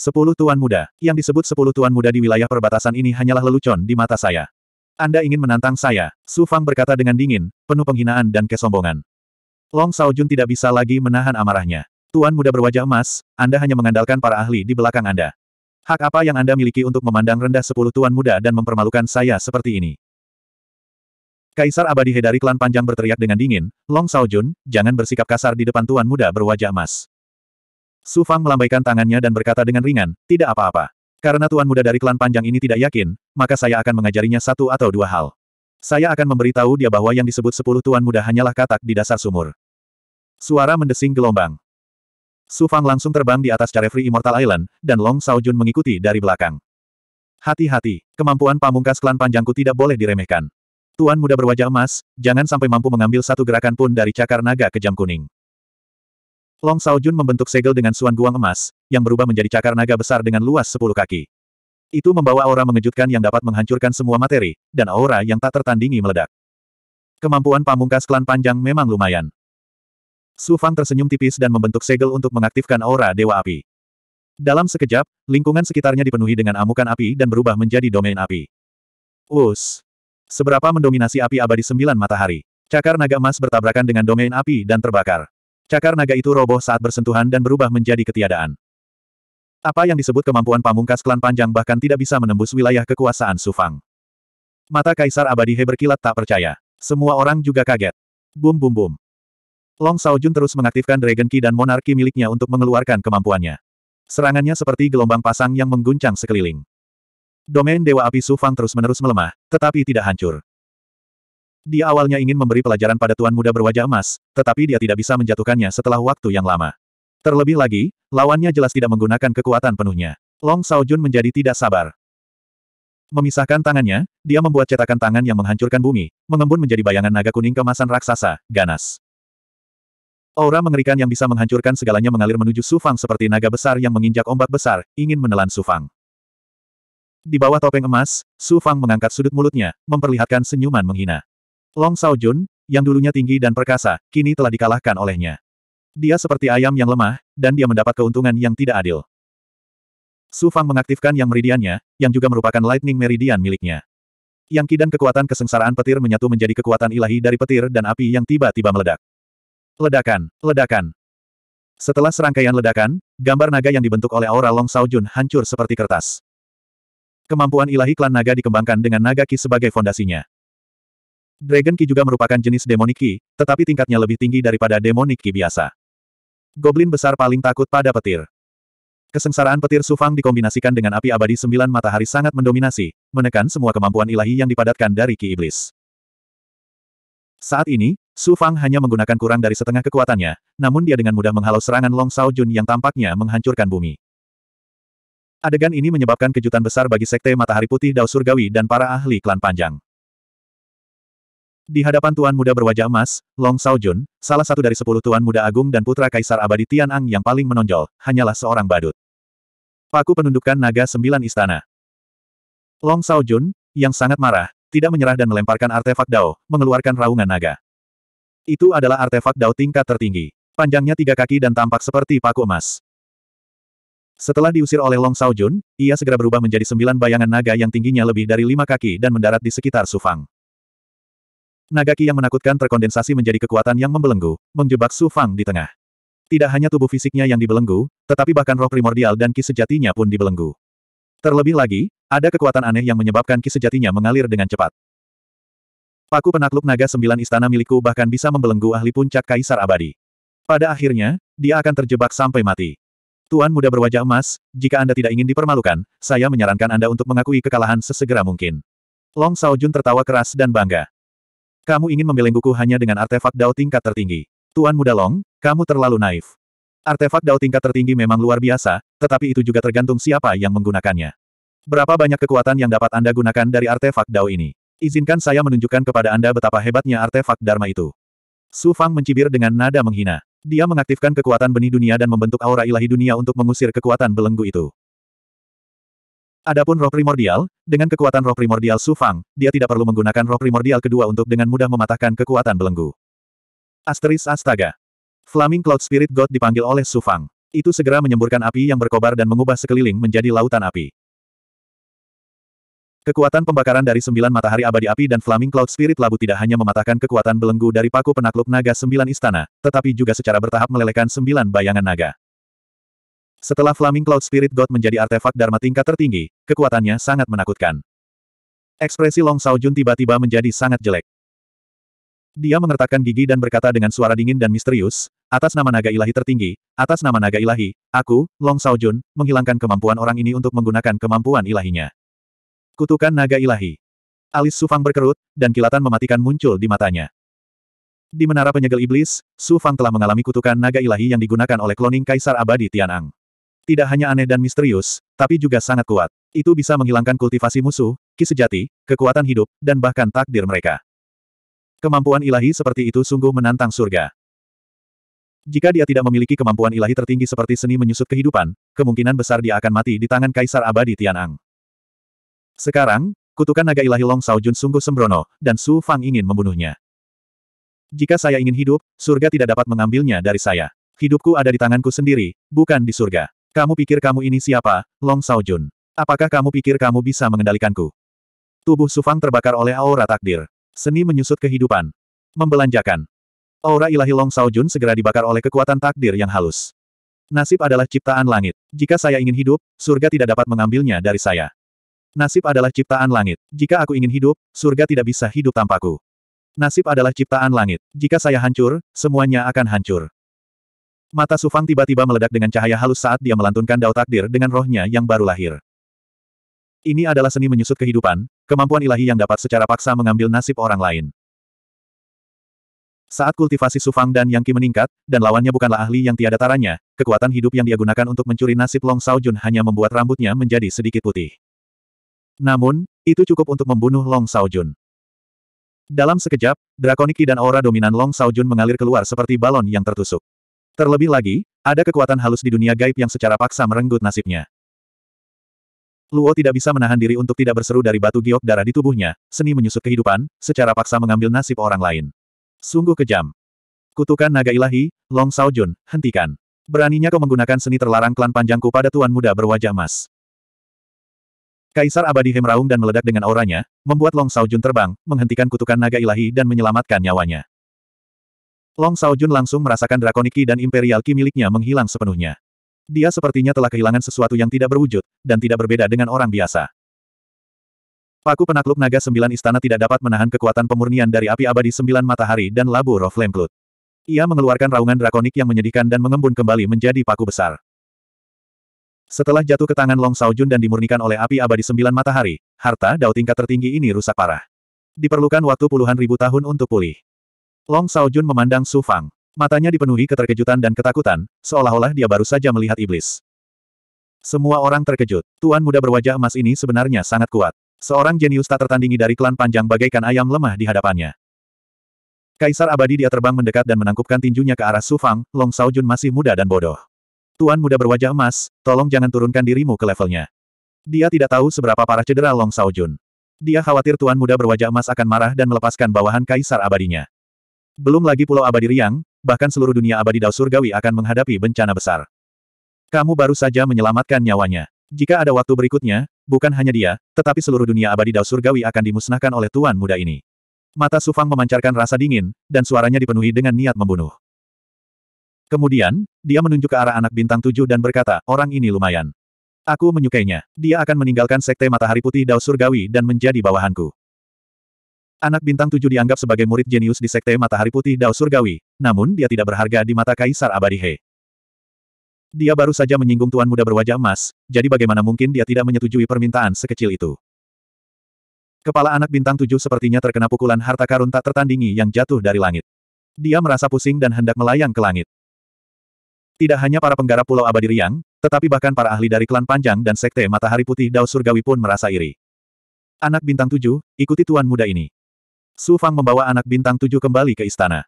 Sepuluh tuan muda, yang disebut sepuluh tuan muda di wilayah perbatasan ini hanyalah lelucon di mata saya. Anda ingin menantang saya, Su Fang berkata dengan dingin, penuh penghinaan dan kesombongan. Long Jun tidak bisa lagi menahan amarahnya. Tuan muda berwajah emas, Anda hanya mengandalkan para ahli di belakang Anda. Hak apa yang Anda miliki untuk memandang rendah sepuluh tuan muda dan mempermalukan saya seperti ini? Kaisar abadi Hedari klan panjang berteriak dengan dingin, Long Jun, jangan bersikap kasar di depan tuan muda berwajah emas. Su Fang melambaikan tangannya dan berkata dengan ringan, tidak apa-apa. Karena tuan muda dari klan panjang ini tidak yakin, maka saya akan mengajarinya satu atau dua hal. Saya akan memberitahu dia bahwa yang disebut sepuluh tuan muda hanyalah katak di dasar sumur. Suara mendesing gelombang. Su Fang langsung terbang di atas Carefree Immortal Island, dan Long Sao Jun mengikuti dari belakang. Hati-hati, kemampuan pamungkas klan panjangku tidak boleh diremehkan. Tuan muda berwajah emas, jangan sampai mampu mengambil satu gerakan pun dari cakar naga kejam kuning. Long Saojun membentuk segel dengan suan guang emas, yang berubah menjadi cakar naga besar dengan luas sepuluh kaki. Itu membawa aura mengejutkan yang dapat menghancurkan semua materi, dan aura yang tak tertandingi meledak. Kemampuan pamungkas klan panjang memang lumayan. Su Fang tersenyum tipis dan membentuk segel untuk mengaktifkan aura Dewa Api. Dalam sekejap, lingkungan sekitarnya dipenuhi dengan amukan api dan berubah menjadi domain api. Us. Seberapa mendominasi api abadi sembilan matahari. Cakar naga emas bertabrakan dengan domain api dan terbakar. Cakar naga itu roboh saat bersentuhan dan berubah menjadi ketiadaan. Apa yang disebut kemampuan pamungkas klan panjang bahkan tidak bisa menembus wilayah kekuasaan Sufang. Mata Kaisar Abadi He berkilat tak percaya. Semua orang juga kaget. Bum bum bum. Long Saojun terus mengaktifkan Dragon Key dan Monarki miliknya untuk mengeluarkan kemampuannya. Serangannya seperti gelombang pasang yang mengguncang sekeliling. Domain Dewa Api Sufang terus-menerus melemah, tetapi tidak hancur. Dia awalnya ingin memberi pelajaran pada tuan muda berwajah emas, tetapi dia tidak bisa menjatuhkannya setelah waktu yang lama. Terlebih lagi, lawannya jelas tidak menggunakan kekuatan penuhnya. Long Saojun menjadi tidak sabar. Memisahkan tangannya, dia membuat cetakan tangan yang menghancurkan bumi, mengembun menjadi bayangan naga kuning kemasan raksasa, ganas. Aura mengerikan yang bisa menghancurkan segalanya mengalir menuju Sufang seperti naga besar yang menginjak ombak besar, ingin menelan Sufang. Di bawah topeng emas, Sufang mengangkat sudut mulutnya, memperlihatkan senyuman menghina. Long Sao Jun, yang dulunya tinggi dan perkasa, kini telah dikalahkan olehnya. Dia seperti ayam yang lemah, dan dia mendapat keuntungan yang tidak adil. Su Fang mengaktifkan yang meridiannya, yang juga merupakan lightning meridian miliknya. Yang Ki dan kekuatan kesengsaraan petir menyatu menjadi kekuatan ilahi dari petir dan api yang tiba-tiba meledak. Ledakan, ledakan. Setelah serangkaian ledakan, gambar naga yang dibentuk oleh aura Long Sao Jun hancur seperti kertas. Kemampuan ilahi klan naga dikembangkan dengan naga ki sebagai fondasinya. Dragon Ki juga merupakan jenis demonic Ki, tetapi tingkatnya lebih tinggi daripada demonic Ki biasa. Goblin besar paling takut pada petir. Kesengsaraan petir Sufang dikombinasikan dengan api abadi sembilan matahari sangat mendominasi, menekan semua kemampuan ilahi yang dipadatkan dari Ki Iblis. Saat ini, Sufang hanya menggunakan kurang dari setengah kekuatannya, namun dia dengan mudah menghalau serangan Long Sao Jun yang tampaknya menghancurkan bumi. Adegan ini menyebabkan kejutan besar bagi Sekte Matahari Putih Dao Surgawi dan para ahli klan panjang. Di hadapan tuan muda berwajah emas, Long Saojun, salah satu dari sepuluh tuan muda agung dan putra kaisar abadi Tianang yang paling menonjol, hanyalah seorang badut. Paku penundukan naga sembilan istana. Long Saojun, yang sangat marah, tidak menyerah dan melemparkan artefak Dao, mengeluarkan raungan naga. Itu adalah artefak Dao tingkat tertinggi. Panjangnya tiga kaki dan tampak seperti paku emas. Setelah diusir oleh Long Saojun, ia segera berubah menjadi sembilan bayangan naga yang tingginya lebih dari lima kaki dan mendarat di sekitar Sufang. Naga Ki yang menakutkan terkondensasi menjadi kekuatan yang membelenggu, menjebak Su Fang di tengah. Tidak hanya tubuh fisiknya yang dibelenggu, tetapi bahkan roh primordial dan ki sejatinya pun dibelenggu. Terlebih lagi, ada kekuatan aneh yang menyebabkan ki sejatinya mengalir dengan cepat. Paku penakluk naga sembilan istana milikku bahkan bisa membelenggu ahli puncak kaisar abadi. Pada akhirnya, dia akan terjebak sampai mati. Tuan muda berwajah emas, jika Anda tidak ingin dipermalukan, saya menyarankan Anda untuk mengakui kekalahan sesegera mungkin. Long Saojun tertawa keras dan bangga. Kamu ingin membelengguku hanya dengan artefak Dao tingkat tertinggi. Tuan Muda Long, kamu terlalu naif. Artefak Dao tingkat tertinggi memang luar biasa, tetapi itu juga tergantung siapa yang menggunakannya. Berapa banyak kekuatan yang dapat Anda gunakan dari artefak Dao ini? Izinkan saya menunjukkan kepada Anda betapa hebatnya artefak Dharma itu. Su Fang mencibir dengan nada menghina. Dia mengaktifkan kekuatan benih dunia dan membentuk aura ilahi dunia untuk mengusir kekuatan belenggu itu. Adapun roh primordial, dengan kekuatan roh primordial Sufang, dia tidak perlu menggunakan roh primordial kedua untuk dengan mudah mematahkan kekuatan belenggu. Asteris Astaga. Flaming Cloud Spirit God dipanggil oleh Sufang. Itu segera menyemburkan api yang berkobar dan mengubah sekeliling menjadi lautan api. Kekuatan pembakaran dari sembilan matahari abadi api dan Flaming Cloud Spirit Labu tidak hanya mematahkan kekuatan belenggu dari paku penakluk naga sembilan istana, tetapi juga secara bertahap melelehkan sembilan bayangan naga. Setelah Flaming Cloud Spirit God menjadi artefak Dharma tingkat tertinggi, kekuatannya sangat menakutkan. Ekspresi Long Sao Jun tiba-tiba menjadi sangat jelek. Dia mengertakkan gigi dan berkata dengan suara dingin dan misterius, atas nama naga ilahi tertinggi, atas nama naga ilahi, aku, Long Sao Jun, menghilangkan kemampuan orang ini untuk menggunakan kemampuan ilahinya. Kutukan naga ilahi. Alis Sufang berkerut, dan kilatan mematikan muncul di matanya. Di Menara Penyegel Iblis, Su Fang telah mengalami kutukan naga ilahi yang digunakan oleh kloning Kaisar Abadi Tianang. Tidak hanya aneh dan misterius, tapi juga sangat kuat. Itu bisa menghilangkan kultivasi musuh, ki sejati, kekuatan hidup, dan bahkan takdir mereka. Kemampuan ilahi seperti itu sungguh menantang surga. Jika dia tidak memiliki kemampuan ilahi tertinggi seperti seni menyusut kehidupan, kemungkinan besar dia akan mati di tangan Kaisar Abadi Tianang. Sekarang, kutukan naga ilahi Long Sao Jun sungguh sembrono, dan Su Fang ingin membunuhnya. Jika saya ingin hidup, surga tidak dapat mengambilnya dari saya. Hidupku ada di tanganku sendiri, bukan di surga. Kamu pikir kamu ini siapa, Long Saojun? Apakah kamu pikir kamu bisa mengendalikanku? Tubuh Sufang terbakar oleh aura takdir. Seni menyusut kehidupan. Membelanjakan. Aura ilahi Long Saojun segera dibakar oleh kekuatan takdir yang halus. Nasib adalah ciptaan langit. Jika saya ingin hidup, surga tidak dapat mengambilnya dari saya. Nasib adalah ciptaan langit. Jika aku ingin hidup, surga tidak bisa hidup tanpaku. Nasib adalah ciptaan langit. Jika saya hancur, semuanya akan hancur. Mata Sufang tiba-tiba meledak dengan cahaya halus saat dia melantunkan dao takdir dengan rohnya yang baru lahir. Ini adalah seni menyusut kehidupan, kemampuan ilahi yang dapat secara paksa mengambil nasib orang lain. Saat kultivasi Sufang dan Yang Qi meningkat, dan lawannya bukanlah ahli yang tiada taranya, kekuatan hidup yang dia gunakan untuk mencuri nasib Long Sao Jun hanya membuat rambutnya menjadi sedikit putih. Namun, itu cukup untuk membunuh Long Sao Jun. Dalam sekejap, Drakoniki dan aura dominan Long Sao Jun mengalir keluar seperti balon yang tertusuk. Terlebih lagi, ada kekuatan halus di dunia gaib yang secara paksa merenggut nasibnya. Luo tidak bisa menahan diri untuk tidak berseru dari batu giok darah di tubuhnya, seni menyusut kehidupan, secara paksa mengambil nasib orang lain. Sungguh kejam. Kutukan naga ilahi, Long Sao Jun, hentikan. Beraninya kau menggunakan seni terlarang klan panjangku pada tuan muda berwajah emas. Kaisar abadi hemraung dan meledak dengan auranya, membuat Long Sao Jun terbang, menghentikan kutukan naga ilahi dan menyelamatkan nyawanya. Long Saojun langsung merasakan drakoniki dan imperial ki miliknya menghilang sepenuhnya. Dia sepertinya telah kehilangan sesuatu yang tidak berwujud, dan tidak berbeda dengan orang biasa. Paku penakluk naga sembilan istana tidak dapat menahan kekuatan pemurnian dari api abadi sembilan matahari dan labu roh flameclut. Ia mengeluarkan raungan drakonik yang menyedihkan dan mengembun kembali menjadi paku besar. Setelah jatuh ke tangan Long Saojun dan dimurnikan oleh api abadi sembilan matahari, harta dao tingkat tertinggi ini rusak parah. Diperlukan waktu puluhan ribu tahun untuk pulih. Long Saojun memandang Su Fang. Matanya dipenuhi keterkejutan dan ketakutan, seolah-olah dia baru saja melihat iblis. Semua orang terkejut. Tuan muda berwajah emas ini sebenarnya sangat kuat. Seorang jenius tak tertandingi dari klan panjang bagaikan ayam lemah di hadapannya. Kaisar abadi dia terbang mendekat dan menangkupkan tinjunya ke arah Su Fang, Long Saojun masih muda dan bodoh. Tuan muda berwajah emas, tolong jangan turunkan dirimu ke levelnya. Dia tidak tahu seberapa parah cedera Long Saojun. Dia khawatir tuan muda berwajah emas akan marah dan melepaskan bawahan kaisar abadinya. Belum lagi Pulau Abadi Riang, bahkan seluruh dunia abadi Dao Surgawi akan menghadapi bencana besar. Kamu baru saja menyelamatkan nyawanya. Jika ada waktu berikutnya, bukan hanya dia, tetapi seluruh dunia abadi Dao Surgawi akan dimusnahkan oleh Tuan Muda ini. Mata Sufang memancarkan rasa dingin, dan suaranya dipenuhi dengan niat membunuh. Kemudian, dia menunjuk ke arah anak bintang tujuh dan berkata, orang ini lumayan. Aku menyukainya. Dia akan meninggalkan Sekte Matahari Putih Dao Surgawi dan menjadi bawahanku. Anak bintang tujuh dianggap sebagai murid jenius di Sekte Matahari Putih Dao Surgawi, namun dia tidak berharga di mata Kaisar Abadi He. Dia baru saja menyinggung tuan muda berwajah emas, jadi bagaimana mungkin dia tidak menyetujui permintaan sekecil itu. Kepala anak bintang tujuh sepertinya terkena pukulan harta karun tak tertandingi yang jatuh dari langit. Dia merasa pusing dan hendak melayang ke langit. Tidak hanya para penggarap Pulau Abadi Riang, tetapi bahkan para ahli dari klan Panjang dan Sekte Matahari Putih Dao Surgawi pun merasa iri. Anak bintang tujuh, ikuti tuan muda ini. Su Fang membawa anak bintang tujuh kembali ke istana.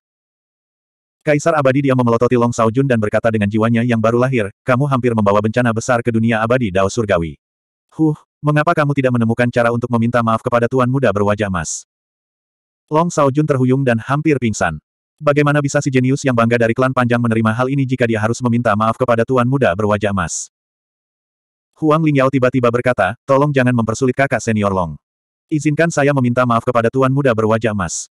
Kaisar abadi dia memelototi Long Sao Jun dan berkata dengan jiwanya yang baru lahir, kamu hampir membawa bencana besar ke dunia abadi Dao Surgawi. Huh, mengapa kamu tidak menemukan cara untuk meminta maaf kepada tuan muda berwajah emas? Long Sao Jun terhuyung dan hampir pingsan. Bagaimana bisa si jenius yang bangga dari klan panjang menerima hal ini jika dia harus meminta maaf kepada tuan muda berwajah emas? Huang Lingyao tiba-tiba berkata, tolong jangan mempersulit kakak senior Long. Izinkan saya meminta maaf kepada tuan muda berwajah emas.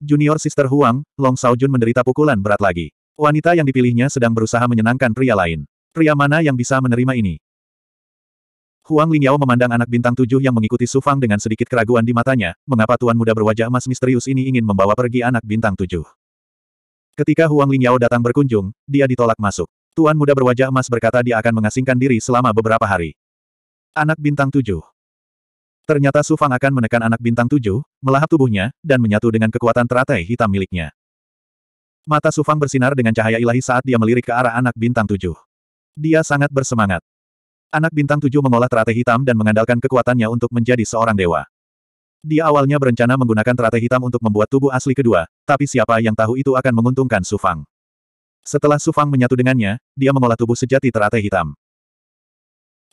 Junior Sister Huang, Long Jun menderita pukulan berat lagi. Wanita yang dipilihnya sedang berusaha menyenangkan pria lain. Pria mana yang bisa menerima ini? Huang Lingyao memandang anak bintang tujuh yang mengikuti Su Fang dengan sedikit keraguan di matanya, mengapa tuan muda berwajah emas misterius ini ingin membawa pergi anak bintang tujuh. Ketika Huang Lingyao datang berkunjung, dia ditolak masuk. Tuan muda berwajah emas berkata dia akan mengasingkan diri selama beberapa hari. Anak bintang tujuh. Ternyata Su Fang akan menekan anak bintang tujuh, melahap tubuhnya, dan menyatu dengan kekuatan teratai hitam miliknya. Mata Su Fang bersinar dengan cahaya ilahi saat dia melirik ke arah anak bintang tujuh. Dia sangat bersemangat. Anak bintang tujuh mengolah teratai hitam dan mengandalkan kekuatannya untuk menjadi seorang dewa. Dia awalnya berencana menggunakan teratai hitam untuk membuat tubuh asli kedua, tapi siapa yang tahu itu akan menguntungkan Sufang. Setelah Sufang menyatu dengannya, dia mengolah tubuh sejati teratai hitam.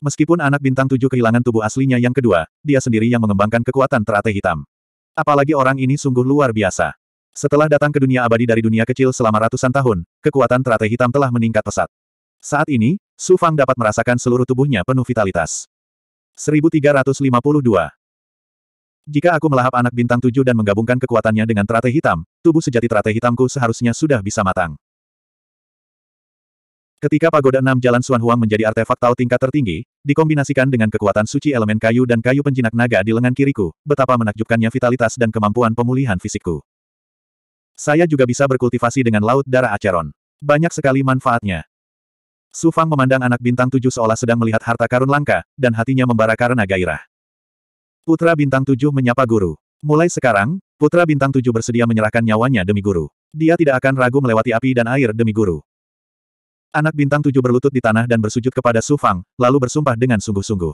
Meskipun anak bintang tujuh kehilangan tubuh aslinya yang kedua, dia sendiri yang mengembangkan kekuatan teratai hitam. Apalagi orang ini sungguh luar biasa. Setelah datang ke dunia abadi dari dunia kecil selama ratusan tahun, kekuatan teratai hitam telah meningkat pesat. Saat ini, Su Fang dapat merasakan seluruh tubuhnya penuh vitalitas. 1352 Jika aku melahap anak bintang tujuh dan menggabungkan kekuatannya dengan teratai hitam, tubuh sejati teratai hitamku seharusnya sudah bisa matang. Ketika pagoda enam jalan Suan Huang menjadi artefak Tao tingkat tertinggi, dikombinasikan dengan kekuatan suci elemen kayu dan kayu penjinak naga di lengan kiriku, betapa menakjubkannya vitalitas dan kemampuan pemulihan fisikku. Saya juga bisa berkultivasi dengan laut darah Acheron. Banyak sekali manfaatnya. Su Fang memandang anak bintang tujuh seolah sedang melihat harta karun langka, dan hatinya membara karena gairah. Putra bintang tujuh menyapa guru. Mulai sekarang, putra bintang tujuh bersedia menyerahkan nyawanya demi guru. Dia tidak akan ragu melewati api dan air demi guru. Anak bintang tujuh berlutut di tanah dan bersujud kepada Su Fang, lalu bersumpah dengan sungguh-sungguh.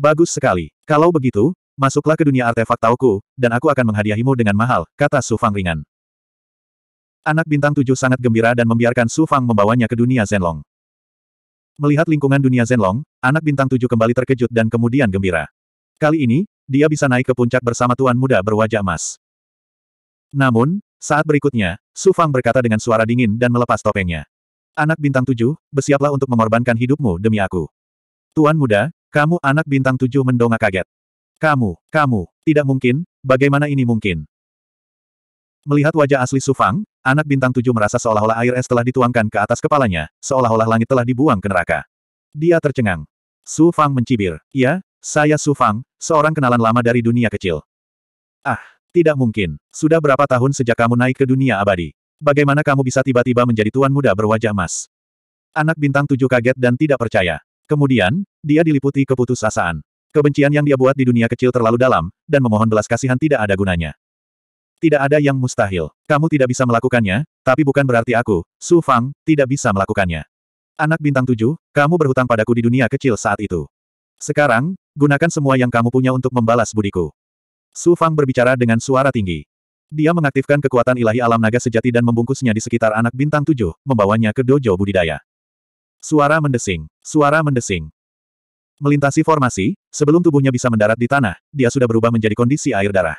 Bagus sekali. Kalau begitu, masuklah ke dunia artefak tauku, dan aku akan menghadiahimu dengan mahal, kata Su Fang ringan. Anak bintang tujuh sangat gembira dan membiarkan Su Fang membawanya ke dunia Zenlong. Melihat lingkungan dunia Zenlong, anak bintang tujuh kembali terkejut dan kemudian gembira. Kali ini, dia bisa naik ke puncak bersama tuan muda berwajah emas. Namun, saat berikutnya, Su Fang berkata dengan suara dingin dan melepas topengnya. Anak bintang tujuh, bersiaplah untuk mengorbankan hidupmu demi aku. Tuan muda, kamu anak bintang tujuh mendongak kaget. Kamu, kamu, tidak mungkin, bagaimana ini mungkin? Melihat wajah asli Sufang, anak bintang tujuh merasa seolah-olah air es telah dituangkan ke atas kepalanya, seolah-olah langit telah dibuang ke neraka. Dia tercengang. Sufang mencibir. Ya, saya Sufang, seorang kenalan lama dari dunia kecil. Ah, tidak mungkin. Sudah berapa tahun sejak kamu naik ke dunia abadi? Bagaimana kamu bisa tiba-tiba menjadi tuan muda berwajah emas? Anak bintang tujuh kaget dan tidak percaya. Kemudian, dia diliputi keputusasaan. Kebencian yang dia buat di dunia kecil terlalu dalam, dan memohon belas kasihan tidak ada gunanya. Tidak ada yang mustahil. Kamu tidak bisa melakukannya, tapi bukan berarti aku, Su Fang, tidak bisa melakukannya. Anak bintang tujuh, kamu berhutang padaku di dunia kecil saat itu. Sekarang, gunakan semua yang kamu punya untuk membalas budiku. Su Fang berbicara dengan suara tinggi. Dia mengaktifkan kekuatan ilahi alam naga sejati dan membungkusnya di sekitar anak bintang tujuh, membawanya ke dojo budidaya. Suara mendesing. Suara mendesing. Melintasi formasi, sebelum tubuhnya bisa mendarat di tanah, dia sudah berubah menjadi kondisi air darah.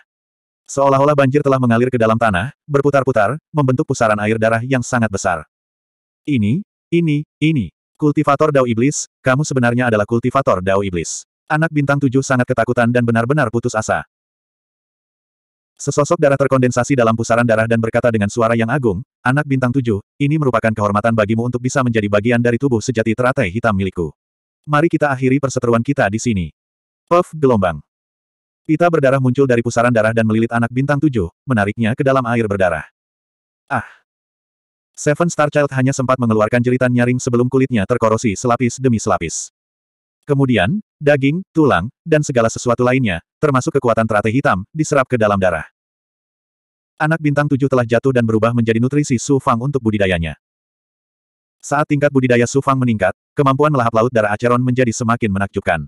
Seolah-olah banjir telah mengalir ke dalam tanah, berputar-putar, membentuk pusaran air darah yang sangat besar. Ini, ini, ini. Kultivator Dao Iblis, kamu sebenarnya adalah kultivator Dao Iblis. Anak bintang tujuh sangat ketakutan dan benar-benar putus asa. Sesosok darah terkondensasi dalam pusaran darah dan berkata dengan suara yang agung, anak bintang tujuh, ini merupakan kehormatan bagimu untuk bisa menjadi bagian dari tubuh sejati teratai hitam milikku. Mari kita akhiri perseteruan kita di sini. Puff gelombang. Pita berdarah muncul dari pusaran darah dan melilit anak bintang tujuh, menariknya ke dalam air berdarah. Ah! Seven Star Child hanya sempat mengeluarkan jeritan nyaring sebelum kulitnya terkorosi selapis demi selapis. Kemudian, daging, tulang, dan segala sesuatu lainnya, termasuk kekuatan teratai hitam, diserap ke dalam darah. Anak bintang tujuh telah jatuh dan berubah menjadi nutrisi Su Fang untuk budidayanya. Saat tingkat budidaya Su Fang meningkat, kemampuan melahap laut darah Aceron menjadi semakin menakjubkan.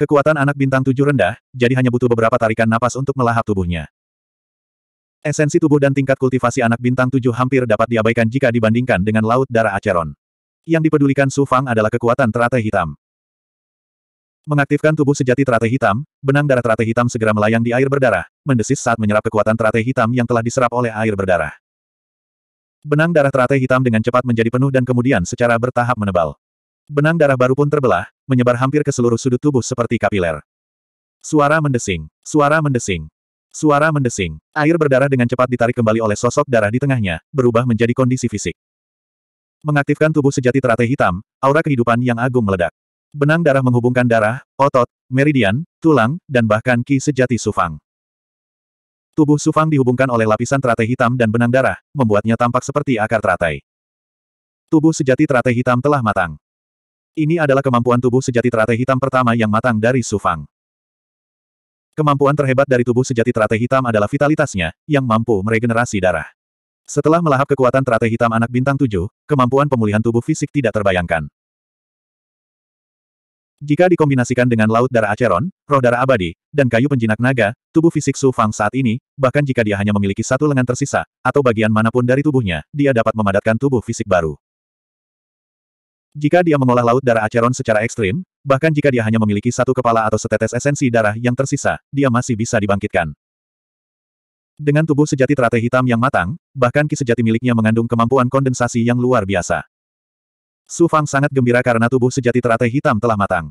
Kekuatan anak bintang tujuh rendah, jadi hanya butuh beberapa tarikan napas untuk melahap tubuhnya. Esensi tubuh dan tingkat kultivasi anak bintang tujuh hampir dapat diabaikan jika dibandingkan dengan laut darah Aceron. Yang dipedulikan Su Fang adalah kekuatan teratai hitam. Mengaktifkan tubuh sejati teratai hitam, benang darah teratai hitam segera melayang di air berdarah, mendesis saat menyerap kekuatan teratai hitam yang telah diserap oleh air berdarah. Benang darah teratai hitam dengan cepat menjadi penuh dan kemudian secara bertahap menebal. Benang darah baru pun terbelah, menyebar hampir ke seluruh sudut tubuh seperti kapiler. Suara mendesing, suara mendesing, suara mendesing. Air berdarah dengan cepat ditarik kembali oleh sosok darah di tengahnya, berubah menjadi kondisi fisik. Mengaktifkan tubuh sejati teratai hitam, aura kehidupan yang agung meledak. Benang darah menghubungkan darah, otot, meridian, tulang, dan bahkan ki sejati Sufang. Tubuh Sufang dihubungkan oleh lapisan teratai hitam dan benang darah, membuatnya tampak seperti akar teratai. Tubuh sejati teratai hitam telah matang. Ini adalah kemampuan tubuh sejati teratai hitam pertama yang matang dari Sufang. Kemampuan terhebat dari tubuh sejati teratai hitam adalah vitalitasnya, yang mampu meregenerasi darah. Setelah melahap kekuatan teratai hitam anak bintang tujuh, kemampuan pemulihan tubuh fisik tidak terbayangkan. Jika dikombinasikan dengan laut darah Aceron, roh darah abadi, dan kayu penjinak naga, tubuh fisik Su Fang saat ini, bahkan jika dia hanya memiliki satu lengan tersisa, atau bagian manapun dari tubuhnya, dia dapat memadatkan tubuh fisik baru. Jika dia mengolah laut darah Aceron secara ekstrim, bahkan jika dia hanya memiliki satu kepala atau setetes esensi darah yang tersisa, dia masih bisa dibangkitkan. Dengan tubuh sejati teratai hitam yang matang, bahkan ki sejati miliknya mengandung kemampuan kondensasi yang luar biasa. Su Fang sangat gembira karena tubuh sejati teratai hitam telah matang.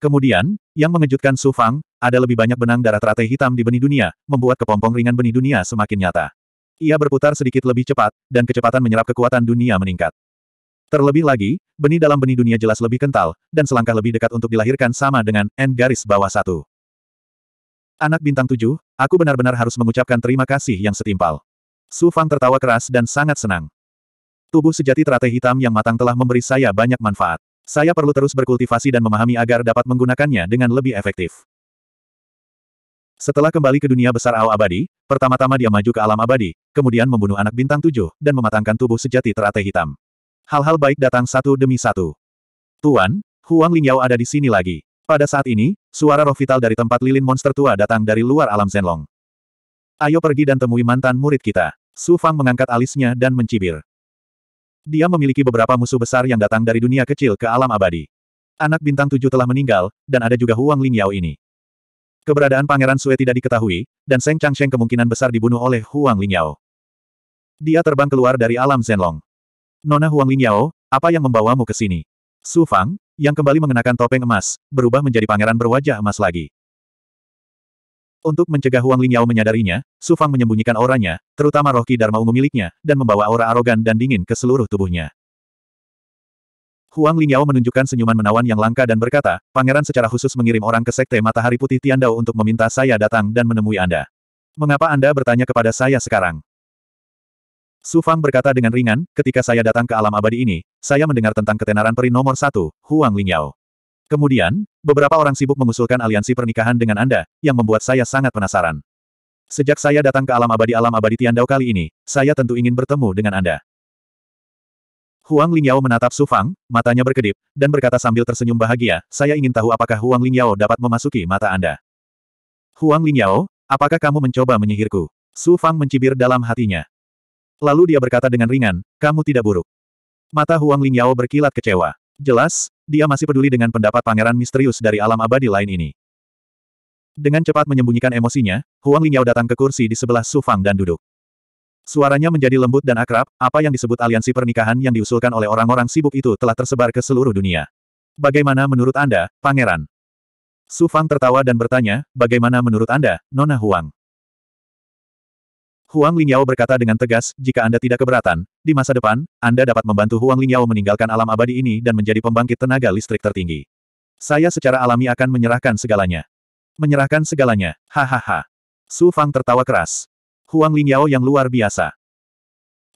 Kemudian, yang mengejutkan Su Fang, ada lebih banyak benang darah teratai hitam di benih dunia, membuat kepompong ringan benih dunia semakin nyata. Ia berputar sedikit lebih cepat, dan kecepatan menyerap kekuatan dunia meningkat. Terlebih lagi, benih dalam benih dunia jelas lebih kental, dan selangkah lebih dekat untuk dilahirkan sama dengan N garis bawah satu. Anak bintang tujuh, aku benar-benar harus mengucapkan terima kasih yang setimpal. Su Fang tertawa keras dan sangat senang. Tubuh sejati teratai hitam yang matang telah memberi saya banyak manfaat. Saya perlu terus berkultivasi dan memahami agar dapat menggunakannya dengan lebih efektif. Setelah kembali ke dunia besar Ao Abadi, pertama-tama dia maju ke alam abadi, kemudian membunuh anak bintang tujuh, dan mematangkan tubuh sejati teratai hitam. Hal-hal baik datang satu demi satu. Tuan, Huang Lingyao ada di sini lagi. Pada saat ini, suara roh vital dari tempat lilin monster tua datang dari luar alam Zenlong. Ayo pergi dan temui mantan murid kita. Su Fang mengangkat alisnya dan mencibir. Dia memiliki beberapa musuh besar yang datang dari dunia kecil ke alam abadi. Anak bintang tujuh telah meninggal, dan ada juga Huang Lingyao ini. Keberadaan Pangeran Sue tidak diketahui, dan Seng Changsheng kemungkinan besar dibunuh oleh Huang Lingyao. Dia terbang keluar dari alam Zenlong. Nona Huang Lingyao, apa yang membawamu ke sini? Su Fang, yang kembali mengenakan topeng emas, berubah menjadi pangeran berwajah emas lagi. Untuk mencegah Huang Lingyao menyadarinya, Su Fang menyembunyikan auranya, terutama roh Ki Dharma ungu miliknya, dan membawa aura arogan dan dingin ke seluruh tubuhnya. Huang Lingyao menunjukkan senyuman menawan yang langka dan berkata, Pangeran secara khusus mengirim orang ke Sekte Matahari Putih Tiandao untuk meminta saya datang dan menemui Anda. Mengapa Anda bertanya kepada saya sekarang? Su Fang berkata dengan ringan, ketika saya datang ke alam abadi ini, saya mendengar tentang ketenaran peri nomor satu, Huang Lingyao. Kemudian, beberapa orang sibuk mengusulkan aliansi pernikahan dengan Anda, yang membuat saya sangat penasaran. Sejak saya datang ke alam abadi alam abadi Tiandao kali ini, saya tentu ingin bertemu dengan Anda. Huang Lingyao menatap Su Fang, matanya berkedip, dan berkata sambil tersenyum bahagia, saya ingin tahu apakah Huang Lingyao dapat memasuki mata Anda. Huang Lingyao, apakah kamu mencoba menyihirku? Su Fang mencibir dalam hatinya. Lalu dia berkata dengan ringan, kamu tidak buruk. Mata Huang Lingyao berkilat kecewa. Jelas, dia masih peduli dengan pendapat pangeran misterius dari alam abadi lain ini. Dengan cepat menyembunyikan emosinya, Huang Lingyao datang ke kursi di sebelah Su Fang dan duduk. Suaranya menjadi lembut dan akrab, apa yang disebut aliansi pernikahan yang diusulkan oleh orang-orang sibuk itu telah tersebar ke seluruh dunia. Bagaimana menurut Anda, pangeran? Su Fang tertawa dan bertanya, bagaimana menurut Anda, Nona Huang? Huang Lingyao berkata dengan tegas, jika Anda tidak keberatan, di masa depan, Anda dapat membantu Huang Lingyao meninggalkan alam abadi ini dan menjadi pembangkit tenaga listrik tertinggi. Saya secara alami akan menyerahkan segalanya. Menyerahkan segalanya, hahaha. Su Fang tertawa keras. Huang Lingyao yang luar biasa.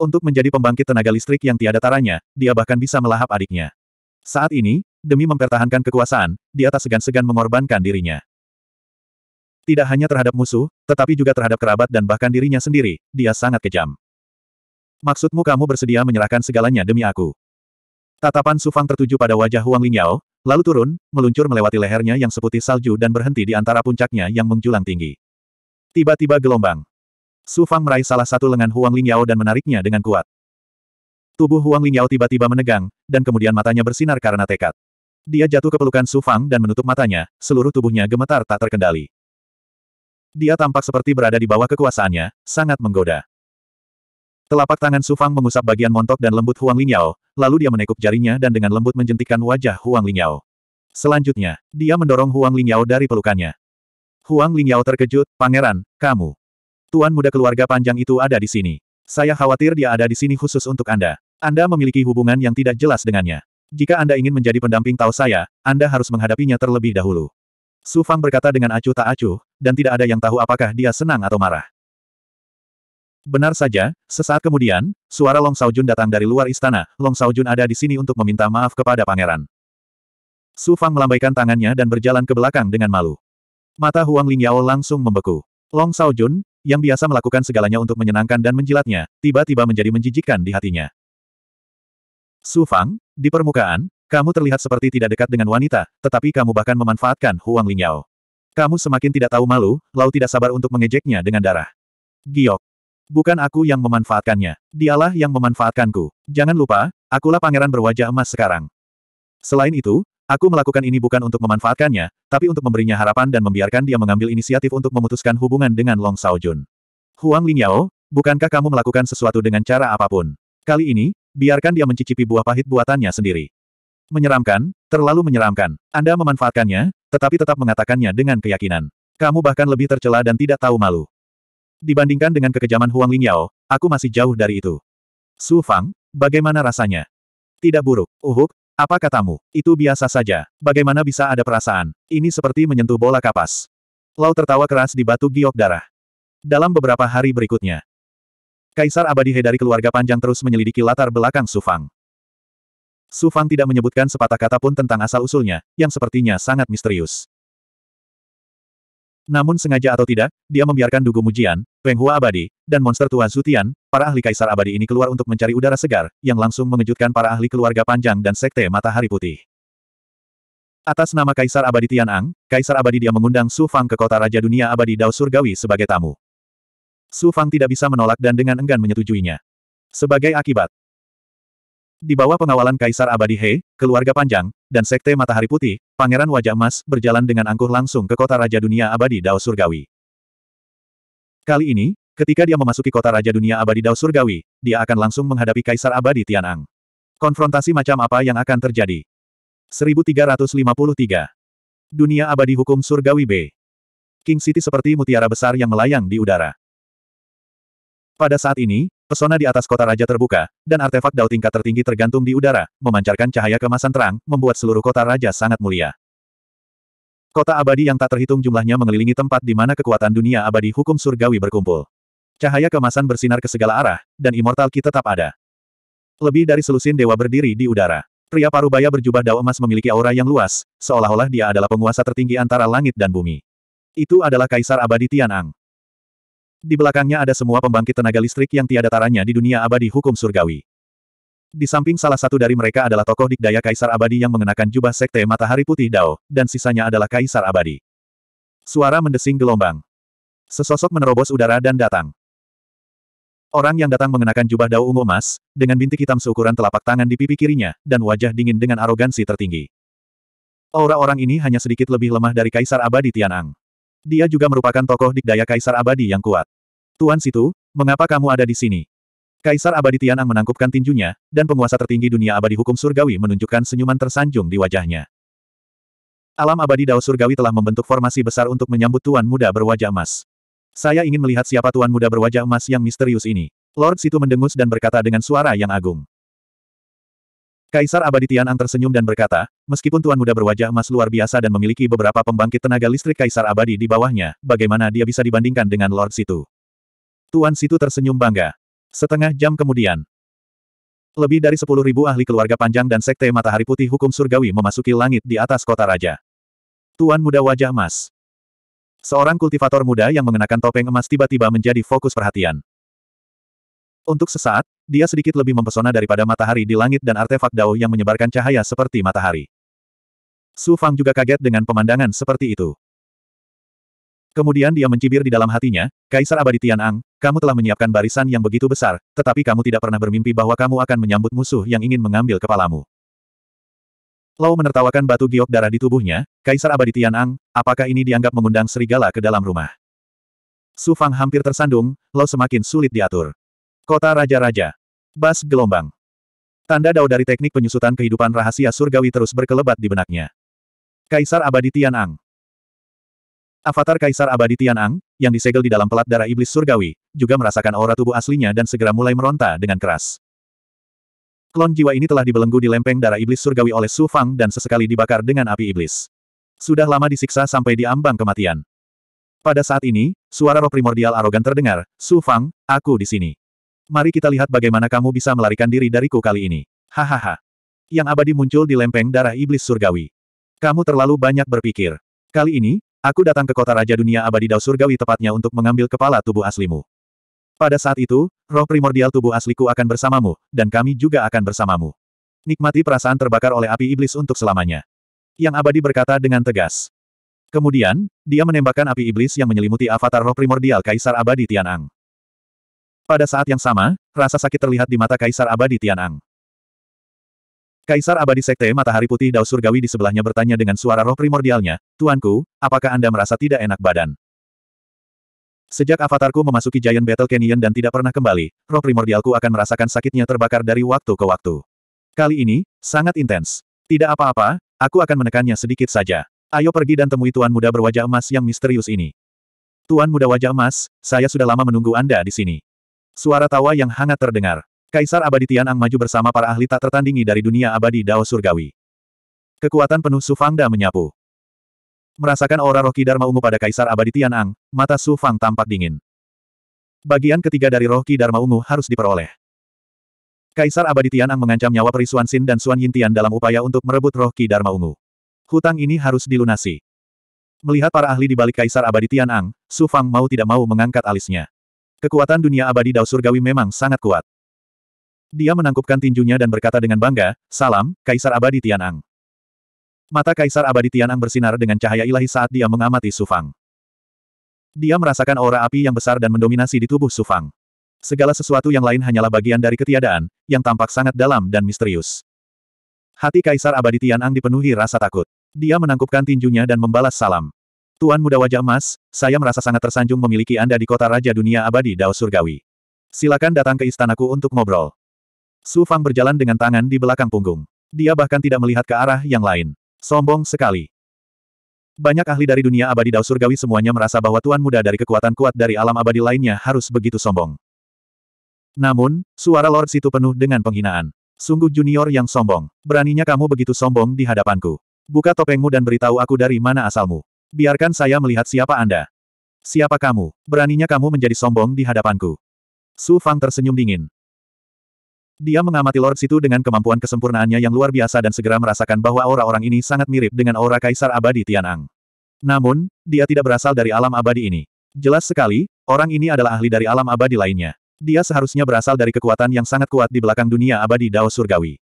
Untuk menjadi pembangkit tenaga listrik yang tiada taranya, dia bahkan bisa melahap adiknya. Saat ini, demi mempertahankan kekuasaan, dia tak segan-segan mengorbankan dirinya. Tidak hanya terhadap musuh, tetapi juga terhadap kerabat dan bahkan dirinya sendiri, dia sangat kejam. Maksudmu kamu bersedia menyerahkan segalanya demi aku? Tatapan Sufang tertuju pada wajah Huang Lingyao, lalu turun, meluncur melewati lehernya yang seputih salju dan berhenti di antara puncaknya yang menjulang tinggi. Tiba-tiba gelombang. Sufang meraih salah satu lengan Huang Lingyao dan menariknya dengan kuat. Tubuh Huang Lingyao tiba-tiba menegang, dan kemudian matanya bersinar karena tekad. Dia jatuh ke pelukan Sufang dan menutup matanya, seluruh tubuhnya gemetar tak terkendali. Dia tampak seperti berada di bawah kekuasaannya, sangat menggoda. Telapak tangan Sufang mengusap bagian montok dan lembut Huang Lingyao, lalu dia menekuk jarinya dan dengan lembut menjentikan wajah Huang Lingyao. Selanjutnya, dia mendorong Huang Lingyao dari pelukannya. Huang Lingyao terkejut, Pangeran, kamu. Tuan muda keluarga panjang itu ada di sini. Saya khawatir dia ada di sini khusus untuk Anda. Anda memiliki hubungan yang tidak jelas dengannya. Jika Anda ingin menjadi pendamping tahu saya, Anda harus menghadapinya terlebih dahulu. Sufang berkata dengan acuh tak acuh, dan tidak ada yang tahu apakah dia senang atau marah. Benar saja, sesaat kemudian, suara Long Saojun datang dari luar istana, Long Saojun ada di sini untuk meminta maaf kepada pangeran. Su Fang melambaikan tangannya dan berjalan ke belakang dengan malu. Mata Huang Ling Yao langsung membeku. Long Saojun, yang biasa melakukan segalanya untuk menyenangkan dan menjilatnya, tiba-tiba menjadi menjijikkan di hatinya. Su Fang, di permukaan, kamu terlihat seperti tidak dekat dengan wanita, tetapi kamu bahkan memanfaatkan Huang Ling Yao. Kamu semakin tidak tahu malu, Lau tidak sabar untuk mengejeknya dengan darah. Giok. Bukan aku yang memanfaatkannya. Dialah yang memanfaatkanku. Jangan lupa, akulah pangeran berwajah emas sekarang. Selain itu, aku melakukan ini bukan untuk memanfaatkannya, tapi untuk memberinya harapan dan membiarkan dia mengambil inisiatif untuk memutuskan hubungan dengan Long Jun. Huang Lingyao, bukankah kamu melakukan sesuatu dengan cara apapun? Kali ini, biarkan dia mencicipi buah pahit buatannya sendiri. Menyeramkan, terlalu menyeramkan. Anda memanfaatkannya, tetapi tetap mengatakannya dengan keyakinan. Kamu bahkan lebih tercela dan tidak tahu malu. Dibandingkan dengan kekejaman Huang Lingyao, aku masih jauh dari itu. Su Fang, bagaimana rasanya? Tidak buruk. Uhuk, oh, apa katamu? Itu biasa saja. Bagaimana bisa ada perasaan? Ini seperti menyentuh bola kapas. Lau tertawa keras di batu giok darah. Dalam beberapa hari berikutnya, Kaisar Abadi He dari keluarga panjang terus menyelidiki latar belakang Su Fang. Su Fang tidak menyebutkan sepatah kata pun tentang asal-usulnya, yang sepertinya sangat misterius. Namun sengaja atau tidak, dia membiarkan Dugu Mujian, Penghua Abadi, dan monster tua Zutian, para ahli kaisar abadi ini keluar untuk mencari udara segar, yang langsung mengejutkan para ahli keluarga panjang dan sekte matahari putih. Atas nama Kaisar Abadi Tianang, Kaisar Abadi dia mengundang Su Fang ke kota Raja Dunia Abadi Dao Surgawi sebagai tamu. Su Fang tidak bisa menolak dan dengan enggan menyetujuinya. Sebagai akibat, di bawah pengawalan Kaisar Abadi He, keluarga panjang, dan Sekte Matahari Putih, Pangeran Wajah Emas berjalan dengan angkuh langsung ke kota Raja Dunia Abadi Dao Surgawi. Kali ini, ketika dia memasuki kota Raja Dunia Abadi Dao Surgawi, dia akan langsung menghadapi Kaisar Abadi Tianang. Konfrontasi macam apa yang akan terjadi? 1353 Dunia Abadi Hukum Surgawi B King City seperti mutiara besar yang melayang di udara. Pada saat ini, Pesona di atas kota raja terbuka, dan artefak dao tingkat tertinggi tergantung di udara, memancarkan cahaya kemasan terang, membuat seluruh kota raja sangat mulia. Kota abadi yang tak terhitung jumlahnya mengelilingi tempat di mana kekuatan dunia abadi hukum surgawi berkumpul. Cahaya kemasan bersinar ke segala arah, dan immortal ki tetap ada. Lebih dari selusin dewa berdiri di udara. Pria parubaya berjubah dao emas memiliki aura yang luas, seolah-olah dia adalah penguasa tertinggi antara langit dan bumi. Itu adalah Kaisar Abadi Tianang. Di belakangnya ada semua pembangkit tenaga listrik yang tiada taranya di dunia abadi hukum surgawi. Di samping salah satu dari mereka adalah tokoh dikdaya Kaisar Abadi yang mengenakan jubah sekte matahari putih Dao, dan sisanya adalah Kaisar Abadi. Suara mendesing gelombang. Sesosok menerobos udara dan datang. Orang yang datang mengenakan jubah Dao ungu emas, dengan bintik hitam seukuran telapak tangan di pipi kirinya, dan wajah dingin dengan arogansi tertinggi. Aura orang ini hanya sedikit lebih lemah dari Kaisar Abadi Tianang. Dia juga merupakan tokoh dikdaya Kaisar Abadi yang kuat. Tuan Situ, mengapa kamu ada di sini? Kaisar Abadi Tianang menangkupkan tinjunya, dan penguasa tertinggi dunia abadi hukum surgawi menunjukkan senyuman tersanjung di wajahnya. Alam abadi Dao Surgawi telah membentuk formasi besar untuk menyambut Tuan Muda berwajah emas. Saya ingin melihat siapa Tuan Muda berwajah emas yang misterius ini. Lord Situ mendengus dan berkata dengan suara yang agung. Kaisar Abadi Tianang tersenyum dan berkata, meskipun Tuan Muda berwajah emas luar biasa dan memiliki beberapa pembangkit tenaga listrik Kaisar Abadi di bawahnya, bagaimana dia bisa dibandingkan dengan Lord Situ? Tuan Situ tersenyum bangga. Setengah jam kemudian, lebih dari sepuluh ribu ahli keluarga panjang dan sekte matahari putih hukum surgawi memasuki langit di atas kota raja. Tuan Muda Wajah Emas Seorang kultivator muda yang mengenakan topeng emas tiba-tiba menjadi fokus perhatian. Untuk sesaat, dia sedikit lebih mempesona daripada matahari di langit dan artefak Dao yang menyebarkan cahaya seperti matahari. Su Fang juga kaget dengan pemandangan seperti itu. Kemudian dia mencibir di dalam hatinya, Kaisar Abadi Tianang, kamu telah menyiapkan barisan yang begitu besar, tetapi kamu tidak pernah bermimpi bahwa kamu akan menyambut musuh yang ingin mengambil kepalamu. Lau menertawakan batu giok darah di tubuhnya, Kaisar Abadi Tianang, apakah ini dianggap mengundang serigala ke dalam rumah? Su Fang hampir tersandung, Lau semakin sulit diatur. Kota Raja-Raja. Bas gelombang. Tanda dao dari teknik penyusutan kehidupan rahasia surgawi terus berkelebat di benaknya. Kaisar Abadi Ang. Avatar Kaisar Abadi Ang yang disegel di dalam pelat darah iblis surgawi, juga merasakan aura tubuh aslinya dan segera mulai meronta dengan keras. Klon jiwa ini telah dibelenggu di lempeng darah iblis surgawi oleh Su Fang dan sesekali dibakar dengan api iblis. Sudah lama disiksa sampai di ambang kematian. Pada saat ini, suara roh primordial arogan terdengar, Su Fang, aku di sini. Mari kita lihat bagaimana kamu bisa melarikan diri dariku kali ini. Hahaha. Yang abadi muncul di lempeng darah iblis surgawi. Kamu terlalu banyak berpikir. Kali ini, aku datang ke kota Raja Dunia Abadi Dao Surgawi tepatnya untuk mengambil kepala tubuh aslimu. Pada saat itu, roh primordial tubuh asliku akan bersamamu, dan kami juga akan bersamamu. Nikmati perasaan terbakar oleh api iblis untuk selamanya. Yang abadi berkata dengan tegas. Kemudian, dia menembakkan api iblis yang menyelimuti avatar roh primordial Kaisar Abadi Tianang. Pada saat yang sama, rasa sakit terlihat di mata Kaisar Abadi Tianang. Kaisar Abadi Sekte Matahari Putih Dao Surgawi di sebelahnya bertanya dengan suara roh primordialnya, Tuanku, apakah Anda merasa tidak enak badan? Sejak avatarku memasuki Giant Battle Canyon dan tidak pernah kembali, roh primordialku akan merasakan sakitnya terbakar dari waktu ke waktu. Kali ini, sangat intens. Tidak apa-apa, aku akan menekannya sedikit saja. Ayo pergi dan temui tuan muda berwajah emas yang misterius ini. Tuan muda wajah emas, saya sudah lama menunggu Anda di sini. Suara tawa yang hangat terdengar. Kaisar abadi Tianang maju bersama para ahli tak tertandingi dari dunia abadi Dao Surgawi. Kekuatan penuh Su Fangda menyapu. Merasakan aura roh Dharma ungu pada Kaisar abadi Tianang, mata Su Fang tampak dingin. Bagian ketiga dari roh Dharma ungu harus diperoleh. Kaisar abadi Tianang mengancam nyawa perisuan Sin dan Suan Yintian dalam upaya untuk merebut roh Dharma ungu. Hutang ini harus dilunasi. Melihat para ahli di balik Kaisar abadi Tianang, Su Fang mau tidak mau mengangkat alisnya. Kekuatan dunia abadi Dao Surgawi memang sangat kuat. Dia menangkupkan tinjunya dan berkata dengan bangga, Salam, Kaisar Abadi Tianang. Mata Kaisar Abadi Tianang bersinar dengan cahaya ilahi saat dia mengamati Sufang. Dia merasakan aura api yang besar dan mendominasi di tubuh Sufang. Segala sesuatu yang lain hanyalah bagian dari ketiadaan, yang tampak sangat dalam dan misterius. Hati Kaisar Abadi Tianang dipenuhi rasa takut. Dia menangkupkan tinjunya dan membalas salam. Tuan Muda Wajah Emas, saya merasa sangat tersanjung memiliki Anda di kota Raja Dunia Abadi Dao Surgawi. Silakan datang ke istanaku untuk ngobrol. Su Fang berjalan dengan tangan di belakang punggung. Dia bahkan tidak melihat ke arah yang lain. Sombong sekali. Banyak ahli dari dunia abadi Dao Surgawi semuanya merasa bahwa Tuan Muda dari kekuatan kuat dari alam abadi lainnya harus begitu sombong. Namun, suara Lord Situ penuh dengan penghinaan. Sungguh junior yang sombong. Beraninya kamu begitu sombong di hadapanku. Buka topengmu dan beritahu aku dari mana asalmu. Biarkan saya melihat siapa Anda. Siapa kamu? Beraninya kamu menjadi sombong di hadapanku. Su Fang tersenyum dingin. Dia mengamati Lord Situ dengan kemampuan kesempurnaannya yang luar biasa dan segera merasakan bahwa aura orang ini sangat mirip dengan aura Kaisar Abadi Tianang. Namun, dia tidak berasal dari alam abadi ini. Jelas sekali, orang ini adalah ahli dari alam abadi lainnya. Dia seharusnya berasal dari kekuatan yang sangat kuat di belakang dunia abadi Dao Surgawi.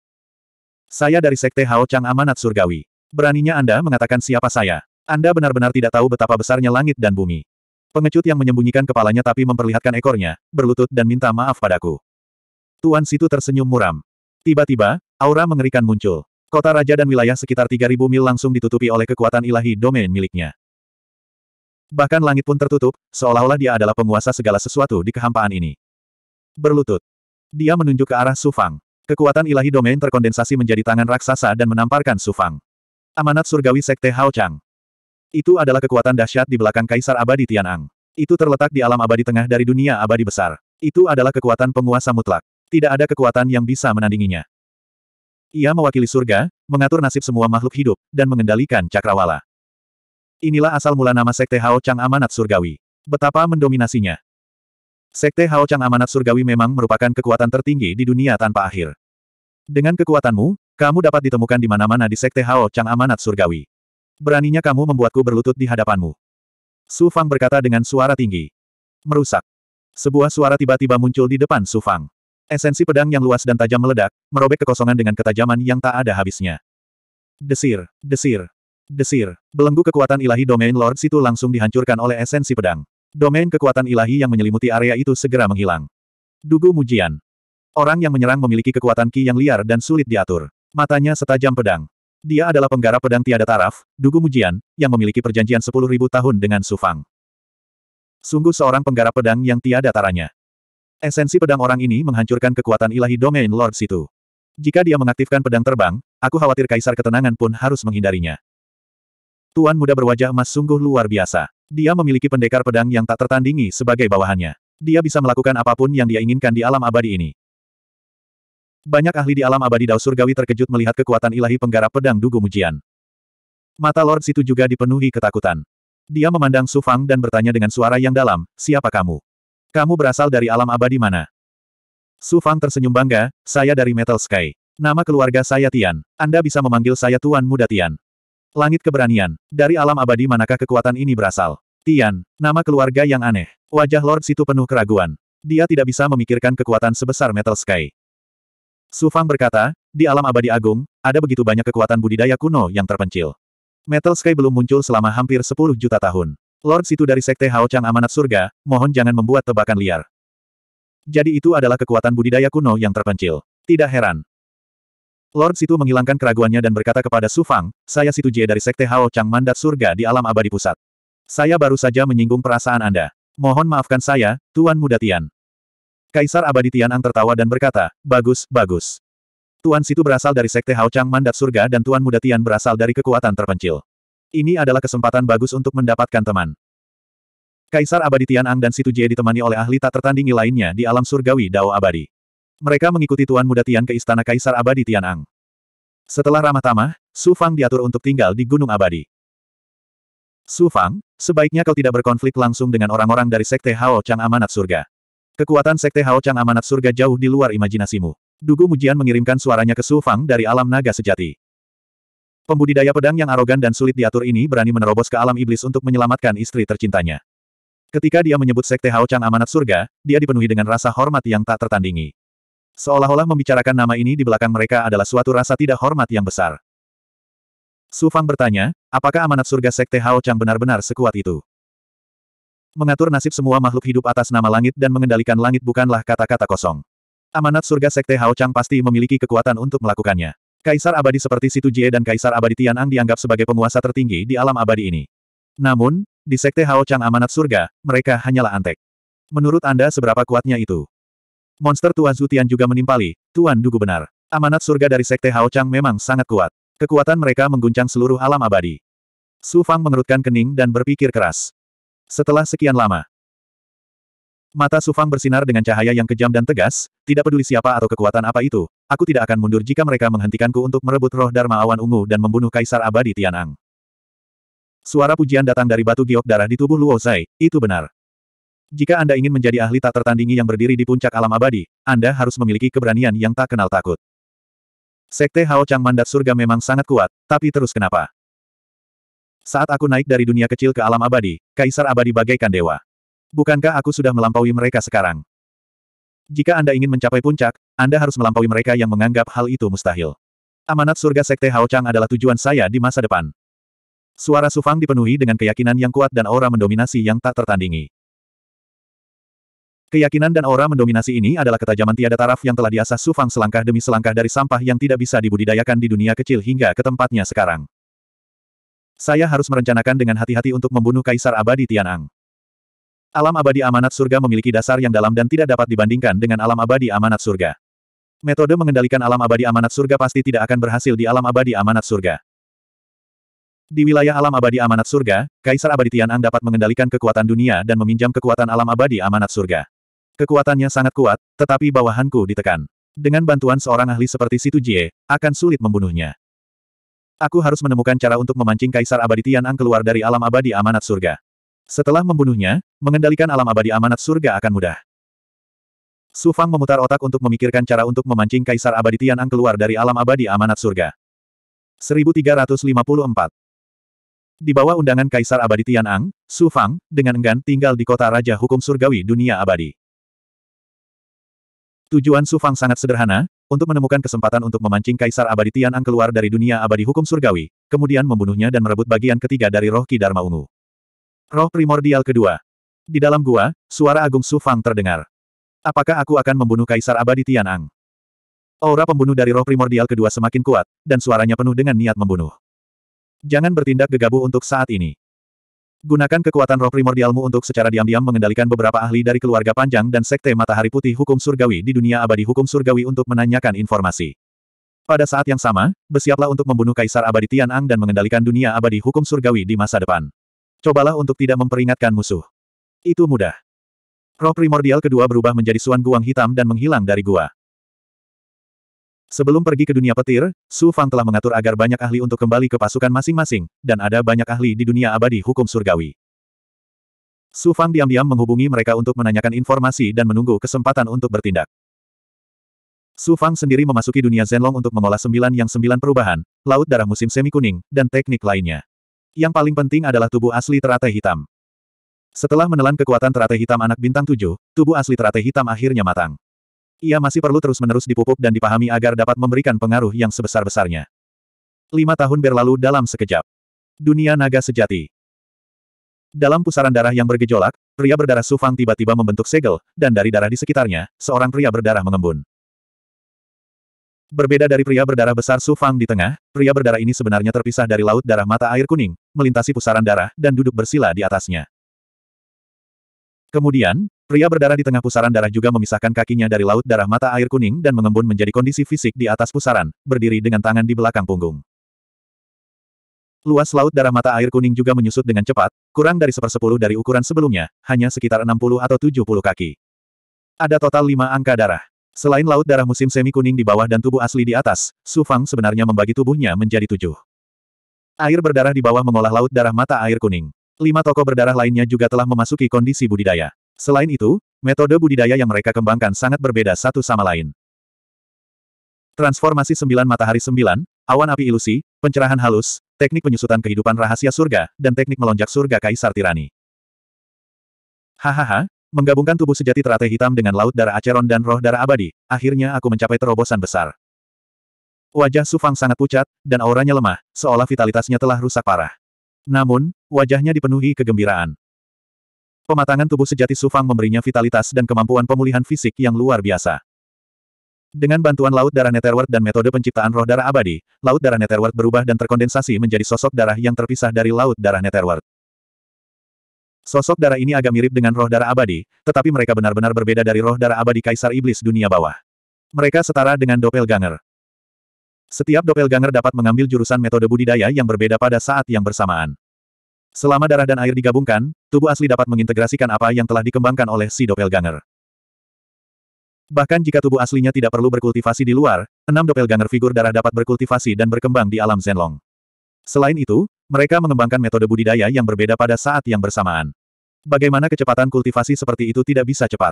Saya dari Sekte Hao Chang Amanat Surgawi. Beraninya Anda mengatakan siapa saya? Anda benar-benar tidak tahu betapa besarnya langit dan bumi. Pengecut yang menyembunyikan kepalanya tapi memperlihatkan ekornya, berlutut dan minta maaf padaku. Tuan Situ tersenyum muram. Tiba-tiba, aura mengerikan muncul. Kota raja dan wilayah sekitar 3000 mil langsung ditutupi oleh kekuatan ilahi domain miliknya. Bahkan langit pun tertutup, seolah-olah dia adalah penguasa segala sesuatu di kehampaan ini. Berlutut. Dia menunjuk ke arah Sufang. Kekuatan ilahi domain terkondensasi menjadi tangan raksasa dan menamparkan Sufang. Amanat surgawi Sekte Hao Chang. Itu adalah kekuatan dahsyat di belakang Kaisar Abadi Tianang. Itu terletak di alam abadi tengah dari dunia abadi besar. Itu adalah kekuatan penguasa mutlak. Tidak ada kekuatan yang bisa menandinginya. Ia mewakili surga, mengatur nasib semua makhluk hidup, dan mengendalikan cakrawala. Inilah asal mula nama Sekte Hao Chang Amanat Surgawi. Betapa mendominasinya. Sekte Hao Chang Amanat Surgawi memang merupakan kekuatan tertinggi di dunia tanpa akhir. Dengan kekuatanmu, kamu dapat ditemukan di mana-mana di Sekte Hao Chang Amanat Surgawi. Beraninya kamu membuatku berlutut di hadapanmu. Su Fang berkata dengan suara tinggi. Merusak. Sebuah suara tiba-tiba muncul di depan Su Fang. Esensi pedang yang luas dan tajam meledak, merobek kekosongan dengan ketajaman yang tak ada habisnya. Desir, desir, desir. Belenggu kekuatan ilahi domain Lord situ langsung dihancurkan oleh esensi pedang. Domain kekuatan ilahi yang menyelimuti area itu segera menghilang. Dugu Mujian. Orang yang menyerang memiliki kekuatan ki yang liar dan sulit diatur. Matanya setajam pedang. Dia adalah penggarap pedang tiada taraf, Dugu Mujian, yang memiliki perjanjian sepuluh ribu tahun dengan Sufang. Sungguh seorang penggarap pedang yang tiada taranya. Esensi pedang orang ini menghancurkan kekuatan ilahi domain Lord Situ. Jika dia mengaktifkan pedang terbang, aku khawatir Kaisar Ketenangan pun harus menghindarinya. Tuan muda berwajah emas sungguh luar biasa. Dia memiliki pendekar pedang yang tak tertandingi sebagai bawahannya. Dia bisa melakukan apapun yang dia inginkan di alam abadi ini. Banyak ahli di alam abadi Dao Surgawi terkejut melihat kekuatan ilahi penggarap pedang Dugu Mujian. Mata Lord Situ juga dipenuhi ketakutan. Dia memandang Su Fang dan bertanya dengan suara yang dalam, siapa kamu? Kamu berasal dari alam abadi mana? Su Fang tersenyum bangga, saya dari Metal Sky. Nama keluarga saya Tian. Anda bisa memanggil saya Tuan Muda Tian. Langit keberanian, dari alam abadi manakah kekuatan ini berasal? Tian, nama keluarga yang aneh. Wajah Lord Situ penuh keraguan. Dia tidak bisa memikirkan kekuatan sebesar Metal Sky. Su Fang berkata, di alam abadi agung, ada begitu banyak kekuatan budidaya kuno yang terpencil. Metal Sky belum muncul selama hampir 10 juta tahun. Lord situ dari Sekte Hao Chang Amanat Surga, mohon jangan membuat tebakan liar. Jadi itu adalah kekuatan budidaya kuno yang terpencil. Tidak heran. Lord situ menghilangkan keraguannya dan berkata kepada Su Fang, saya situ Jie dari Sekte Hao Chang Mandat Surga di alam abadi pusat. Saya baru saja menyinggung perasaan Anda. Mohon maafkan saya, Tuan Mudatian. Kaisar Abadi Tianang tertawa dan berkata, bagus, bagus. Tuan Situ berasal dari Sekte Hao Chang Mandat Surga dan Tuan Muda Tian berasal dari kekuatan terpencil. Ini adalah kesempatan bagus untuk mendapatkan teman. Kaisar Abadi Tianang dan Situ Jie ditemani oleh ahli tak tertandingi lainnya di alam surgawi Dao Abadi. Mereka mengikuti Tuan Muda Tian ke istana Kaisar Abadi Tianang. Setelah ramah tamah, Su Fang diatur untuk tinggal di Gunung Abadi. Su Fang, sebaiknya kau tidak berkonflik langsung dengan orang-orang dari Sekte Hao Chang Amanat Surga. Kekuatan Sekte Hao Chang amanat surga jauh di luar imajinasimu. Dugu Mujian mengirimkan suaranya ke Su Fang dari alam naga sejati. Pembudidaya pedang yang arogan dan sulit diatur ini berani menerobos ke alam iblis untuk menyelamatkan istri tercintanya. Ketika dia menyebut Sekte Hao Chang amanat surga, dia dipenuhi dengan rasa hormat yang tak tertandingi. Seolah-olah membicarakan nama ini di belakang mereka adalah suatu rasa tidak hormat yang besar. Su Fang bertanya, apakah amanat surga Sekte Hao Chang benar-benar sekuat itu? Mengatur nasib semua makhluk hidup atas nama langit dan mengendalikan langit bukanlah kata-kata kosong. Amanat surga Sekte Hao Chang pasti memiliki kekuatan untuk melakukannya. Kaisar abadi seperti Situ Jie dan Kaisar abadi Tianang dianggap sebagai penguasa tertinggi di alam abadi ini. Namun, di Sekte Hao Chang amanat surga, mereka hanyalah antek. Menurut Anda seberapa kuatnya itu? Monster Tuan Zutian juga menimpali, Tuan Dugu benar. Amanat surga dari Sekte Hao Chang memang sangat kuat. Kekuatan mereka mengguncang seluruh alam abadi. Su Fang mengerutkan kening dan berpikir keras. Setelah sekian lama, mata Sufang bersinar dengan cahaya yang kejam dan tegas, tidak peduli siapa atau kekuatan apa itu, aku tidak akan mundur jika mereka menghentikanku untuk merebut roh Dharma Awan Ungu dan membunuh Kaisar Abadi Tianang. Suara pujian datang dari batu giok darah di tubuh Luo Zai, itu benar. Jika Anda ingin menjadi ahli tak tertandingi yang berdiri di puncak alam abadi, Anda harus memiliki keberanian yang tak kenal takut. Sekte Hao Chang Mandat Surga memang sangat kuat, tapi terus kenapa? Saat aku naik dari dunia kecil ke alam abadi, kaisar abadi bagaikan dewa. Bukankah aku sudah melampaui mereka sekarang? Jika Anda ingin mencapai puncak, Anda harus melampaui mereka yang menganggap hal itu mustahil. Amanat surga Sekte Hao Chang adalah tujuan saya di masa depan. Suara Sufang dipenuhi dengan keyakinan yang kuat dan aura mendominasi yang tak tertandingi. Keyakinan dan aura mendominasi ini adalah ketajaman tiada taraf yang telah diasah Sufang selangkah demi selangkah dari sampah yang tidak bisa dibudidayakan di dunia kecil hingga ke tempatnya sekarang. Saya harus merencanakan dengan hati-hati untuk membunuh Kaisar Abadi Tianang. Alam abadi amanat surga memiliki dasar yang dalam dan tidak dapat dibandingkan dengan alam abadi amanat surga. Metode mengendalikan alam abadi amanat surga pasti tidak akan berhasil di alam abadi amanat surga. Di wilayah alam abadi amanat surga, Kaisar Abadi Tianang dapat mengendalikan kekuatan dunia dan meminjam kekuatan alam abadi amanat surga. Kekuatannya sangat kuat, tetapi bawahanku ditekan. Dengan bantuan seorang ahli seperti Situ Jie, akan sulit membunuhnya. Aku harus menemukan cara untuk memancing Kaisar Abadi Tianang keluar dari alam abadi amanat surga. Setelah membunuhnya, mengendalikan alam abadi amanat surga akan mudah. Su Fang memutar otak untuk memikirkan cara untuk memancing Kaisar Abadi Tianang keluar dari alam abadi amanat surga. 1354 Di bawah undangan Kaisar Abadi Tianang, Su Fang, dengan enggan tinggal di kota Raja Hukum Surgawi Dunia Abadi. Tujuan Su Fang sangat sederhana, untuk menemukan kesempatan untuk memancing Kaisar Abadi Tian Ang keluar dari dunia abadi hukum surgawi, kemudian membunuhnya dan merebut bagian ketiga dari roh Ki Dharma Ungu. Roh primordial kedua. Di dalam gua, suara agung Su Fang terdengar. Apakah aku akan membunuh Kaisar Abadi Tian Ang? Aura pembunuh dari roh primordial kedua semakin kuat, dan suaranya penuh dengan niat membunuh. Jangan bertindak gegabah untuk saat ini. Gunakan kekuatan roh primordialmu untuk secara diam-diam mengendalikan beberapa ahli dari keluarga panjang dan sekte matahari putih hukum surgawi di dunia abadi hukum surgawi untuk menanyakan informasi. Pada saat yang sama, bersiaplah untuk membunuh Kaisar Abadi Tianang dan mengendalikan dunia abadi hukum surgawi di masa depan. Cobalah untuk tidak memperingatkan musuh. Itu mudah. Roh primordial kedua berubah menjadi suan guang hitam dan menghilang dari gua. Sebelum pergi ke dunia petir, Su Fang telah mengatur agar banyak ahli untuk kembali ke pasukan masing-masing, dan ada banyak ahli di dunia abadi hukum surgawi. Su Fang diam-diam menghubungi mereka untuk menanyakan informasi dan menunggu kesempatan untuk bertindak. Su Fang sendiri memasuki dunia Zenlong untuk mengolah sembilan yang sembilan perubahan, laut darah musim semi kuning, dan teknik lainnya. Yang paling penting adalah tubuh asli teratai hitam. Setelah menelan kekuatan teratai hitam anak bintang tujuh, tubuh asli teratai hitam akhirnya matang. Ia masih perlu terus-menerus dipupuk dan dipahami agar dapat memberikan pengaruh yang sebesar-besarnya. Lima tahun berlalu dalam sekejap. Dunia naga sejati. Dalam pusaran darah yang bergejolak, pria berdarah Sufang tiba-tiba membentuk segel, dan dari darah di sekitarnya, seorang pria berdarah mengembun. Berbeda dari pria berdarah besar Sufang di tengah, pria berdarah ini sebenarnya terpisah dari laut darah mata air kuning, melintasi pusaran darah, dan duduk bersila di atasnya. Kemudian, Pria berdarah di tengah pusaran darah juga memisahkan kakinya dari laut darah mata air kuning dan mengembun menjadi kondisi fisik di atas pusaran, berdiri dengan tangan di belakang punggung. Luas laut darah mata air kuning juga menyusut dengan cepat, kurang dari sepersepuluh dari ukuran sebelumnya, hanya sekitar 60 atau 70 kaki. Ada total lima angka darah. Selain laut darah musim semi kuning di bawah dan tubuh asli di atas, Su Fang sebenarnya membagi tubuhnya menjadi tujuh. Air berdarah di bawah mengolah laut darah mata air kuning. Lima tokoh berdarah lainnya juga telah memasuki kondisi budidaya. Selain itu, metode budidaya yang mereka kembangkan sangat berbeda satu sama lain. Transformasi sembilan matahari sembilan, awan api ilusi, pencerahan halus, teknik penyusutan kehidupan rahasia surga, dan teknik melonjak surga Kaisar Tirani. Hahaha, menggabungkan tubuh sejati teratai hitam dengan laut darah Aceron dan roh darah abadi, akhirnya aku mencapai terobosan besar. Wajah Sufang sangat pucat, dan auranya lemah, seolah vitalitasnya telah rusak parah. Namun, wajahnya dipenuhi kegembiraan. Pematangan tubuh sejati Sufang memberinya vitalitas dan kemampuan pemulihan fisik yang luar biasa. Dengan bantuan Laut Darah Netherworld dan metode penciptaan roh darah abadi, Laut Darah Netherworld berubah dan terkondensasi menjadi sosok darah yang terpisah dari Laut Darah Netherworld. Sosok darah ini agak mirip dengan roh darah abadi, tetapi mereka benar-benar berbeda dari roh darah abadi Kaisar Iblis dunia bawah. Mereka setara dengan doppelganger. Setiap doppelganger dapat mengambil jurusan metode budidaya yang berbeda pada saat yang bersamaan. Selama darah dan air digabungkan, tubuh asli dapat mengintegrasikan apa yang telah dikembangkan oleh si doppelganger. Bahkan jika tubuh aslinya tidak perlu berkultivasi di luar, enam doppelganger figur darah dapat berkultivasi dan berkembang di alam Zenlong. Selain itu, mereka mengembangkan metode budidaya yang berbeda pada saat yang bersamaan. Bagaimana kecepatan kultivasi seperti itu tidak bisa cepat?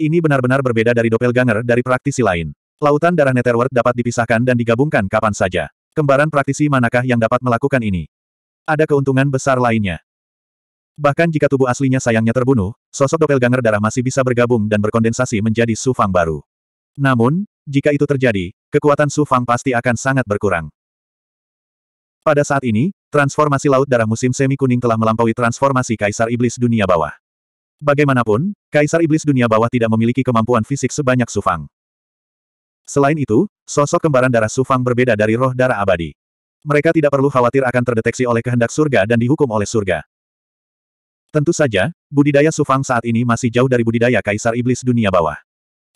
Ini benar-benar berbeda dari doppelganger dari praktisi lain. Lautan darah Netherworld dapat dipisahkan dan digabungkan kapan saja. Kembaran praktisi manakah yang dapat melakukan ini? Ada keuntungan besar lainnya. Bahkan jika tubuh aslinya sayangnya terbunuh, sosok doppelganger darah masih bisa bergabung dan berkondensasi menjadi sufang baru. Namun, jika itu terjadi, kekuatan sufang pasti akan sangat berkurang. Pada saat ini, transformasi Laut Darah Musim Semi Kuning telah melampaui transformasi Kaisar Iblis Dunia Bawah. Bagaimanapun, Kaisar Iblis Dunia Bawah tidak memiliki kemampuan fisik sebanyak sufang. Selain itu, sosok kembaran darah sufang berbeda dari roh darah abadi. Mereka tidak perlu khawatir akan terdeteksi oleh kehendak surga dan dihukum oleh surga. Tentu saja, budidaya Sufang saat ini masih jauh dari budidaya Kaisar Iblis dunia bawah.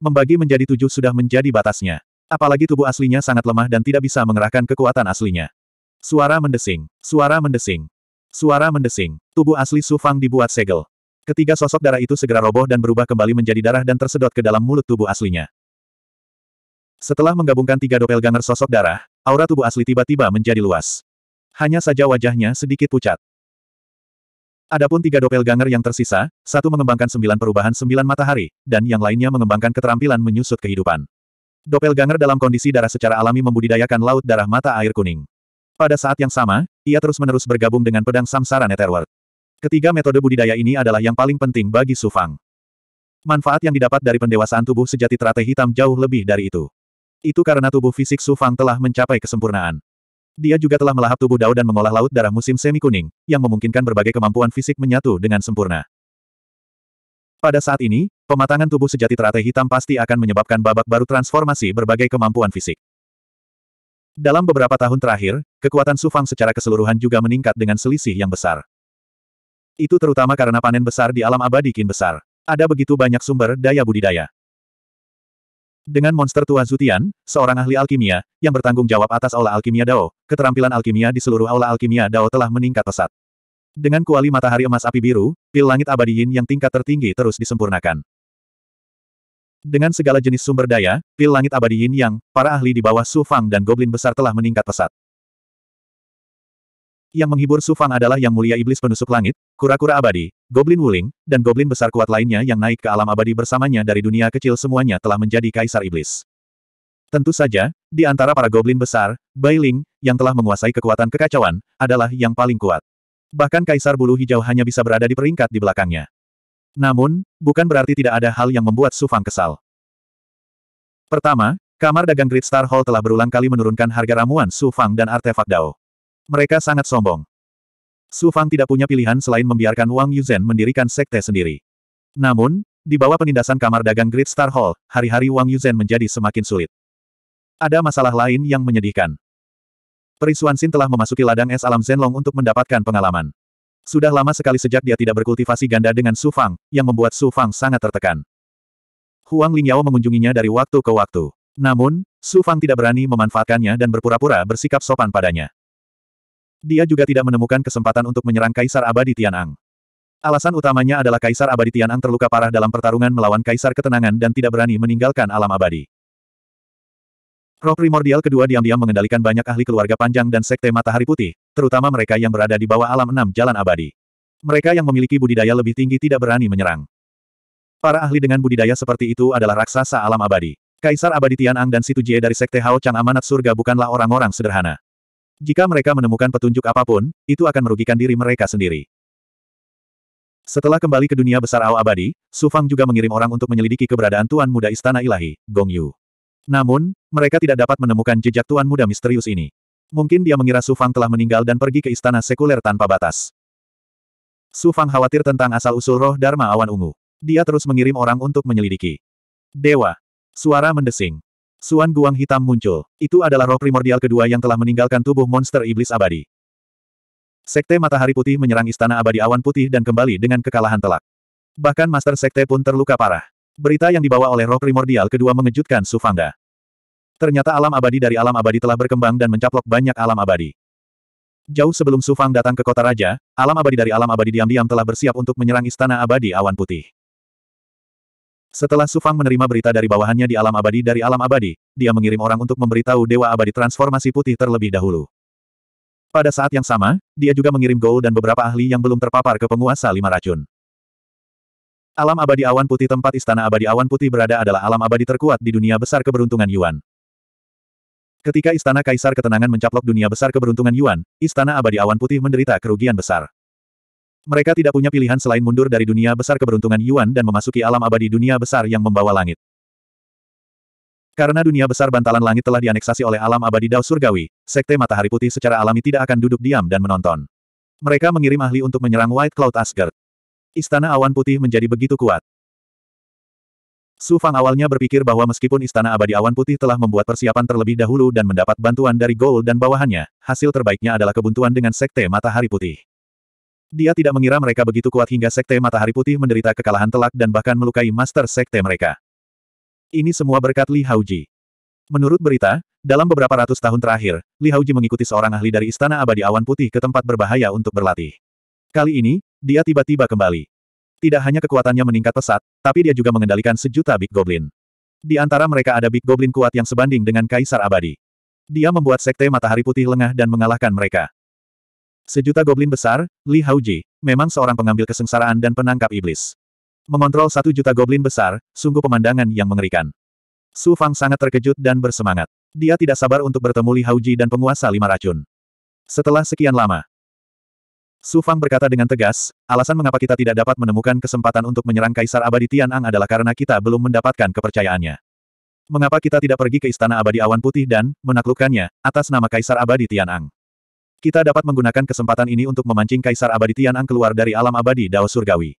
Membagi menjadi tujuh sudah menjadi batasnya. Apalagi tubuh aslinya sangat lemah dan tidak bisa mengerahkan kekuatan aslinya. Suara mendesing, suara mendesing, suara mendesing. Tubuh asli Sufang dibuat segel. Ketiga sosok darah itu segera roboh dan berubah kembali menjadi darah dan tersedot ke dalam mulut tubuh aslinya. Setelah menggabungkan tiga doppelganger sosok darah, aura tubuh asli tiba-tiba menjadi luas. Hanya saja wajahnya sedikit pucat. Adapun tiga doppelganger yang tersisa, satu mengembangkan sembilan perubahan sembilan matahari, dan yang lainnya mengembangkan keterampilan menyusut kehidupan. Doppelganger dalam kondisi darah secara alami membudidayakan laut darah mata air kuning. Pada saat yang sama, ia terus-menerus bergabung dengan pedang samsara Netherworld. Ketiga metode budidaya ini adalah yang paling penting bagi Sufang. Manfaat yang didapat dari pendewasaan tubuh sejati teratai hitam jauh lebih dari itu. Itu karena tubuh fisik Su Fang telah mencapai kesempurnaan. Dia juga telah melahap tubuh Dao dan mengolah laut darah musim semi kuning, yang memungkinkan berbagai kemampuan fisik menyatu dengan sempurna. Pada saat ini, pematangan tubuh sejati teratai hitam pasti akan menyebabkan babak baru transformasi berbagai kemampuan fisik. Dalam beberapa tahun terakhir, kekuatan Su Fang secara keseluruhan juga meningkat dengan selisih yang besar. Itu terutama karena panen besar di alam abadi kin besar. Ada begitu banyak sumber daya budidaya. Dengan monster tua Zutian, seorang ahli alkimia, yang bertanggung jawab atas aula alkimia Dao, keterampilan alkimia di seluruh aula alkimia Dao telah meningkat pesat. Dengan kuali matahari emas api biru, pil langit abadi yin yang tingkat tertinggi terus disempurnakan. Dengan segala jenis sumber daya, pil langit abadi yin yang, para ahli di bawah Su Fang dan Goblin besar telah meningkat pesat. Yang menghibur Su Fang adalah yang mulia iblis penusuk langit, kura-kura abadi, goblin wuling, dan goblin besar kuat lainnya yang naik ke alam abadi bersamanya dari dunia kecil semuanya telah menjadi kaisar iblis. Tentu saja, di antara para goblin besar, Bai Ling, yang telah menguasai kekuatan kekacauan, adalah yang paling kuat. Bahkan kaisar bulu hijau hanya bisa berada di peringkat di belakangnya. Namun, bukan berarti tidak ada hal yang membuat Su Fang kesal. Pertama, kamar dagang Great Star Hall telah berulang kali menurunkan harga ramuan Su Fang dan artefak Dao. Mereka sangat sombong. Su Fang tidak punya pilihan selain membiarkan Wang Yuzhen mendirikan sekte sendiri. Namun, di bawah penindasan kamar dagang Great Star Hall, hari-hari Wang Yuzhen menjadi semakin sulit. Ada masalah lain yang menyedihkan. Perisuan Xin telah memasuki ladang es alam Zenlong untuk mendapatkan pengalaman. Sudah lama sekali sejak dia tidak berkultivasi ganda dengan Su Fang, yang membuat Su Fang sangat tertekan. Huang Lingyao mengunjunginya dari waktu ke waktu. Namun, Su Fang tidak berani memanfaatkannya dan berpura-pura bersikap sopan padanya. Dia juga tidak menemukan kesempatan untuk menyerang Kaisar Abadi Tianang. Alasan utamanya adalah Kaisar Abadi Tianang terluka parah dalam pertarungan melawan Kaisar Ketenangan dan tidak berani meninggalkan alam abadi. Roh primordial kedua diam-diam mengendalikan banyak ahli keluarga panjang dan sekte matahari putih, terutama mereka yang berada di bawah alam enam jalan abadi. Mereka yang memiliki budidaya lebih tinggi tidak berani menyerang. Para ahli dengan budidaya seperti itu adalah raksasa alam abadi. Kaisar abadi Tianang dan Situ Jie dari sekte Hao Chang Amanat Surga bukanlah orang-orang sederhana. Jika mereka menemukan petunjuk apapun, itu akan merugikan diri mereka sendiri. Setelah kembali ke dunia besar Ao Abadi, Su Fang juga mengirim orang untuk menyelidiki keberadaan Tuan Muda Istana Ilahi, Gong Yu. Namun, mereka tidak dapat menemukan jejak Tuan Muda misterius ini. Mungkin dia mengira Su Fang telah meninggal dan pergi ke istana sekuler tanpa batas. Su Fang khawatir tentang asal-usul roh Dharma Awan Ungu. Dia terus mengirim orang untuk menyelidiki. Dewa. Suara mendesing. Suan Guang hitam muncul. Itu adalah roh primordial kedua yang telah meninggalkan tubuh monster iblis abadi. Sekte Matahari Putih menyerang Istana Abadi Awan Putih dan kembali dengan kekalahan telak. Bahkan Master Sekte pun terluka parah. Berita yang dibawa oleh roh primordial kedua mengejutkan Sufangda. Ternyata alam abadi dari alam abadi telah berkembang dan mencaplok banyak alam abadi. Jauh sebelum Sufang datang ke kota raja, alam abadi dari alam abadi diam-diam telah bersiap untuk menyerang istana abadi awan putih. Setelah Sufang menerima berita dari bawahannya di alam abadi dari alam abadi, dia mengirim orang untuk memberitahu Dewa Abadi Transformasi Putih terlebih dahulu. Pada saat yang sama, dia juga mengirim Goul dan beberapa ahli yang belum terpapar ke penguasa lima racun. Alam abadi awan putih tempat istana abadi awan putih berada adalah alam abadi terkuat di dunia besar keberuntungan Yuan. Ketika istana kaisar ketenangan mencaplok dunia besar keberuntungan Yuan, istana abadi awan putih menderita kerugian besar. Mereka tidak punya pilihan selain mundur dari dunia besar keberuntungan Yuan dan memasuki alam abadi dunia besar yang membawa langit. Karena dunia besar bantalan langit telah dianeksasi oleh alam abadi Dao Surgawi, Sekte Matahari Putih secara alami tidak akan duduk diam dan menonton. Mereka mengirim ahli untuk menyerang White Cloud Asgard. Istana Awan Putih menjadi begitu kuat. Su Fang awalnya berpikir bahwa meskipun Istana Abadi Awan Putih telah membuat persiapan terlebih dahulu dan mendapat bantuan dari Gold dan bawahannya, hasil terbaiknya adalah kebuntuan dengan Sekte Matahari Putih. Dia tidak mengira mereka begitu kuat hingga Sekte Matahari Putih menderita kekalahan telak dan bahkan melukai Master Sekte mereka. Ini semua berkat Li Hauji. Menurut berita, dalam beberapa ratus tahun terakhir, Li Hauji mengikuti seorang ahli dari Istana Abadi Awan Putih ke tempat berbahaya untuk berlatih. Kali ini, dia tiba-tiba kembali. Tidak hanya kekuatannya meningkat pesat, tapi dia juga mengendalikan sejuta Big Goblin. Di antara mereka ada Big Goblin kuat yang sebanding dengan Kaisar Abadi. Dia membuat Sekte Matahari Putih lengah dan mengalahkan mereka. Sejuta goblin besar, Li Haoji, memang seorang pengambil kesengsaraan dan penangkap iblis. Mengontrol satu juta goblin besar, sungguh pemandangan yang mengerikan. Su Fang sangat terkejut dan bersemangat. Dia tidak sabar untuk bertemu Li Haoji dan penguasa lima racun. Setelah sekian lama, Su Fang berkata dengan tegas, alasan mengapa kita tidak dapat menemukan kesempatan untuk menyerang Kaisar Abadi Tianang adalah karena kita belum mendapatkan kepercayaannya. Mengapa kita tidak pergi ke Istana Abadi Awan Putih dan menaklukkannya atas nama Kaisar Abadi Tianang? Kita dapat menggunakan kesempatan ini untuk memancing Kaisar Abadi Tianang keluar dari alam abadi Dao Surgawi.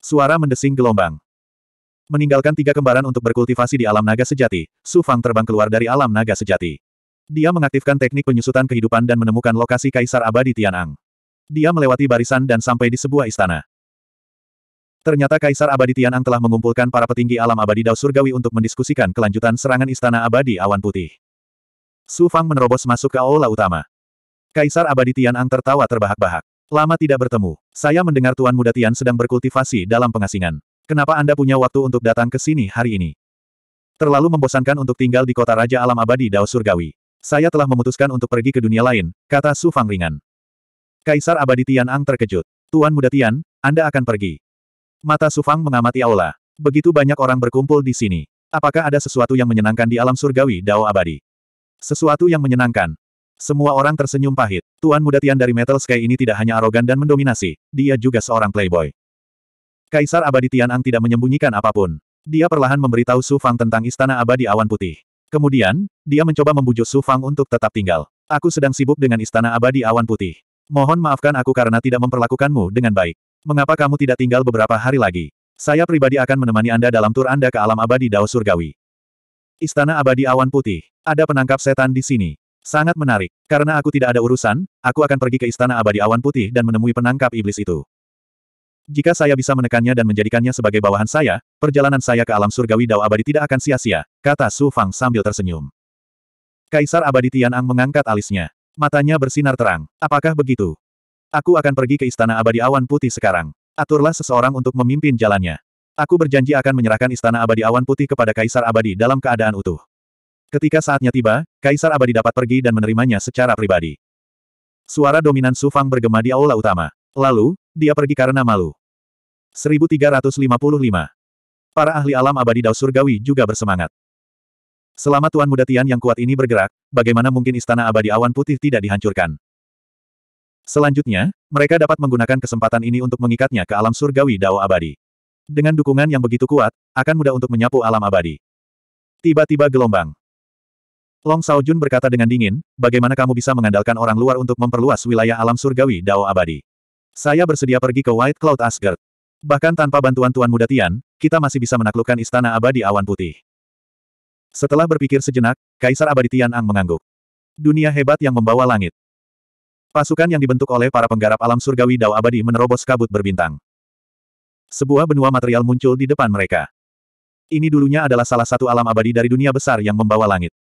Suara mendesing gelombang. Meninggalkan tiga kembaran untuk berkultivasi di alam naga sejati, Su Fang terbang keluar dari alam naga sejati. Dia mengaktifkan teknik penyusutan kehidupan dan menemukan lokasi Kaisar Abadi Tianang. Dia melewati barisan dan sampai di sebuah istana. Ternyata Kaisar Abadi Tianang telah mengumpulkan para petinggi alam abadi Dao Surgawi untuk mendiskusikan kelanjutan serangan Istana Abadi Awan Putih. Su Fang menerobos masuk ke aula utama. Kaisar abadi Tian Ang tertawa terbahak-bahak. Lama tidak bertemu. Saya mendengar Tuan Muda Tian sedang berkultivasi dalam pengasingan. Kenapa Anda punya waktu untuk datang ke sini hari ini? Terlalu membosankan untuk tinggal di kota Raja Alam Abadi Dao Surgawi. Saya telah memutuskan untuk pergi ke dunia lain, kata Su Fang ringan. Kaisar abadi Tian Ang terkejut. Tuan Muda Tian, Anda akan pergi. Mata Su Fang mengamati aula. Begitu banyak orang berkumpul di sini. Apakah ada sesuatu yang menyenangkan di alam surgawi Dao Abadi? Sesuatu yang menyenangkan, semua orang tersenyum pahit. Tuan muda Tian dari Metal Sky ini tidak hanya arogan dan mendominasi, dia juga seorang playboy. Kaisar Abadi Tianang tidak menyembunyikan apapun. Dia perlahan memberitahu Su Fang tentang Istana Abadi Awan Putih. Kemudian, dia mencoba membujuk Su Fang untuk tetap tinggal. Aku sedang sibuk dengan Istana Abadi Awan Putih. Mohon maafkan aku karena tidak memperlakukanmu dengan baik. Mengapa kamu tidak tinggal beberapa hari lagi? Saya pribadi akan menemani Anda dalam tur Anda ke alam abadi Dao Surgawi. Istana Abadi Awan Putih. Ada penangkap setan di sini. Sangat menarik. Karena aku tidak ada urusan, aku akan pergi ke Istana Abadi Awan Putih dan menemui penangkap iblis itu. Jika saya bisa menekannya dan menjadikannya sebagai bawahan saya, perjalanan saya ke alam surgawi Dao Abadi tidak akan sia-sia, kata Su Fang sambil tersenyum. Kaisar Abadi Tian Ang mengangkat alisnya. Matanya bersinar terang. Apakah begitu? Aku akan pergi ke Istana Abadi Awan Putih sekarang. Aturlah seseorang untuk memimpin jalannya. Aku berjanji akan menyerahkan Istana Abadi Awan Putih kepada Kaisar Abadi dalam keadaan utuh. Ketika saatnya tiba, Kaisar Abadi dapat pergi dan menerimanya secara pribadi. Suara dominan Sufang bergema di aula utama. Lalu, dia pergi karena malu. 1355 Para ahli alam abadi Dao Surgawi juga bersemangat. Selama Tuan Muda Tian yang kuat ini bergerak, bagaimana mungkin istana abadi awan putih tidak dihancurkan? Selanjutnya, mereka dapat menggunakan kesempatan ini untuk mengikatnya ke alam surgawi Dao abadi. Dengan dukungan yang begitu kuat, akan mudah untuk menyapu alam abadi. Tiba-tiba gelombang. Long Saojun berkata dengan dingin, bagaimana kamu bisa mengandalkan orang luar untuk memperluas wilayah alam surgawi Dao Abadi? Saya bersedia pergi ke White Cloud Asgard. Bahkan tanpa bantuan Tuan Muda Tian, kita masih bisa menaklukkan Istana Abadi Awan Putih. Setelah berpikir sejenak, Kaisar Abadi Tian Ang mengangguk. Dunia hebat yang membawa langit. Pasukan yang dibentuk oleh para penggarap alam surgawi Dao Abadi menerobos kabut berbintang. Sebuah benua material muncul di depan mereka. Ini dulunya adalah salah satu alam abadi dari dunia besar yang membawa langit.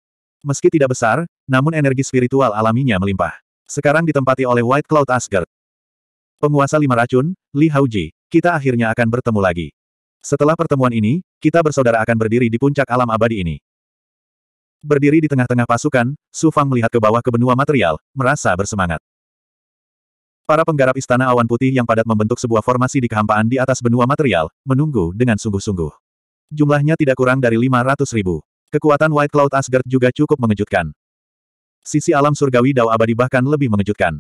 Meski tidak besar, namun energi spiritual alaminya melimpah. Sekarang ditempati oleh White Cloud Asgard. Penguasa lima racun, Li Haoji, kita akhirnya akan bertemu lagi. Setelah pertemuan ini, kita bersaudara akan berdiri di puncak alam abadi ini. Berdiri di tengah-tengah pasukan, Su Fang melihat ke bawah ke benua material, merasa bersemangat. Para penggarap istana awan putih yang padat membentuk sebuah formasi di kehampaan di atas benua material, menunggu dengan sungguh-sungguh. Jumlahnya tidak kurang dari 500 ribu. Kekuatan White Cloud Asgard juga cukup mengejutkan. Sisi alam surgawi Dao Abadi bahkan lebih mengejutkan.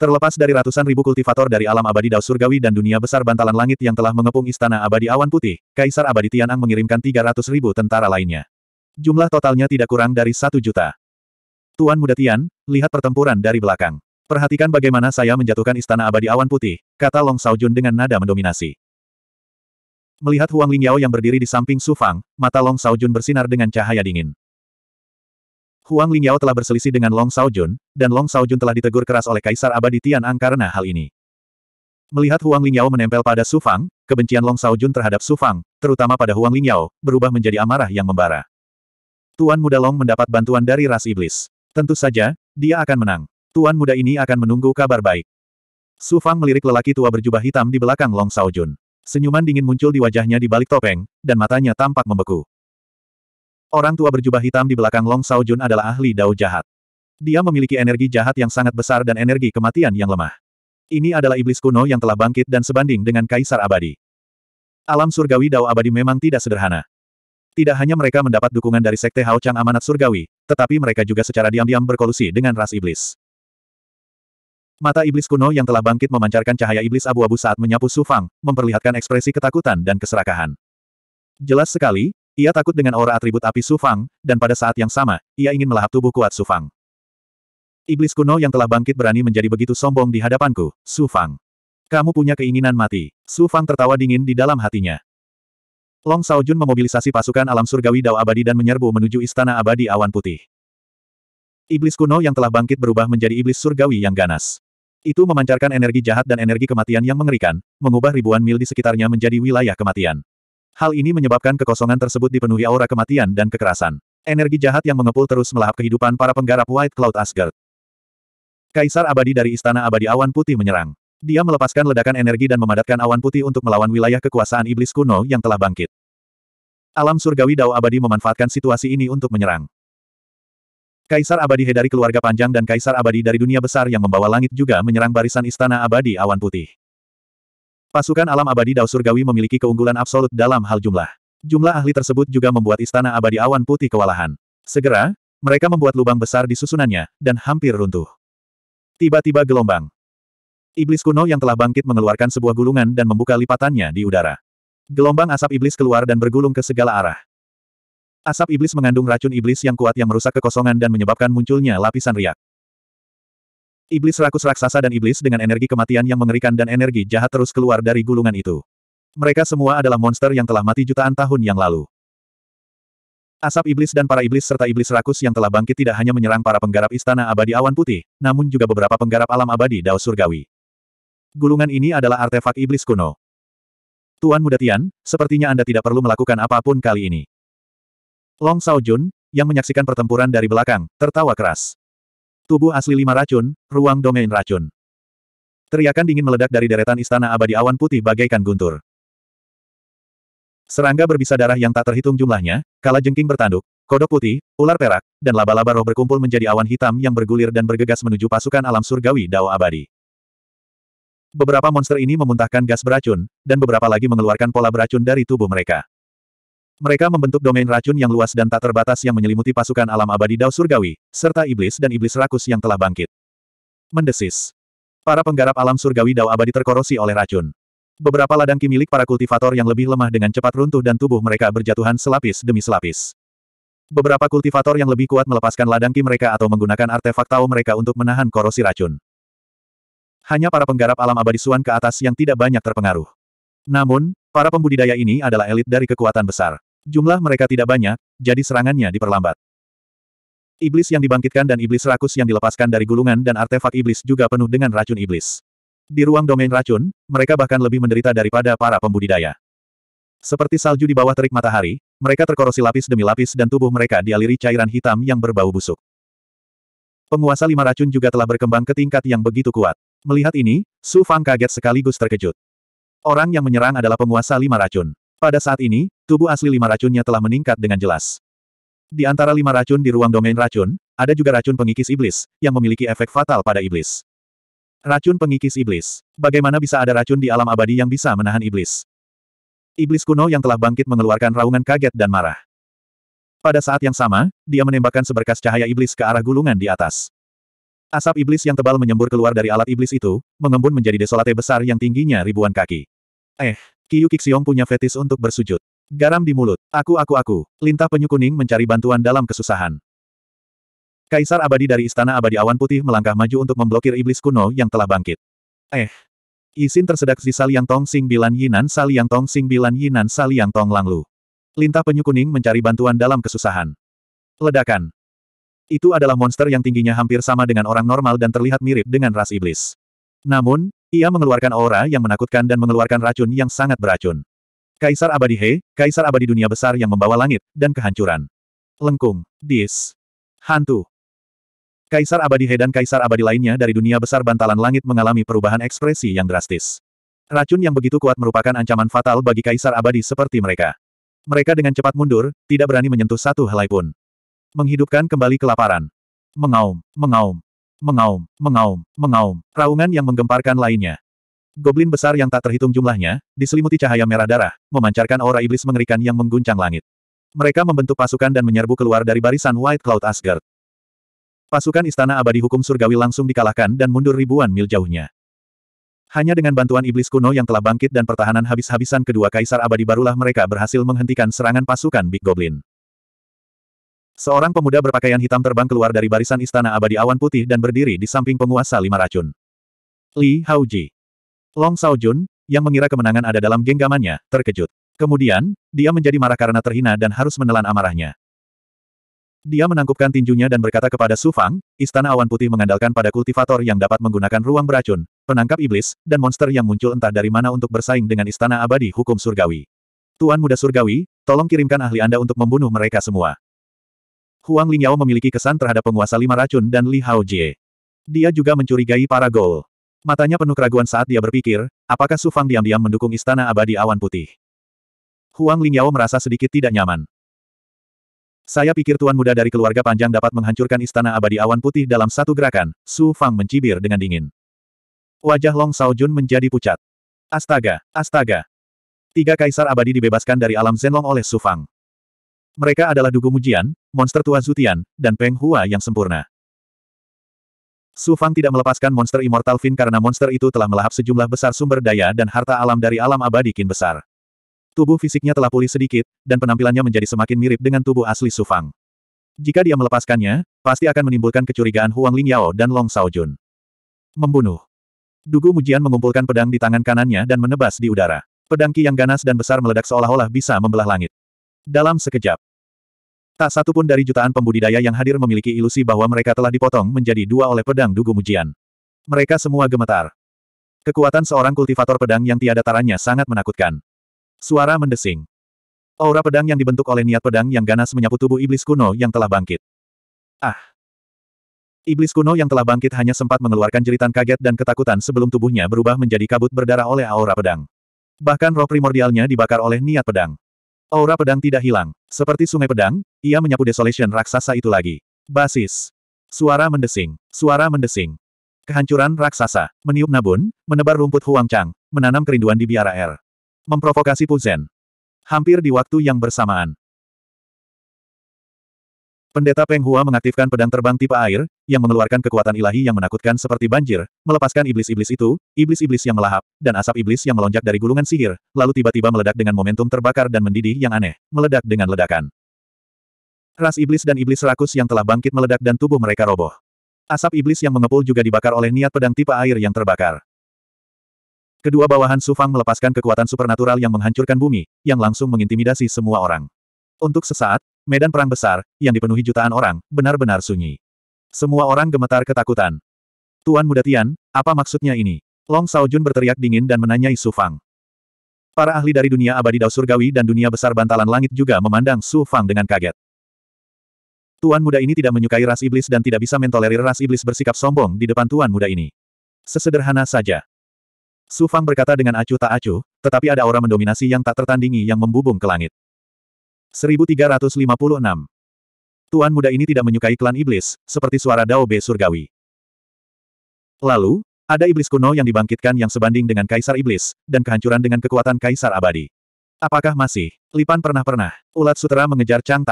Terlepas dari ratusan ribu kultivator dari alam abadi Dao Surgawi dan dunia besar bantalan langit yang telah mengepung istana abadi awan putih, Kaisar Abadi Tianang mengirimkan 300 ribu tentara lainnya. Jumlah totalnya tidak kurang dari satu juta. Tuan Muda Tian, lihat pertempuran dari belakang. Perhatikan bagaimana saya menjatuhkan istana abadi awan putih, kata Long Saojun dengan nada mendominasi. Melihat Huang Lingyao yang berdiri di samping Su Fang, mata Long Jun bersinar dengan cahaya dingin. Huang Lingyao telah berselisih dengan Long Jun, dan Long Jun telah ditegur keras oleh Kaisar Abadi Tianang karena hal ini. Melihat Huang Lingyao menempel pada Su Fang, kebencian Long Jun terhadap Su Fang, terutama pada Huang Lingyao, berubah menjadi amarah yang membara. Tuan Muda Long mendapat bantuan dari ras iblis. Tentu saja, dia akan menang. Tuan muda ini akan menunggu kabar baik. Su Fang melirik lelaki tua berjubah hitam di belakang Long Jun. Senyuman dingin muncul di wajahnya di balik topeng, dan matanya tampak membeku. Orang tua berjubah hitam di belakang Long Sao Jun adalah ahli dao jahat. Dia memiliki energi jahat yang sangat besar dan energi kematian yang lemah. Ini adalah iblis kuno yang telah bangkit dan sebanding dengan kaisar abadi. Alam surgawi dao abadi memang tidak sederhana. Tidak hanya mereka mendapat dukungan dari Sekte Hao Chang Amanat Surgawi, tetapi mereka juga secara diam-diam berkolusi dengan ras iblis. Mata iblis kuno yang telah bangkit memancarkan cahaya iblis abu-abu saat menyapu Su Fang, memperlihatkan ekspresi ketakutan dan keserakahan. Jelas sekali, ia takut dengan aura atribut api Su Fang, dan pada saat yang sama, ia ingin melahap tubuh kuat Su Fang. Iblis kuno yang telah bangkit berani menjadi begitu sombong di hadapanku, Su Fang. Kamu punya keinginan mati. Su Fang tertawa dingin di dalam hatinya. Long Saojun memobilisasi pasukan alam surgawi Dao Abadi dan menyerbu menuju Istana Abadi Awan Putih. Iblis kuno yang telah bangkit berubah menjadi iblis surgawi yang ganas. Itu memancarkan energi jahat dan energi kematian yang mengerikan, mengubah ribuan mil di sekitarnya menjadi wilayah kematian. Hal ini menyebabkan kekosongan tersebut dipenuhi aura kematian dan kekerasan. Energi jahat yang mengepul terus melahap kehidupan para penggarap White Cloud Asgard. Kaisar abadi dari Istana Abadi Awan Putih menyerang. Dia melepaskan ledakan energi dan memadatkan awan putih untuk melawan wilayah kekuasaan iblis kuno yang telah bangkit. Alam surgawi Dao abadi memanfaatkan situasi ini untuk menyerang. Kaisar abadi He dari keluarga panjang dan kaisar abadi dari dunia besar yang membawa langit juga menyerang barisan istana abadi awan putih. Pasukan alam abadi Dao Surgawi memiliki keunggulan absolut dalam hal jumlah. Jumlah ahli tersebut juga membuat istana abadi awan putih kewalahan. Segera, mereka membuat lubang besar di susunannya, dan hampir runtuh. Tiba-tiba gelombang. Iblis kuno yang telah bangkit mengeluarkan sebuah gulungan dan membuka lipatannya di udara. Gelombang asap iblis keluar dan bergulung ke segala arah. Asap iblis mengandung racun iblis yang kuat yang merusak kekosongan dan menyebabkan munculnya lapisan riak. Iblis rakus raksasa dan iblis dengan energi kematian yang mengerikan dan energi jahat terus keluar dari gulungan itu. Mereka semua adalah monster yang telah mati jutaan tahun yang lalu. Asap iblis dan para iblis serta iblis rakus yang telah bangkit tidak hanya menyerang para penggarap istana abadi awan putih, namun juga beberapa penggarap alam abadi Dao Surgawi. Gulungan ini adalah artefak iblis kuno. Tuan Mudatian, sepertinya Anda tidak perlu melakukan apapun kali ini. Long Sao Jun, yang menyaksikan pertempuran dari belakang, tertawa keras. Tubuh asli lima racun, ruang domain racun. Teriakan dingin meledak dari deretan istana abadi awan putih bagaikan guntur. Serangga berbisa darah yang tak terhitung jumlahnya, kala jengking bertanduk, kodok putih, ular perak, dan laba-laba roh berkumpul menjadi awan hitam yang bergulir dan bergegas menuju pasukan alam surgawi Dao Abadi. Beberapa monster ini memuntahkan gas beracun, dan beberapa lagi mengeluarkan pola beracun dari tubuh mereka. Mereka membentuk domain racun yang luas dan tak terbatas yang menyelimuti pasukan alam abadi Dao Surgawi, serta iblis dan iblis rakus yang telah bangkit. Mendesis. Para penggarap alam surgawi Dao abadi terkorosi oleh racun. Beberapa ladang milik para kultivator yang lebih lemah dengan cepat runtuh dan tubuh mereka berjatuhan selapis demi selapis. Beberapa kultivator yang lebih kuat melepaskan ladang ki mereka atau menggunakan artefak tau mereka untuk menahan korosi racun. Hanya para penggarap alam abadi suan ke atas yang tidak banyak terpengaruh. Namun, para pembudidaya ini adalah elit dari kekuatan besar. Jumlah mereka tidak banyak, jadi serangannya diperlambat. Iblis yang dibangkitkan dan iblis rakus yang dilepaskan dari gulungan dan artefak iblis juga penuh dengan racun iblis. Di ruang domain racun, mereka bahkan lebih menderita daripada para pembudidaya. Seperti salju di bawah terik matahari, mereka terkorosi lapis demi lapis dan tubuh mereka dialiri cairan hitam yang berbau busuk. Penguasa lima racun juga telah berkembang ke tingkat yang begitu kuat. Melihat ini, Su Fang kaget sekaligus terkejut. Orang yang menyerang adalah penguasa lima racun. Pada saat ini, tubuh asli lima racunnya telah meningkat dengan jelas. Di antara lima racun di ruang domain racun, ada juga racun pengikis iblis, yang memiliki efek fatal pada iblis. Racun pengikis iblis. Bagaimana bisa ada racun di alam abadi yang bisa menahan iblis? Iblis kuno yang telah bangkit mengeluarkan raungan kaget dan marah. Pada saat yang sama, dia menembakkan seberkas cahaya iblis ke arah gulungan di atas. Asap iblis yang tebal menyembur keluar dari alat iblis itu, mengembun menjadi desolate besar yang tingginya ribuan kaki. Eh, Kiyu Kixiong punya fetis untuk bersujud. Garam di mulut. Aku aku aku. Lintah penyu kuning mencari bantuan dalam kesusahan. Kaisar abadi dari Istana Abadi Awan Putih melangkah maju untuk memblokir iblis kuno yang telah bangkit. Eh. Isin tersedak si Saliang Tong Sing Bilan Yinan Saliang Tong Sing Bilan Yinan Saliang Tong Langlu. Lintah penyu kuning mencari bantuan dalam kesusahan. Ledakan. Itu adalah monster yang tingginya hampir sama dengan orang normal dan terlihat mirip dengan ras iblis. Namun, ia mengeluarkan aura yang menakutkan dan mengeluarkan racun yang sangat beracun. Kaisar abadi He, kaisar abadi dunia besar yang membawa langit, dan kehancuran. Lengkung, Dis, Hantu. Kaisar abadi He dan kaisar abadi lainnya dari dunia besar bantalan langit mengalami perubahan ekspresi yang drastis. Racun yang begitu kuat merupakan ancaman fatal bagi kaisar abadi seperti mereka. Mereka dengan cepat mundur, tidak berani menyentuh satu helai pun. Menghidupkan kembali kelaparan. Mengaum, mengaum, Mengaum, mengaum, mengaum, raungan yang menggemparkan lainnya. Goblin besar yang tak terhitung jumlahnya, diselimuti cahaya merah darah, memancarkan aura iblis mengerikan yang mengguncang langit. Mereka membentuk pasukan dan menyerbu keluar dari barisan White Cloud Asgard. Pasukan Istana Abadi Hukum Surgawi langsung dikalahkan dan mundur ribuan mil jauhnya. Hanya dengan bantuan iblis kuno yang telah bangkit dan pertahanan habis-habisan kedua kaisar abadi barulah mereka berhasil menghentikan serangan pasukan Big Goblin. Seorang pemuda berpakaian hitam terbang keluar dari barisan istana abadi awan putih dan berdiri di samping penguasa lima racun. Li Haoji. Long Saojun, yang mengira kemenangan ada dalam genggamannya, terkejut. Kemudian, dia menjadi marah karena terhina dan harus menelan amarahnya. Dia menangkupkan tinjunya dan berkata kepada Su Fang, Istana Awan Putih mengandalkan pada kultivator yang dapat menggunakan ruang beracun, penangkap iblis, dan monster yang muncul entah dari mana untuk bersaing dengan Istana Abadi Hukum Surgawi. Tuan Muda Surgawi, tolong kirimkan ahli Anda untuk membunuh mereka semua. Huang Lingyao memiliki kesan terhadap penguasa lima racun dan Li Hao Jie. Dia juga mencurigai para Gol. Matanya penuh keraguan saat dia berpikir, apakah Su Fang diam-diam mendukung Istana Abadi Awan Putih. Huang Lingyao merasa sedikit tidak nyaman. Saya pikir tuan muda dari keluarga panjang dapat menghancurkan Istana Abadi Awan Putih dalam satu gerakan, Su Fang mencibir dengan dingin. Wajah Long Sao Jun menjadi pucat. Astaga, astaga. Tiga kaisar abadi dibebaskan dari alam Zenlong oleh Su Fang. Mereka adalah dugu mujian, monster tua Zutian, dan Peng Hua yang sempurna. Su Fang tidak melepaskan monster Immortal Fin karena monster itu telah melahap sejumlah besar sumber daya dan harta alam dari alam abadi kin besar. Tubuh fisiknya telah pulih sedikit, dan penampilannya menjadi semakin mirip dengan tubuh asli Su Fang. Jika dia melepaskannya, pasti akan menimbulkan kecurigaan Huang Lingyao dan Long Saojun. Membunuh. Dugu Mujian mengumpulkan pedang di tangan kanannya dan menebas di udara. Pedang Ki yang ganas dan besar meledak seolah-olah bisa membelah langit. Dalam sekejap, Tak satu pun dari jutaan pembudidaya yang hadir memiliki ilusi bahwa mereka telah dipotong menjadi dua oleh pedang dugu mujian. Mereka semua gemetar. Kekuatan seorang kultivator pedang yang tiada taranya sangat menakutkan. Suara mendesing. Aura pedang yang dibentuk oleh niat pedang yang ganas menyapu tubuh iblis kuno yang telah bangkit. Ah! Iblis kuno yang telah bangkit hanya sempat mengeluarkan jeritan kaget dan ketakutan sebelum tubuhnya berubah menjadi kabut berdarah oleh aura pedang. Bahkan roh primordialnya dibakar oleh niat pedang. Aura pedang tidak hilang. Seperti sungai pedang, ia menyapu desolation raksasa itu lagi. Basis. Suara mendesing. Suara mendesing. Kehancuran raksasa. Meniup nabun, menebar rumput Huang Chang, menanam kerinduan di biara air. Memprovokasi Puzen. Hampir di waktu yang bersamaan, Pendeta Peng Hua mengaktifkan pedang terbang tipe air, yang mengeluarkan kekuatan ilahi yang menakutkan seperti banjir, melepaskan iblis-iblis itu, iblis-iblis yang melahap, dan asap iblis yang melonjak dari gulungan sihir, lalu tiba-tiba meledak dengan momentum terbakar dan mendidih yang aneh, meledak dengan ledakan. Ras iblis dan iblis rakus yang telah bangkit meledak dan tubuh mereka roboh. Asap iblis yang mengepul juga dibakar oleh niat pedang tipe air yang terbakar. Kedua bawahan Sufang melepaskan kekuatan supernatural yang menghancurkan bumi, yang langsung mengintimidasi semua orang. Untuk sesaat, medan perang besar, yang dipenuhi jutaan orang, benar-benar sunyi. Semua orang gemetar ketakutan. Tuan Muda Tian, apa maksudnya ini? Long Saojun berteriak dingin dan menanyai Su Fang. Para ahli dari dunia abadi Dao Surgawi dan dunia besar bantalan langit juga memandang Su Fang dengan kaget. Tuan muda ini tidak menyukai ras iblis dan tidak bisa mentolerir ras iblis bersikap sombong di depan tuan muda ini. Sesederhana saja. Su Fang berkata dengan acuh tak acuh, tetapi ada aura mendominasi yang tak tertandingi yang membubung ke langit. 1356. Tuan muda ini tidak menyukai klan iblis, seperti suara Dao Be surgawi. Lalu, ada iblis kuno yang dibangkitkan yang sebanding dengan kaisar iblis, dan kehancuran dengan kekuatan kaisar abadi. Apakah masih? Lipan pernah-pernah. Ulat sutera mengejar Chang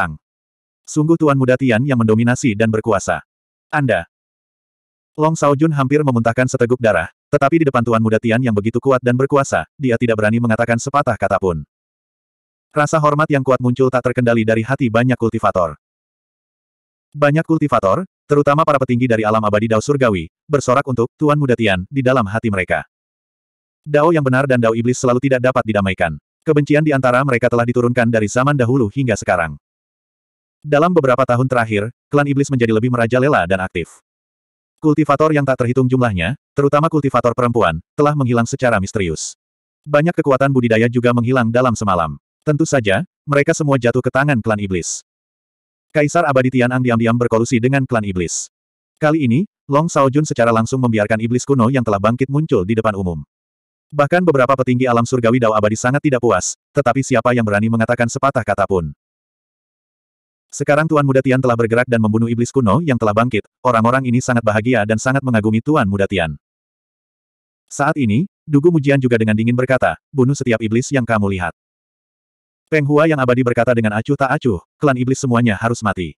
Sungguh Tuan Muda Tian yang mendominasi dan berkuasa. Anda. Long Saojun hampir memuntahkan seteguk darah, tetapi di depan Tuan Muda Tian yang begitu kuat dan berkuasa, dia tidak berani mengatakan sepatah kata pun. Rasa hormat yang kuat muncul tak terkendali dari hati banyak kultivator. Banyak kultivator, terutama para petinggi dari alam abadi Dao Surgawi, bersorak untuk Tuan Muda Tian di dalam hati mereka. Dao yang benar dan Dao Iblis selalu tidak dapat didamaikan. Kebencian di antara mereka telah diturunkan dari zaman dahulu hingga sekarang. Dalam beberapa tahun terakhir, klan Iblis menjadi lebih merajalela dan aktif. Kultivator yang tak terhitung jumlahnya, terutama kultivator perempuan, telah menghilang secara misterius. Banyak kekuatan budidaya juga menghilang dalam semalam. Tentu saja, mereka semua jatuh ke tangan klan iblis. Kaisar abadi Tianang diam-diam berkolusi dengan klan iblis. Kali ini, Long Saojun secara langsung membiarkan iblis kuno yang telah bangkit muncul di depan umum. Bahkan beberapa petinggi alam surgawi Dao abadi sangat tidak puas, tetapi siapa yang berani mengatakan sepatah kata pun. Sekarang Tuan Muda Tian telah bergerak dan membunuh iblis kuno yang telah bangkit, orang-orang ini sangat bahagia dan sangat mengagumi Tuan Muda Tian. Saat ini, Dugu Mujian juga dengan dingin berkata, bunuh setiap iblis yang kamu lihat. Peng Hua yang abadi berkata dengan acuh tak acuh, klan iblis semuanya harus mati.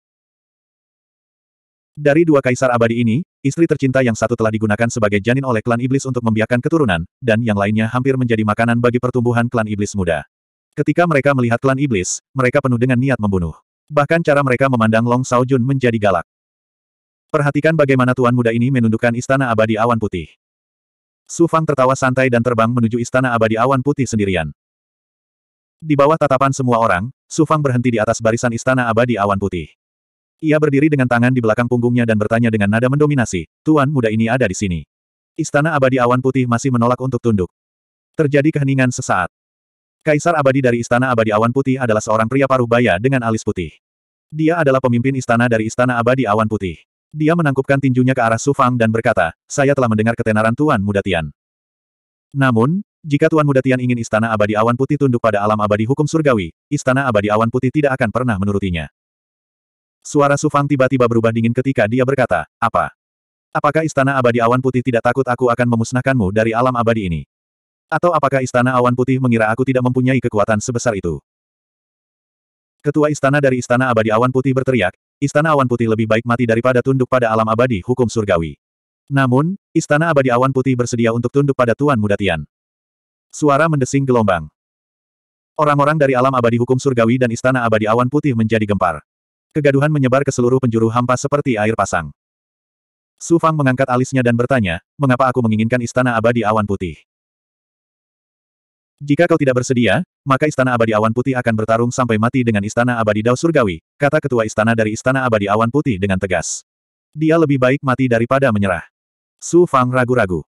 Dari dua kaisar abadi ini, istri tercinta yang satu telah digunakan sebagai janin oleh klan iblis untuk membiarkan keturunan, dan yang lainnya hampir menjadi makanan bagi pertumbuhan klan iblis muda. Ketika mereka melihat klan iblis, mereka penuh dengan niat membunuh. Bahkan cara mereka memandang Long Sao Jun menjadi galak. Perhatikan bagaimana tuan muda ini menundukkan istana abadi awan putih. Su Fang tertawa santai dan terbang menuju istana abadi awan putih sendirian. Di bawah tatapan semua orang, Su Fang berhenti di atas barisan istana abadi awan putih. Ia berdiri dengan tangan di belakang punggungnya dan bertanya dengan nada mendominasi, Tuan muda ini ada di sini. Istana abadi awan putih masih menolak untuk tunduk. Terjadi keheningan sesaat. Kaisar abadi dari istana abadi awan putih adalah seorang pria paruh baya dengan alis putih. Dia adalah pemimpin istana dari istana abadi awan putih. Dia menangkupkan tinjunya ke arah Su Fang dan berkata, saya telah mendengar ketenaran Tuan muda Tian. Namun, jika Tuan Muda Tian ingin istana abadi awan putih tunduk pada alam abadi hukum surgawi, istana abadi awan putih tidak akan pernah menurutinya. Suara Sufang tiba-tiba berubah dingin ketika dia berkata, apa? Apakah istana abadi awan putih tidak takut aku akan memusnahkanmu dari alam abadi ini? Atau apakah istana awan putih mengira aku tidak mempunyai kekuatan sebesar itu? Ketua istana dari istana abadi awan putih berteriak, istana awan putih lebih baik mati daripada tunduk pada alam abadi hukum surgawi. Namun, istana abadi awan putih bersedia untuk tunduk pada Tuan Muda Tian. Suara mendesing gelombang. Orang-orang dari alam abadi hukum surgawi dan istana abadi awan putih menjadi gempar. Kegaduhan menyebar ke seluruh penjuru hampa seperti air pasang. Su Fang mengangkat alisnya dan bertanya, mengapa aku menginginkan istana abadi awan putih? Jika kau tidak bersedia, maka istana abadi awan putih akan bertarung sampai mati dengan istana abadi Dao Surgawi, kata ketua istana dari istana abadi awan putih dengan tegas. Dia lebih baik mati daripada menyerah. Su Fang ragu-ragu.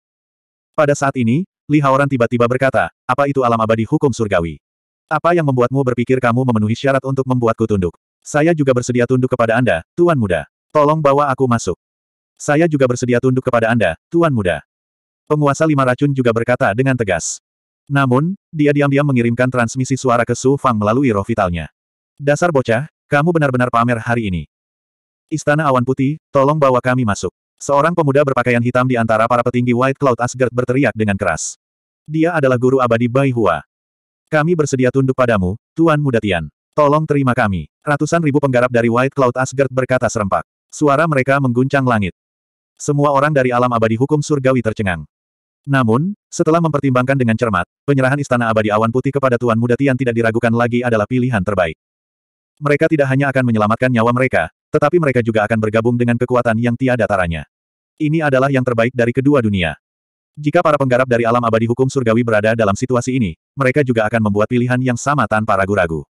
Pada saat ini, Li Haoran tiba-tiba berkata, apa itu alam abadi hukum surgawi? Apa yang membuatmu berpikir kamu memenuhi syarat untuk membuatku tunduk? Saya juga bersedia tunduk kepada Anda, Tuan Muda. Tolong bawa aku masuk. Saya juga bersedia tunduk kepada Anda, Tuan Muda. Penguasa lima racun juga berkata dengan tegas. Namun, dia diam-diam mengirimkan transmisi suara ke Su Fang melalui roh vitalnya. Dasar bocah, kamu benar-benar pamer hari ini. Istana Awan Putih, tolong bawa kami masuk. Seorang pemuda berpakaian hitam di antara para petinggi White Cloud Asgard berteriak dengan keras. Dia adalah guru abadi Bai Hua. Kami bersedia tunduk padamu, Tuan Muda Tian. Tolong terima kami. Ratusan ribu penggarap dari White Cloud Asgard berkata serempak. Suara mereka mengguncang langit. Semua orang dari alam abadi hukum surgawi tercengang. Namun, setelah mempertimbangkan dengan cermat, penyerahan istana abadi awan putih kepada Tuan Muda Tian tidak diragukan lagi adalah pilihan terbaik. Mereka tidak hanya akan menyelamatkan nyawa mereka, tetapi mereka juga akan bergabung dengan kekuatan yang tiada taranya. Ini adalah yang terbaik dari kedua dunia. Jika para penggarap dari alam abadi hukum surgawi berada dalam situasi ini, mereka juga akan membuat pilihan yang sama tanpa ragu-ragu.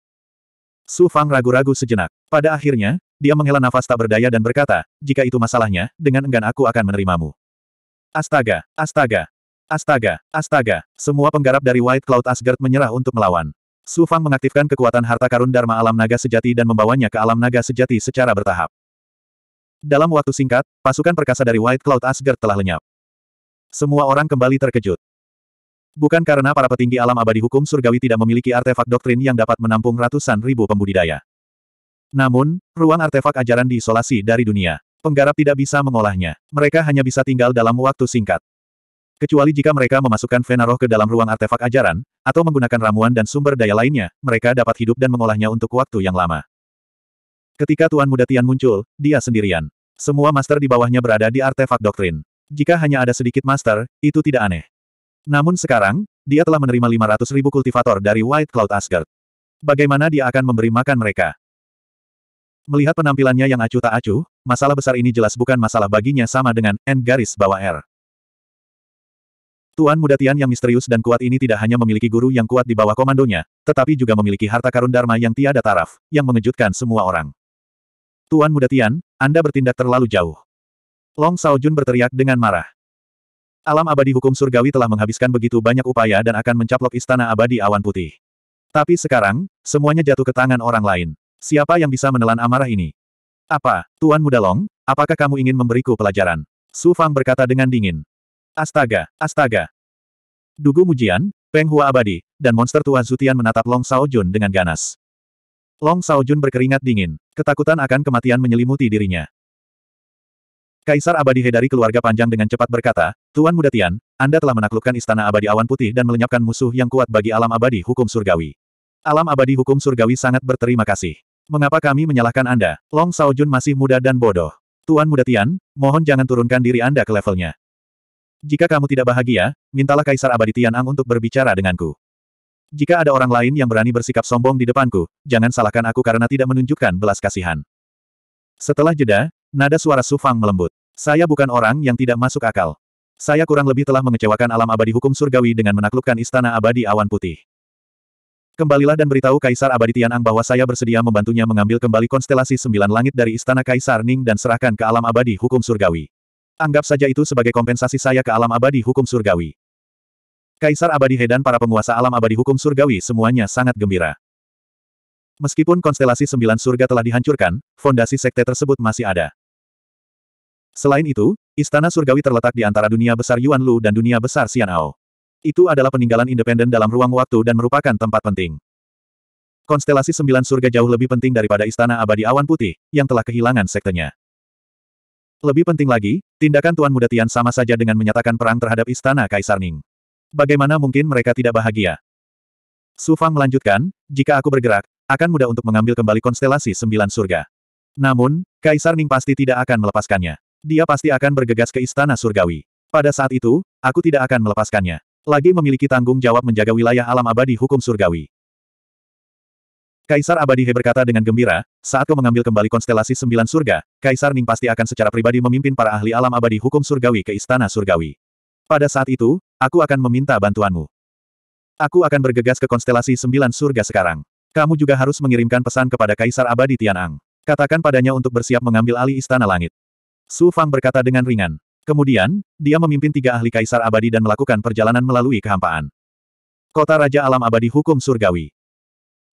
Su Fang ragu-ragu sejenak. Pada akhirnya, dia menghela nafas tak berdaya dan berkata, jika itu masalahnya, dengan enggan aku akan menerimamu. Astaga, astaga, astaga, astaga, semua penggarap dari White Cloud Asgard menyerah untuk melawan. Su Fang mengaktifkan kekuatan harta karun Dharma alam naga sejati dan membawanya ke alam naga sejati secara bertahap. Dalam waktu singkat, pasukan perkasa dari White Cloud Asgard telah lenyap. Semua orang kembali terkejut. Bukan karena para petinggi alam abadi hukum surgawi tidak memiliki artefak doktrin yang dapat menampung ratusan ribu pembudidaya. Namun, ruang artefak ajaran diisolasi dari dunia. Penggarap tidak bisa mengolahnya. Mereka hanya bisa tinggal dalam waktu singkat. Kecuali jika mereka memasukkan Vena ke dalam ruang artefak ajaran, atau menggunakan ramuan dan sumber daya lainnya, mereka dapat hidup dan mengolahnya untuk waktu yang lama. Ketika Tuan Muda Tian muncul, dia sendirian. Semua master di bawahnya berada di artefak doktrin. Jika hanya ada sedikit master, itu tidak aneh. Namun sekarang, dia telah menerima 500 ribu kultivator dari White Cloud Asgard. Bagaimana dia akan memberi makan mereka? Melihat penampilannya yang acuh tak acuh, masalah besar ini jelas bukan masalah baginya sama dengan N garis bawah R. Tuan muda Tian yang misterius dan kuat ini tidak hanya memiliki guru yang kuat di bawah komandonya, tetapi juga memiliki harta karun Dharma yang tiada taraf, yang mengejutkan semua orang. Tuan muda Tian, Anda bertindak terlalu jauh. Long Saojun berteriak dengan marah. Alam abadi hukum surgawi telah menghabiskan begitu banyak upaya dan akan mencaplok istana abadi awan putih. Tapi sekarang, semuanya jatuh ke tangan orang lain. Siapa yang bisa menelan amarah ini? Apa, Tuan Muda Long, apakah kamu ingin memberiku pelajaran? Su Fang berkata dengan dingin. Astaga, astaga. Dugu Mujian, Peng Hua Abadi, dan monster tua Zutian menatap Long Sao Jun dengan ganas. Long Sao Jun berkeringat dingin, ketakutan akan kematian menyelimuti dirinya. Kaisar Abadi He dari keluarga panjang dengan cepat berkata, Tuan Muda Tian, Anda telah menaklukkan istana abadi awan putih dan melenyapkan musuh yang kuat bagi alam abadi hukum surgawi. Alam abadi hukum surgawi sangat berterima kasih. Mengapa kami menyalahkan Anda? Long Sao Jun masih muda dan bodoh. Tuan Muda Tian, mohon jangan turunkan diri Anda ke levelnya. Jika kamu tidak bahagia, mintalah Kaisar Abadi Tianang untuk berbicara denganku. Jika ada orang lain yang berani bersikap sombong di depanku, jangan salahkan aku karena tidak menunjukkan belas kasihan. Setelah jeda, nada suara Sufang melembut. Saya bukan orang yang tidak masuk akal. Saya kurang lebih telah mengecewakan alam abadi hukum surgawi dengan menaklukkan istana abadi awan putih. Kembalilah dan beritahu Kaisar Abadi Tianang bahwa saya bersedia membantunya mengambil kembali konstelasi sembilan langit dari istana Kaisar Ning dan serahkan ke alam abadi hukum surgawi. Anggap saja itu sebagai kompensasi saya ke alam abadi hukum surgawi. Kaisar Abadi He dan para penguasa alam abadi hukum surgawi semuanya sangat gembira. Meskipun konstelasi sembilan surga telah dihancurkan, fondasi sekte tersebut masih ada. Selain itu, istana surgawi terletak di antara dunia besar Yuan Lu dan dunia besar Xianao. Itu adalah peninggalan independen dalam ruang waktu dan merupakan tempat penting. Konstelasi sembilan surga jauh lebih penting daripada istana abadi awan putih, yang telah kehilangan sektenya. Lebih penting lagi, tindakan Tuan Muda Tian sama saja dengan menyatakan perang terhadap istana Kaisar Ning. Bagaimana mungkin mereka tidak bahagia? Su Fang melanjutkan, jika aku bergerak, akan mudah untuk mengambil kembali konstelasi sembilan surga. Namun, Kaisar Ning pasti tidak akan melepaskannya. Dia pasti akan bergegas ke istana surgawi. Pada saat itu, aku tidak akan melepaskannya. Lagi memiliki tanggung jawab menjaga wilayah alam abadi hukum surgawi. Kaisar Abadi He berkata dengan gembira, saat kau mengambil kembali konstelasi sembilan surga, Kaisar Ning pasti akan secara pribadi memimpin para ahli alam abadi hukum surgawi ke istana surgawi. Pada saat itu, aku akan meminta bantuanmu. Aku akan bergegas ke konstelasi sembilan surga sekarang. Kamu juga harus mengirimkan pesan kepada Kaisar Abadi Tianang. Katakan padanya untuk bersiap mengambil alih istana langit. Su Fang berkata dengan ringan. Kemudian, dia memimpin tiga ahli Kaisar Abadi dan melakukan perjalanan melalui kehampaan. Kota Raja Alam Abadi Hukum Surgawi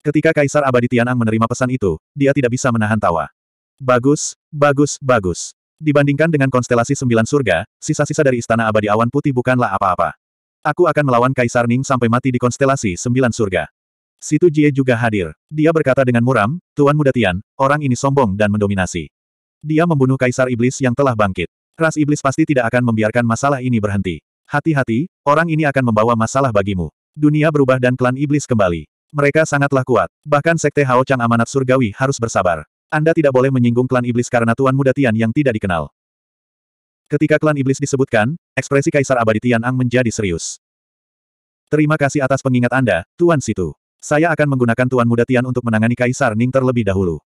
Ketika Kaisar Abadi Tianang menerima pesan itu, dia tidak bisa menahan tawa. Bagus, bagus, bagus. Dibandingkan dengan konstelasi sembilan surga, sisa-sisa dari Istana Abadi Awan Putih bukanlah apa-apa. Aku akan melawan Kaisar Ning sampai mati di konstelasi sembilan surga. Situ Jie juga hadir. Dia berkata dengan muram, Tuan Muda Tian, orang ini sombong dan mendominasi. Dia membunuh Kaisar Iblis yang telah bangkit. Ras Iblis pasti tidak akan membiarkan masalah ini berhenti. Hati-hati, orang ini akan membawa masalah bagimu. Dunia berubah dan klan Iblis kembali. Mereka sangatlah kuat. Bahkan Sekte Hao Chang Amanat Surgawi harus bersabar. Anda tidak boleh menyinggung klan iblis karena Tuan Muda Tian yang tidak dikenal. Ketika klan iblis disebutkan, ekspresi Kaisar Abadi Tian Ang menjadi serius. Terima kasih atas pengingat Anda, Tuan Situ. Saya akan menggunakan Tuan Muda Tian untuk menangani Kaisar Ning terlebih dahulu.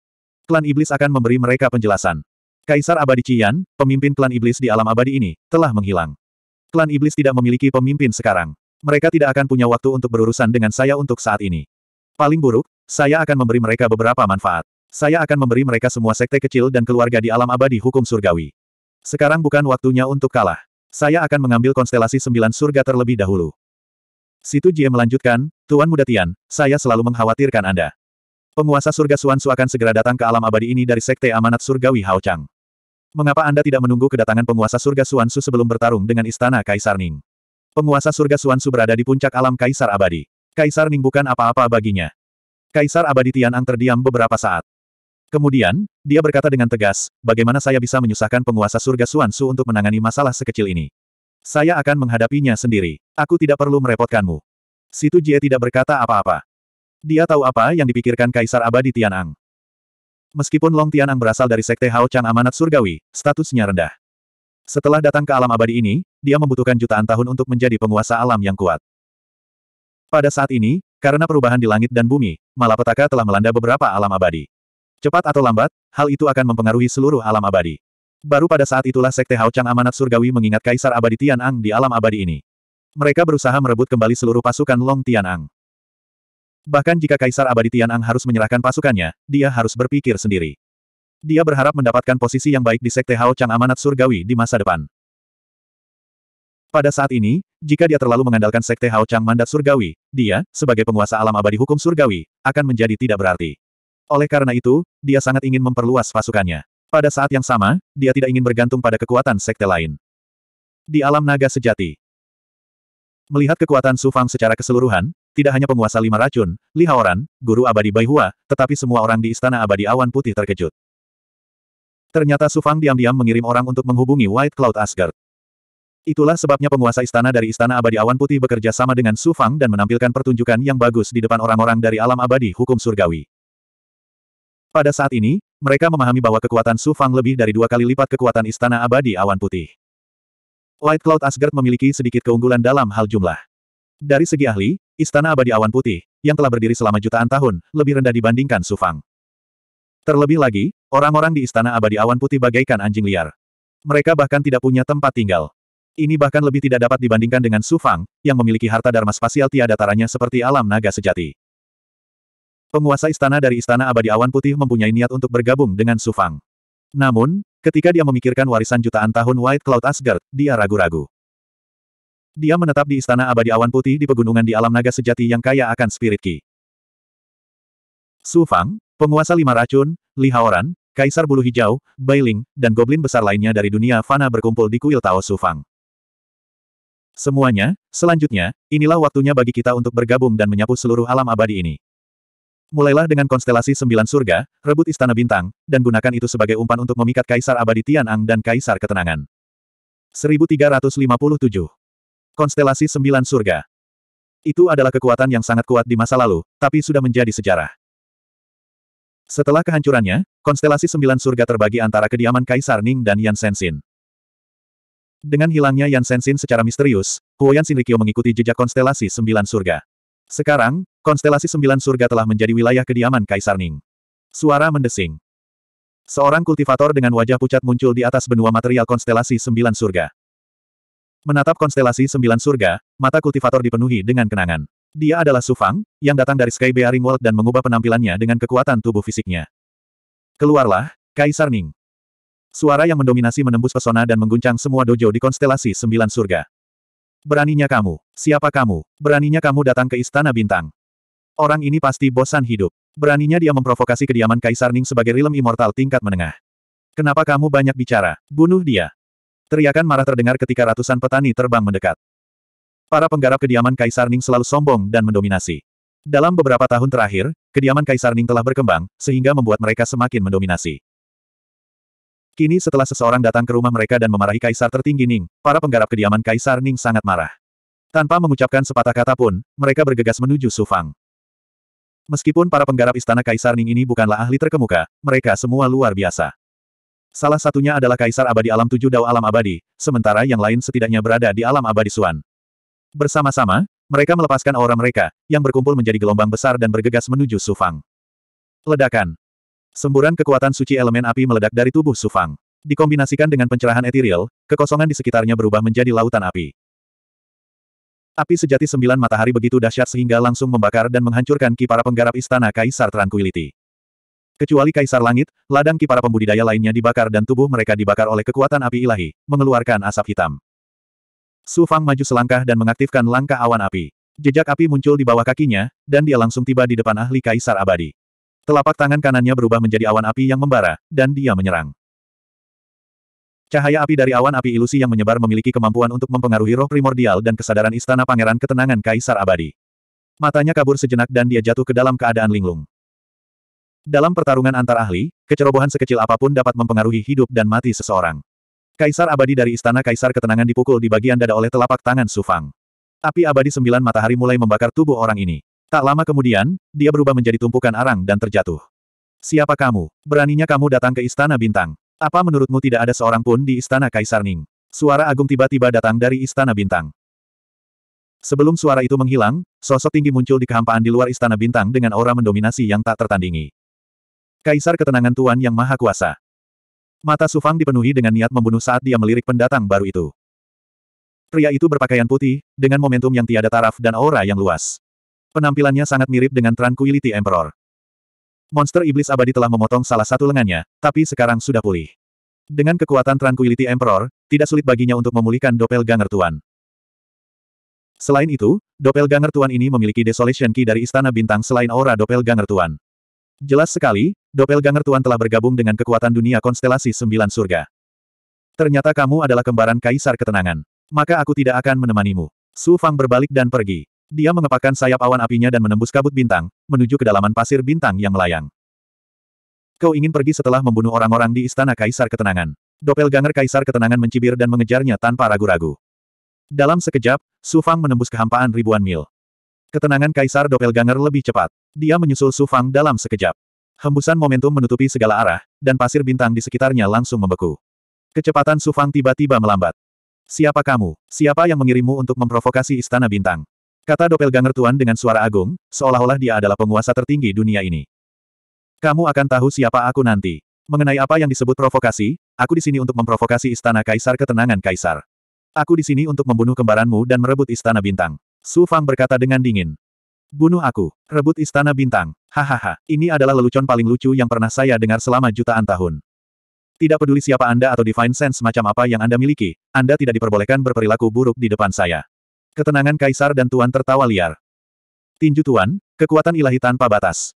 Klan iblis akan memberi mereka penjelasan. Kaisar Abadi Qian, pemimpin klan iblis di alam abadi ini, telah menghilang. Klan iblis tidak memiliki pemimpin sekarang. Mereka tidak akan punya waktu untuk berurusan dengan saya untuk saat ini. Paling buruk, saya akan memberi mereka beberapa manfaat. Saya akan memberi mereka semua sekte kecil dan keluarga di alam abadi hukum surgawi. Sekarang bukan waktunya untuk kalah. Saya akan mengambil konstelasi sembilan surga terlebih dahulu. Situ Jie melanjutkan, Tuan Muda Tian, saya selalu mengkhawatirkan Anda. Penguasa surga Suan Su akan segera datang ke alam abadi ini dari sekte amanat surgawi Hao Chang. Mengapa Anda tidak menunggu kedatangan penguasa surga Suan Su sebelum bertarung dengan istana Kaisar Ning? Penguasa surga Suansu berada di puncak alam Kaisar Abadi. Kaisar Ning bukan apa-apa baginya. Kaisar Abadi Tianang terdiam beberapa saat. Kemudian, dia berkata dengan tegas, bagaimana saya bisa menyusahkan penguasa surga Suansu untuk menangani masalah sekecil ini. Saya akan menghadapinya sendiri. Aku tidak perlu merepotkanmu. Situ Jie tidak berkata apa-apa. Dia tahu apa yang dipikirkan Kaisar Abadi Tianang. Meskipun Long Tianang berasal dari Sekte Hao Chang Amanat Surgawi, statusnya rendah. Setelah datang ke alam abadi ini, dia membutuhkan jutaan tahun untuk menjadi penguasa alam yang kuat. Pada saat ini, karena perubahan di langit dan bumi, malapetaka telah melanda beberapa alam abadi. Cepat atau lambat, hal itu akan mempengaruhi seluruh alam abadi. Baru pada saat itulah Sekte Hao Chang Amanat Surgawi mengingat Kaisar Abadi Tian'ang di alam abadi ini. Mereka berusaha merebut kembali seluruh pasukan Long Tian'ang. Bahkan jika Kaisar Abadi Tian'ang harus menyerahkan pasukannya, dia harus berpikir sendiri. Dia berharap mendapatkan posisi yang baik di Sekte Hao Chang Amanat Surgawi di masa depan. Pada saat ini, jika dia terlalu mengandalkan Sekte Hao Chang Mandat Surgawi, dia, sebagai penguasa alam abadi hukum surgawi, akan menjadi tidak berarti. Oleh karena itu, dia sangat ingin memperluas pasukannya. Pada saat yang sama, dia tidak ingin bergantung pada kekuatan sekte lain. Di alam naga sejati. Melihat kekuatan Su Fang secara keseluruhan, tidak hanya penguasa lima racun, Li Haoran, guru abadi Baihua, tetapi semua orang di istana abadi awan putih terkejut. Ternyata Su Fang diam-diam mengirim orang untuk menghubungi White Cloud Asgard. Itulah sebabnya penguasa istana dari Istana Abadi Awan Putih bekerja sama dengan Su Fang dan menampilkan pertunjukan yang bagus di depan orang-orang dari alam abadi hukum surgawi. Pada saat ini, mereka memahami bahwa kekuatan Su Fang lebih dari dua kali lipat kekuatan Istana Abadi Awan Putih. White Cloud Asgard memiliki sedikit keunggulan dalam hal jumlah. Dari segi ahli, Istana Abadi Awan Putih, yang telah berdiri selama jutaan tahun, lebih rendah dibandingkan Su Fang. Terlebih lagi, Orang-orang di istana abadi awan putih bagaikan anjing liar. Mereka bahkan tidak punya tempat tinggal. Ini bahkan lebih tidak dapat dibandingkan dengan Su Fang, yang memiliki harta dharma spasial tiada taranya seperti alam naga sejati. Penguasa istana dari istana abadi awan putih mempunyai niat untuk bergabung dengan Su Fang. Namun, ketika dia memikirkan warisan jutaan tahun White Cloud Asgard, dia ragu-ragu. Dia menetap di istana abadi awan putih di pegunungan di alam naga sejati yang kaya akan spirit ki. Su Fang, penguasa lima racun, Li Haoran, Kaisar Bulu Hijau, Bailing, dan Goblin besar lainnya dari dunia fana berkumpul di kuil Tao Sufang. Semuanya, selanjutnya, inilah waktunya bagi kita untuk bergabung dan menyapu seluruh alam abadi ini. Mulailah dengan konstelasi sembilan surga, rebut istana bintang, dan gunakan itu sebagai umpan untuk memikat Kaisar Abadi Tianang dan Kaisar Ketenangan. 1357 Konstelasi sembilan surga Itu adalah kekuatan yang sangat kuat di masa lalu, tapi sudah menjadi sejarah. Setelah kehancurannya, konstelasi sembilan surga terbagi antara kediaman Kaisar Ning dan Yan Sensin. Dengan hilangnya Yan Sensin secara misterius, Huo Huoyan Shinrikyo mengikuti jejak konstelasi sembilan surga. Sekarang, konstelasi sembilan surga telah menjadi wilayah kediaman Kaisar Ning. Suara mendesing. Seorang kultivator dengan wajah pucat muncul di atas benua material konstelasi sembilan surga. Menatap konstelasi sembilan surga, mata kultivator dipenuhi dengan kenangan. Dia adalah Sufang, yang datang dari Sky Bearing World dan mengubah penampilannya dengan kekuatan tubuh fisiknya. Keluarlah, Kaisar Ning. Suara yang mendominasi menembus pesona dan mengguncang semua dojo di konstelasi Sembilan Surga. Beraninya kamu, siapa kamu, beraninya kamu datang ke Istana Bintang. Orang ini pasti bosan hidup. Beraninya dia memprovokasi kediaman Kaisar Ning sebagai Rilem immortal tingkat menengah. Kenapa kamu banyak bicara? Bunuh dia. Teriakan marah terdengar ketika ratusan petani terbang mendekat. Para penggarap kediaman Kaisar Ning selalu sombong dan mendominasi. Dalam beberapa tahun terakhir, kediaman Kaisar Ning telah berkembang, sehingga membuat mereka semakin mendominasi. Kini setelah seseorang datang ke rumah mereka dan memarahi Kaisar tertinggi Ning, para penggarap kediaman Kaisar Ning sangat marah. Tanpa mengucapkan sepatah kata pun, mereka bergegas menuju Sufang. Meskipun para penggarap istana Kaisar Ning ini bukanlah ahli terkemuka, mereka semua luar biasa. Salah satunya adalah Kaisar Abadi Alam Tujuh Dao Alam Abadi, sementara yang lain setidaknya berada di Alam Abadi Suan. Bersama-sama, mereka melepaskan aura mereka, yang berkumpul menjadi gelombang besar dan bergegas menuju Sufang. Ledakan. Semburan kekuatan suci elemen api meledak dari tubuh Sufang. Dikombinasikan dengan pencerahan etiril, kekosongan di sekitarnya berubah menjadi lautan api. Api sejati sembilan matahari begitu dahsyat sehingga langsung membakar dan menghancurkan ki para penggarap istana Kaisar Tranquility. Kecuali Kaisar Langit, ladang ki para pembudidaya lainnya dibakar dan tubuh mereka dibakar oleh kekuatan api ilahi, mengeluarkan asap hitam. Su Fang maju selangkah dan mengaktifkan langkah awan api. Jejak api muncul di bawah kakinya, dan dia langsung tiba di depan ahli kaisar abadi. Telapak tangan kanannya berubah menjadi awan api yang membara, dan dia menyerang. Cahaya api dari awan api ilusi yang menyebar memiliki kemampuan untuk mempengaruhi roh primordial dan kesadaran istana pangeran ketenangan kaisar abadi. Matanya kabur sejenak dan dia jatuh ke dalam keadaan linglung. Dalam pertarungan antar ahli, kecerobohan sekecil apapun dapat mempengaruhi hidup dan mati seseorang. Kaisar abadi dari istana kaisar ketenangan dipukul di bagian dada oleh telapak tangan Sufang. Api abadi sembilan matahari mulai membakar tubuh orang ini. Tak lama kemudian, dia berubah menjadi tumpukan arang dan terjatuh. Siapa kamu? Beraninya kamu datang ke istana bintang. Apa menurutmu tidak ada seorang pun di istana kaisar Ning? Suara agung tiba-tiba datang dari istana bintang. Sebelum suara itu menghilang, sosok tinggi muncul di kehampaan di luar istana bintang dengan aura mendominasi yang tak tertandingi. Kaisar ketenangan Tuan Yang Maha Kuasa. Mata Sufang dipenuhi dengan niat membunuh saat dia melirik pendatang baru itu. Pria itu berpakaian putih, dengan momentum yang tiada taraf dan aura yang luas. Penampilannya sangat mirip dengan Tranquility Emperor. Monster Iblis Abadi telah memotong salah satu lengannya, tapi sekarang sudah pulih. Dengan kekuatan Tranquility Emperor, tidak sulit baginya untuk memulihkan Dopel Doppelganger Tuan. Selain itu, Dopel Doppelganger Tuan ini memiliki Desolation Key dari Istana Bintang selain aura Dopel Doppelganger Tuan. Jelas sekali, doppelganger Tuan telah bergabung dengan kekuatan dunia konstelasi sembilan surga. Ternyata kamu adalah kembaran kaisar ketenangan. Maka aku tidak akan menemanimu. Su Fang berbalik dan pergi. Dia mengepakkan sayap awan apinya dan menembus kabut bintang, menuju kedalaman pasir bintang yang melayang. Kau ingin pergi setelah membunuh orang-orang di istana kaisar ketenangan. Doppelganger kaisar ketenangan mencibir dan mengejarnya tanpa ragu-ragu. Dalam sekejap, Su Fang menembus kehampaan ribuan mil. Ketenangan Kaisar Doppelganger lebih cepat. Dia menyusul Su Fang dalam sekejap. Hembusan momentum menutupi segala arah, dan pasir bintang di sekitarnya langsung membeku. Kecepatan Su Fang tiba-tiba melambat. Siapa kamu? Siapa yang mengirimmu untuk memprovokasi Istana Bintang? Kata Doppelganger Tuan dengan suara agung, seolah-olah dia adalah penguasa tertinggi dunia ini. Kamu akan tahu siapa aku nanti. Mengenai apa yang disebut provokasi, aku di sini untuk memprovokasi Istana Kaisar Ketenangan Kaisar. Aku di sini untuk membunuh kembaranmu dan merebut Istana Bintang. Su Fang berkata dengan dingin. Bunuh aku, rebut istana bintang, hahaha, ini adalah lelucon paling lucu yang pernah saya dengar selama jutaan tahun. Tidak peduli siapa Anda atau Divine Sense macam apa yang Anda miliki, Anda tidak diperbolehkan berperilaku buruk di depan saya. Ketenangan Kaisar dan Tuan tertawa liar. Tinju Tuan, kekuatan ilahi tanpa batas.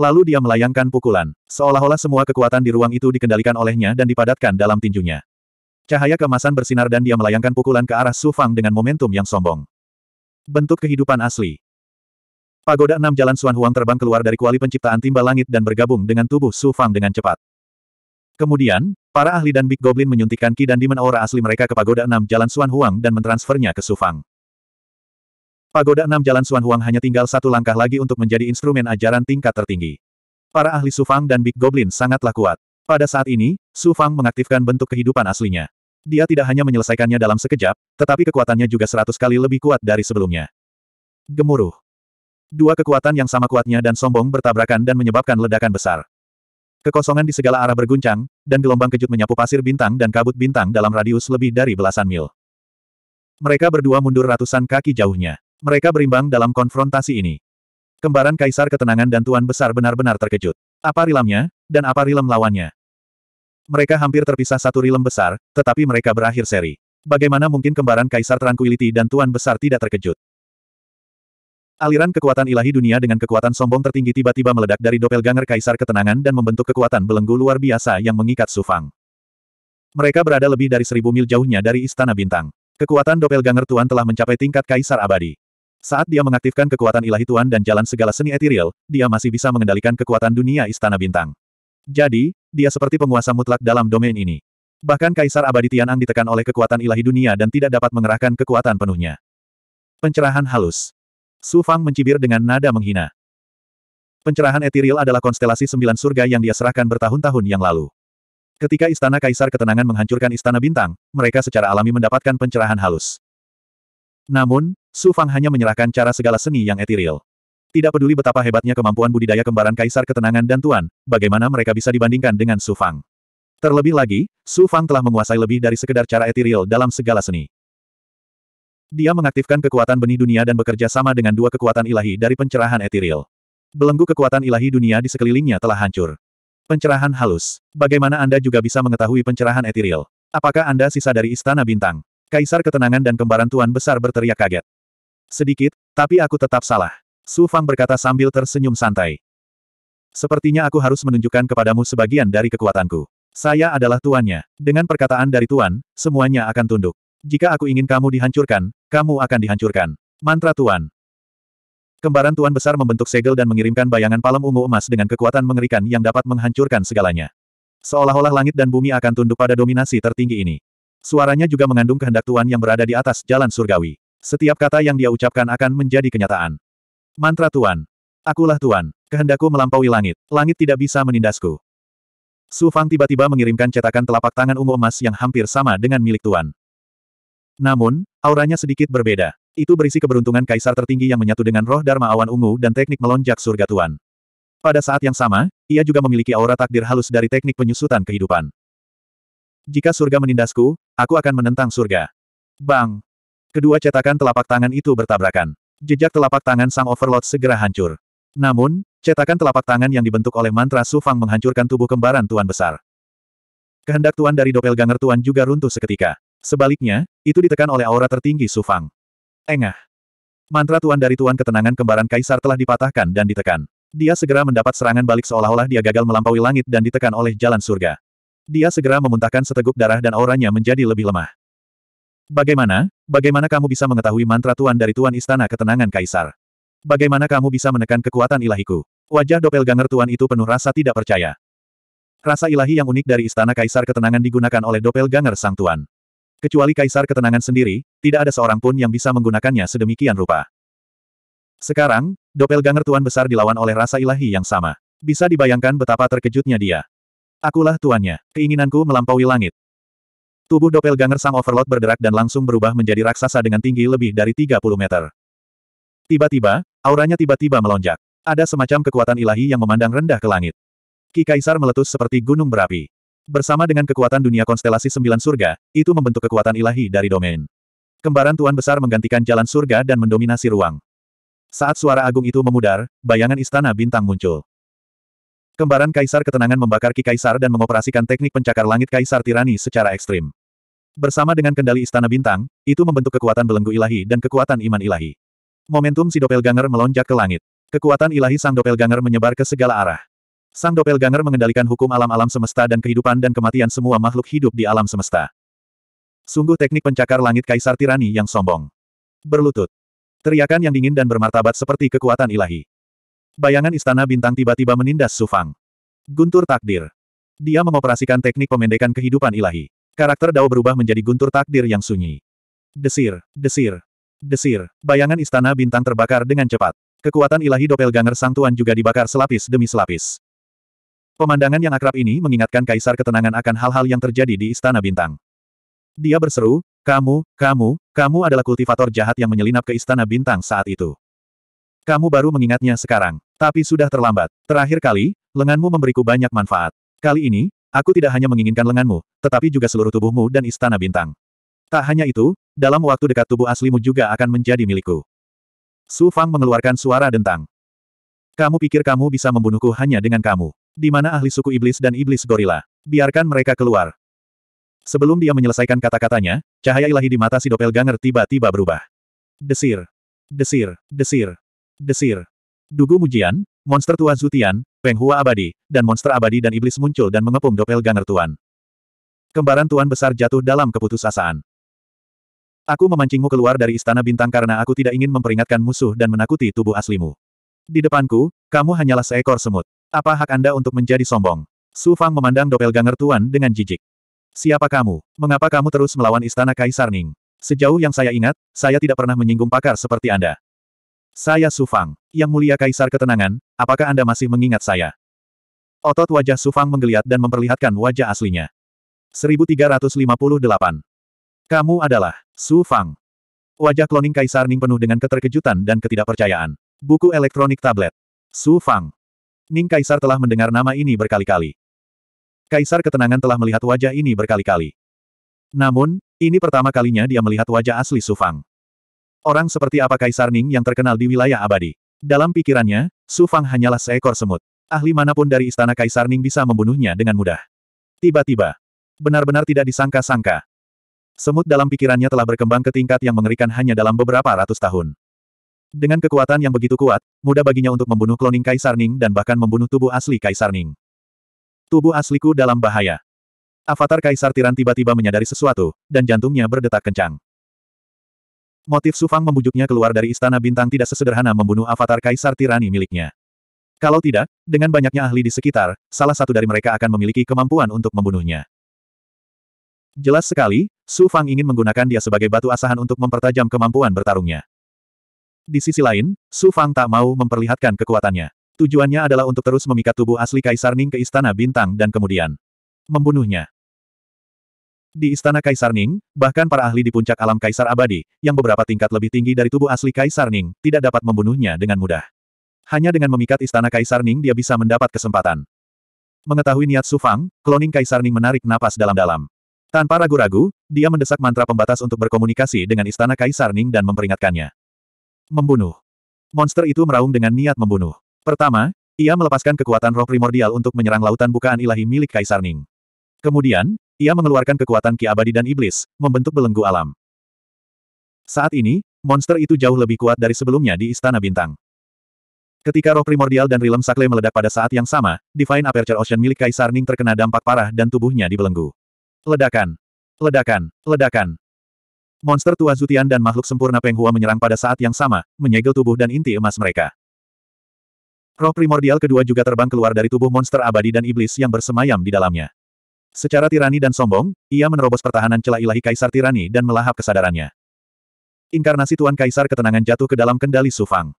Lalu dia melayangkan pukulan, seolah-olah semua kekuatan di ruang itu dikendalikan olehnya dan dipadatkan dalam tinjunya. Cahaya kemasan bersinar dan dia melayangkan pukulan ke arah Su Fang dengan momentum yang sombong. Bentuk kehidupan asli. Pagoda enam jalan Suan Huang terbang keluar dari kuali penciptaan timba langit dan bergabung dengan tubuh Su Fang dengan cepat. Kemudian, para ahli dan Big Goblin menyuntikkan ki dan demon aura asli mereka ke pagoda enam jalan Suan Huang dan mentransfernya ke Su Fang. Pagoda enam jalan Suan Huang hanya tinggal satu langkah lagi untuk menjadi instrumen ajaran tingkat tertinggi. Para ahli Su Fang dan Big Goblin sangatlah kuat. Pada saat ini, Su Fang mengaktifkan bentuk kehidupan aslinya. Dia tidak hanya menyelesaikannya dalam sekejap, tetapi kekuatannya juga seratus kali lebih kuat dari sebelumnya. Gemuruh. Dua kekuatan yang sama kuatnya dan sombong bertabrakan dan menyebabkan ledakan besar. Kekosongan di segala arah berguncang, dan gelombang kejut menyapu pasir bintang dan kabut bintang dalam radius lebih dari belasan mil. Mereka berdua mundur ratusan kaki jauhnya. Mereka berimbang dalam konfrontasi ini. Kembaran Kaisar Ketenangan dan Tuan Besar benar-benar terkejut. Apa rilamnya, dan apa rilam lawannya? Mereka hampir terpisah satu rilem besar, tetapi mereka berakhir seri. Bagaimana mungkin kembaran Kaisar Tranquility dan Tuan Besar tidak terkejut? Aliran kekuatan ilahi dunia dengan kekuatan sombong tertinggi tiba-tiba meledak dari doppelganger Kaisar Ketenangan dan membentuk kekuatan belenggu luar biasa yang mengikat Sufang. Mereka berada lebih dari seribu mil jauhnya dari Istana Bintang. Kekuatan doppelganger Tuan telah mencapai tingkat Kaisar Abadi. Saat dia mengaktifkan kekuatan ilahi Tuan dan jalan segala seni etiril, dia masih bisa mengendalikan kekuatan dunia Istana Bintang. Jadi, dia seperti penguasa mutlak dalam domain ini. Bahkan Kaisar Abadi Tianang ditekan oleh kekuatan ilahi dunia dan tidak dapat mengerahkan kekuatan penuhnya. Pencerahan halus. Su Fang mencibir dengan nada menghina. Pencerahan etiril adalah konstelasi sembilan surga yang dia serahkan bertahun-tahun yang lalu. Ketika Istana Kaisar Ketenangan menghancurkan Istana Bintang, mereka secara alami mendapatkan pencerahan halus. Namun, Su Fang hanya menyerahkan cara segala seni yang etiril. Tidak peduli betapa hebatnya kemampuan budidaya kembaran kaisar ketenangan dan tuan, bagaimana mereka bisa dibandingkan dengan Su Fang. Terlebih lagi, Su Fang telah menguasai lebih dari sekedar cara etiril dalam segala seni. Dia mengaktifkan kekuatan benih dunia dan bekerja sama dengan dua kekuatan ilahi dari pencerahan etiril. Belenggu kekuatan ilahi dunia di sekelilingnya telah hancur. Pencerahan halus. Bagaimana Anda juga bisa mengetahui pencerahan etiril? Apakah Anda sisa dari Istana Bintang? Kaisar Ketenangan dan Kembaran Tuan Besar berteriak kaget. Sedikit, tapi aku tetap salah. Su Fang berkata sambil tersenyum santai. Sepertinya aku harus menunjukkan kepadamu sebagian dari kekuatanku. Saya adalah tuannya. Dengan perkataan dari tuan, semuanya akan tunduk. Jika aku ingin kamu dihancurkan, kamu akan dihancurkan. Mantra tuan. Kembaran tuan besar membentuk segel dan mengirimkan bayangan palem ungu emas dengan kekuatan mengerikan yang dapat menghancurkan segalanya. Seolah-olah langit dan bumi akan tunduk pada dominasi tertinggi ini. Suaranya juga mengandung kehendak Tuan yang berada di atas jalan surgawi. Setiap kata yang dia ucapkan akan menjadi kenyataan. Mantra Tuan. Akulah Tuan. Kehendakku melampaui langit. Langit tidak bisa menindasku. Su Fang tiba-tiba mengirimkan cetakan telapak tangan ungu emas yang hampir sama dengan milik Tuan. Namun, auranya sedikit berbeda. Itu berisi keberuntungan kaisar tertinggi yang menyatu dengan roh Dharma Awan Ungu dan teknik melonjak surga Tuan. Pada saat yang sama, ia juga memiliki aura takdir halus dari teknik penyusutan kehidupan. Jika surga menindasku, aku akan menentang surga. Bang! Kedua cetakan telapak tangan itu bertabrakan. Jejak telapak tangan sang Overlord segera hancur. Namun, cetakan telapak tangan yang dibentuk oleh mantra Sufang menghancurkan tubuh kembaran Tuan Besar. Kehendak Tuan dari Doppelganger Tuan juga runtuh seketika. Sebaliknya, itu ditekan oleh aura tertinggi Sufang. Engah. Mantra Tuan dari Tuan ketenangan kembaran Kaisar telah dipatahkan dan ditekan. Dia segera mendapat serangan balik seolah-olah dia gagal melampaui langit dan ditekan oleh jalan surga. Dia segera memuntahkan seteguk darah dan auranya menjadi lebih lemah. Bagaimana, bagaimana kamu bisa mengetahui mantra Tuan dari Tuan Istana Ketenangan Kaisar? Bagaimana kamu bisa menekan kekuatan ilahiku? Wajah doppelganger Tuan itu penuh rasa tidak percaya. Rasa ilahi yang unik dari Istana Kaisar Ketenangan digunakan oleh doppelganger Sang Tuan. Kecuali Kaisar Ketenangan sendiri, tidak ada seorang pun yang bisa menggunakannya sedemikian rupa. Sekarang, doppelganger Tuan besar dilawan oleh rasa ilahi yang sama. Bisa dibayangkan betapa terkejutnya dia. Akulah tuannya. Keinginanku melampaui langit. Tubuh doppelganger sang overlord bergerak dan langsung berubah menjadi raksasa dengan tinggi lebih dari 30 meter. Tiba-tiba, auranya tiba-tiba melonjak. Ada semacam kekuatan ilahi yang memandang rendah ke langit. Ki Kaisar meletus seperti gunung berapi. Bersama dengan kekuatan dunia konstelasi sembilan surga, itu membentuk kekuatan ilahi dari domain. Kembaran Tuan Besar menggantikan jalan surga dan mendominasi ruang. Saat suara agung itu memudar, bayangan istana bintang muncul. Kembaran Kaisar Ketenangan membakar Ki Kaisar dan mengoperasikan teknik pencakar langit Kaisar Tirani secara ekstrim. Bersama dengan kendali Istana Bintang, itu membentuk kekuatan belenggu ilahi dan kekuatan iman ilahi. Momentum si doppelganger melonjak ke langit. Kekuatan ilahi sang doppelganger menyebar ke segala arah. Sang doppelganger mengendalikan hukum alam-alam semesta dan kehidupan dan kematian semua makhluk hidup di alam semesta. Sungguh teknik pencakar langit Kaisar Tirani yang sombong. Berlutut. Teriakan yang dingin dan bermartabat seperti kekuatan ilahi. Bayangan istana bintang tiba-tiba menindas Sufang. Guntur takdir. Dia mengoperasikan teknik pemendekan kehidupan ilahi. Karakter Dao berubah menjadi guntur takdir yang sunyi. Desir, desir, desir. Bayangan istana bintang terbakar dengan cepat. Kekuatan ilahi doppelganger sang tuan juga dibakar selapis demi selapis. Pemandangan yang akrab ini mengingatkan kaisar ketenangan akan hal-hal yang terjadi di istana bintang. Dia berseru, kamu, kamu, kamu adalah kultivator jahat yang menyelinap ke istana bintang saat itu. Kamu baru mengingatnya sekarang, tapi sudah terlambat. Terakhir kali, lenganmu memberiku banyak manfaat. Kali ini, Aku tidak hanya menginginkan lenganmu, tetapi juga seluruh tubuhmu dan istana bintang. Tak hanya itu, dalam waktu dekat tubuh aslimu juga akan menjadi milikku. Su Fang mengeluarkan suara dentang. Kamu pikir kamu bisa membunuhku hanya dengan kamu? Di mana ahli suku iblis dan iblis gorila? Biarkan mereka keluar. Sebelum dia menyelesaikan kata-katanya, cahaya ilahi di mata si doppelganger tiba-tiba berubah. Desir. Desir. Desir. Desir. Dugu mujian, monster tua Zutian, Feng Hua abadi, dan monster abadi dan iblis muncul dan mengepung doppelganger Tuan. Kembaran Tuan besar jatuh dalam keputusasaan. Aku memancingmu keluar dari istana bintang karena aku tidak ingin memperingatkan musuh dan menakuti tubuh aslimu. Di depanku, kamu hanyalah seekor semut. Apa hak Anda untuk menjadi sombong? Su Fang memandang doppelganger Tuan dengan jijik. Siapa kamu? Mengapa kamu terus melawan istana Kaisar Ning? Sejauh yang saya ingat, saya tidak pernah menyinggung pakar seperti Anda. Saya Sufang. Yang mulia Kaisar Ketenangan, apakah Anda masih mengingat saya? Otot wajah Sufang menggeliat dan memperlihatkan wajah aslinya. 1358. Kamu adalah Sufang. Wajah kloning Kaisar Ning penuh dengan keterkejutan dan ketidakpercayaan. Buku elektronik tablet. Sufang. Ning Kaisar telah mendengar nama ini berkali-kali. Kaisar Ketenangan telah melihat wajah ini berkali-kali. Namun, ini pertama kalinya dia melihat wajah asli Sufang. Orang seperti apa Kaisar Ning yang terkenal di wilayah abadi? Dalam pikirannya, Su Fang hanyalah seekor semut. Ahli manapun dari istana Kaisar Ning bisa membunuhnya dengan mudah. Tiba-tiba. Benar-benar tidak disangka-sangka. Semut dalam pikirannya telah berkembang ke tingkat yang mengerikan hanya dalam beberapa ratus tahun. Dengan kekuatan yang begitu kuat, mudah baginya untuk membunuh kloning Kaisar Ning dan bahkan membunuh tubuh asli Kaisar Ning. Tubuh asliku dalam bahaya. Avatar Kaisar Tiran tiba-tiba menyadari sesuatu, dan jantungnya berdetak kencang. Motif Sufang membujuknya keluar dari Istana Bintang tidak sesederhana membunuh avatar Kaisar Tirani miliknya. Kalau tidak, dengan banyaknya ahli di sekitar, salah satu dari mereka akan memiliki kemampuan untuk membunuhnya. Jelas sekali, Su Fang ingin menggunakan dia sebagai batu asahan untuk mempertajam kemampuan bertarungnya. Di sisi lain, Su Fang tak mau memperlihatkan kekuatannya. Tujuannya adalah untuk terus memikat tubuh asli Kaisar Ning ke Istana Bintang dan kemudian membunuhnya. Di Istana Kaisar Ning, bahkan para ahli di puncak alam Kaisar Abadi, yang beberapa tingkat lebih tinggi dari tubuh asli Kaisar Ning, tidak dapat membunuhnya dengan mudah. Hanya dengan memikat Istana Kaisar Ning dia bisa mendapat kesempatan. Mengetahui niat Su Fang, kloning Kaisar Ning menarik napas dalam-dalam. Tanpa ragu-ragu, dia mendesak mantra pembatas untuk berkomunikasi dengan Istana Kaisar Ning dan memperingatkannya. Membunuh. Monster itu meraung dengan niat membunuh. Pertama, ia melepaskan kekuatan roh primordial untuk menyerang lautan bukaan ilahi milik Kaisar Ning. Kemudian, ia mengeluarkan kekuatan ki abadi dan iblis, membentuk belenggu alam. Saat ini, monster itu jauh lebih kuat dari sebelumnya di Istana Bintang. Ketika roh primordial dan rilem sakle meledak pada saat yang sama, Divine Aperture Ocean milik Kaisar Ning terkena dampak parah dan tubuhnya dibelenggu. Ledakan! Ledakan! Ledakan! Monster tua Zutian dan makhluk sempurna Penghua menyerang pada saat yang sama, menyegel tubuh dan inti emas mereka. Roh primordial kedua juga terbang keluar dari tubuh monster abadi dan iblis yang bersemayam di dalamnya. Secara tirani dan sombong, ia menerobos pertahanan celah ilahi Kaisar Tirani dan melahap kesadarannya. Inkarnasi Tuan Kaisar ketenangan jatuh ke dalam kendali Su Fang.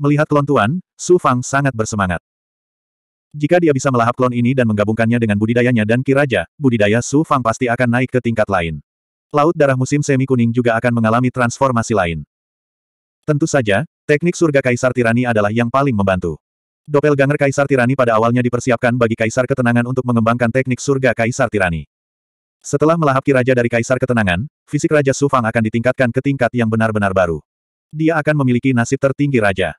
Melihat klon Tuan, Su Fang sangat bersemangat. Jika dia bisa melahap klon ini dan menggabungkannya dengan budidayanya dan kiraja, budidaya Su Fang pasti akan naik ke tingkat lain. Laut darah musim semi kuning juga akan mengalami transformasi lain. Tentu saja, teknik surga Kaisar Tirani adalah yang paling membantu. Doppelganger Kaisar Tirani pada awalnya dipersiapkan bagi Kaisar Ketenangan untuk mengembangkan teknik surga Kaisar Tirani. Setelah melahap raja dari Kaisar Ketenangan, fisik Raja Sufang akan ditingkatkan ke tingkat yang benar-benar baru. Dia akan memiliki nasib tertinggi raja.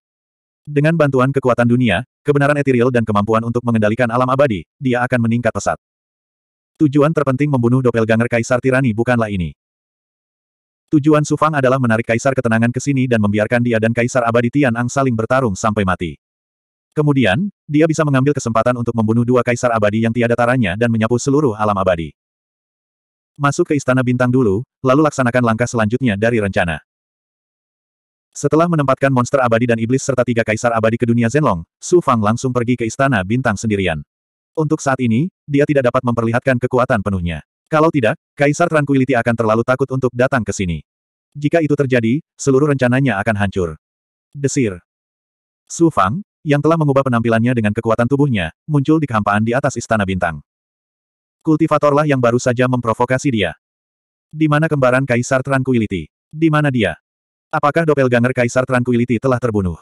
Dengan bantuan kekuatan dunia, kebenaran etiril dan kemampuan untuk mengendalikan alam abadi, dia akan meningkat pesat. Tujuan terpenting membunuh doppelganger Kaisar Tirani bukanlah ini. Tujuan Sufang adalah menarik Kaisar Ketenangan ke sini dan membiarkan dia dan Kaisar Abadi Tian Ang saling bertarung sampai mati. Kemudian, dia bisa mengambil kesempatan untuk membunuh dua kaisar abadi yang tiada taranya dan menyapu seluruh alam abadi. Masuk ke Istana Bintang dulu, lalu laksanakan langkah selanjutnya dari rencana. Setelah menempatkan monster abadi dan iblis serta tiga kaisar abadi ke dunia Zenlong, Su Fang langsung pergi ke Istana Bintang sendirian. Untuk saat ini, dia tidak dapat memperlihatkan kekuatan penuhnya. Kalau tidak, Kaisar Tranquility akan terlalu takut untuk datang ke sini. Jika itu terjadi, seluruh rencananya akan hancur. Desir. Su Fang, yang telah mengubah penampilannya dengan kekuatan tubuhnya, muncul di kehampaan di atas Istana Bintang. Kultivatorlah yang baru saja memprovokasi dia. Di mana kembaran Kaisar Tranquility? Di mana dia? Apakah doppelganger Kaisar Tranquility telah terbunuh?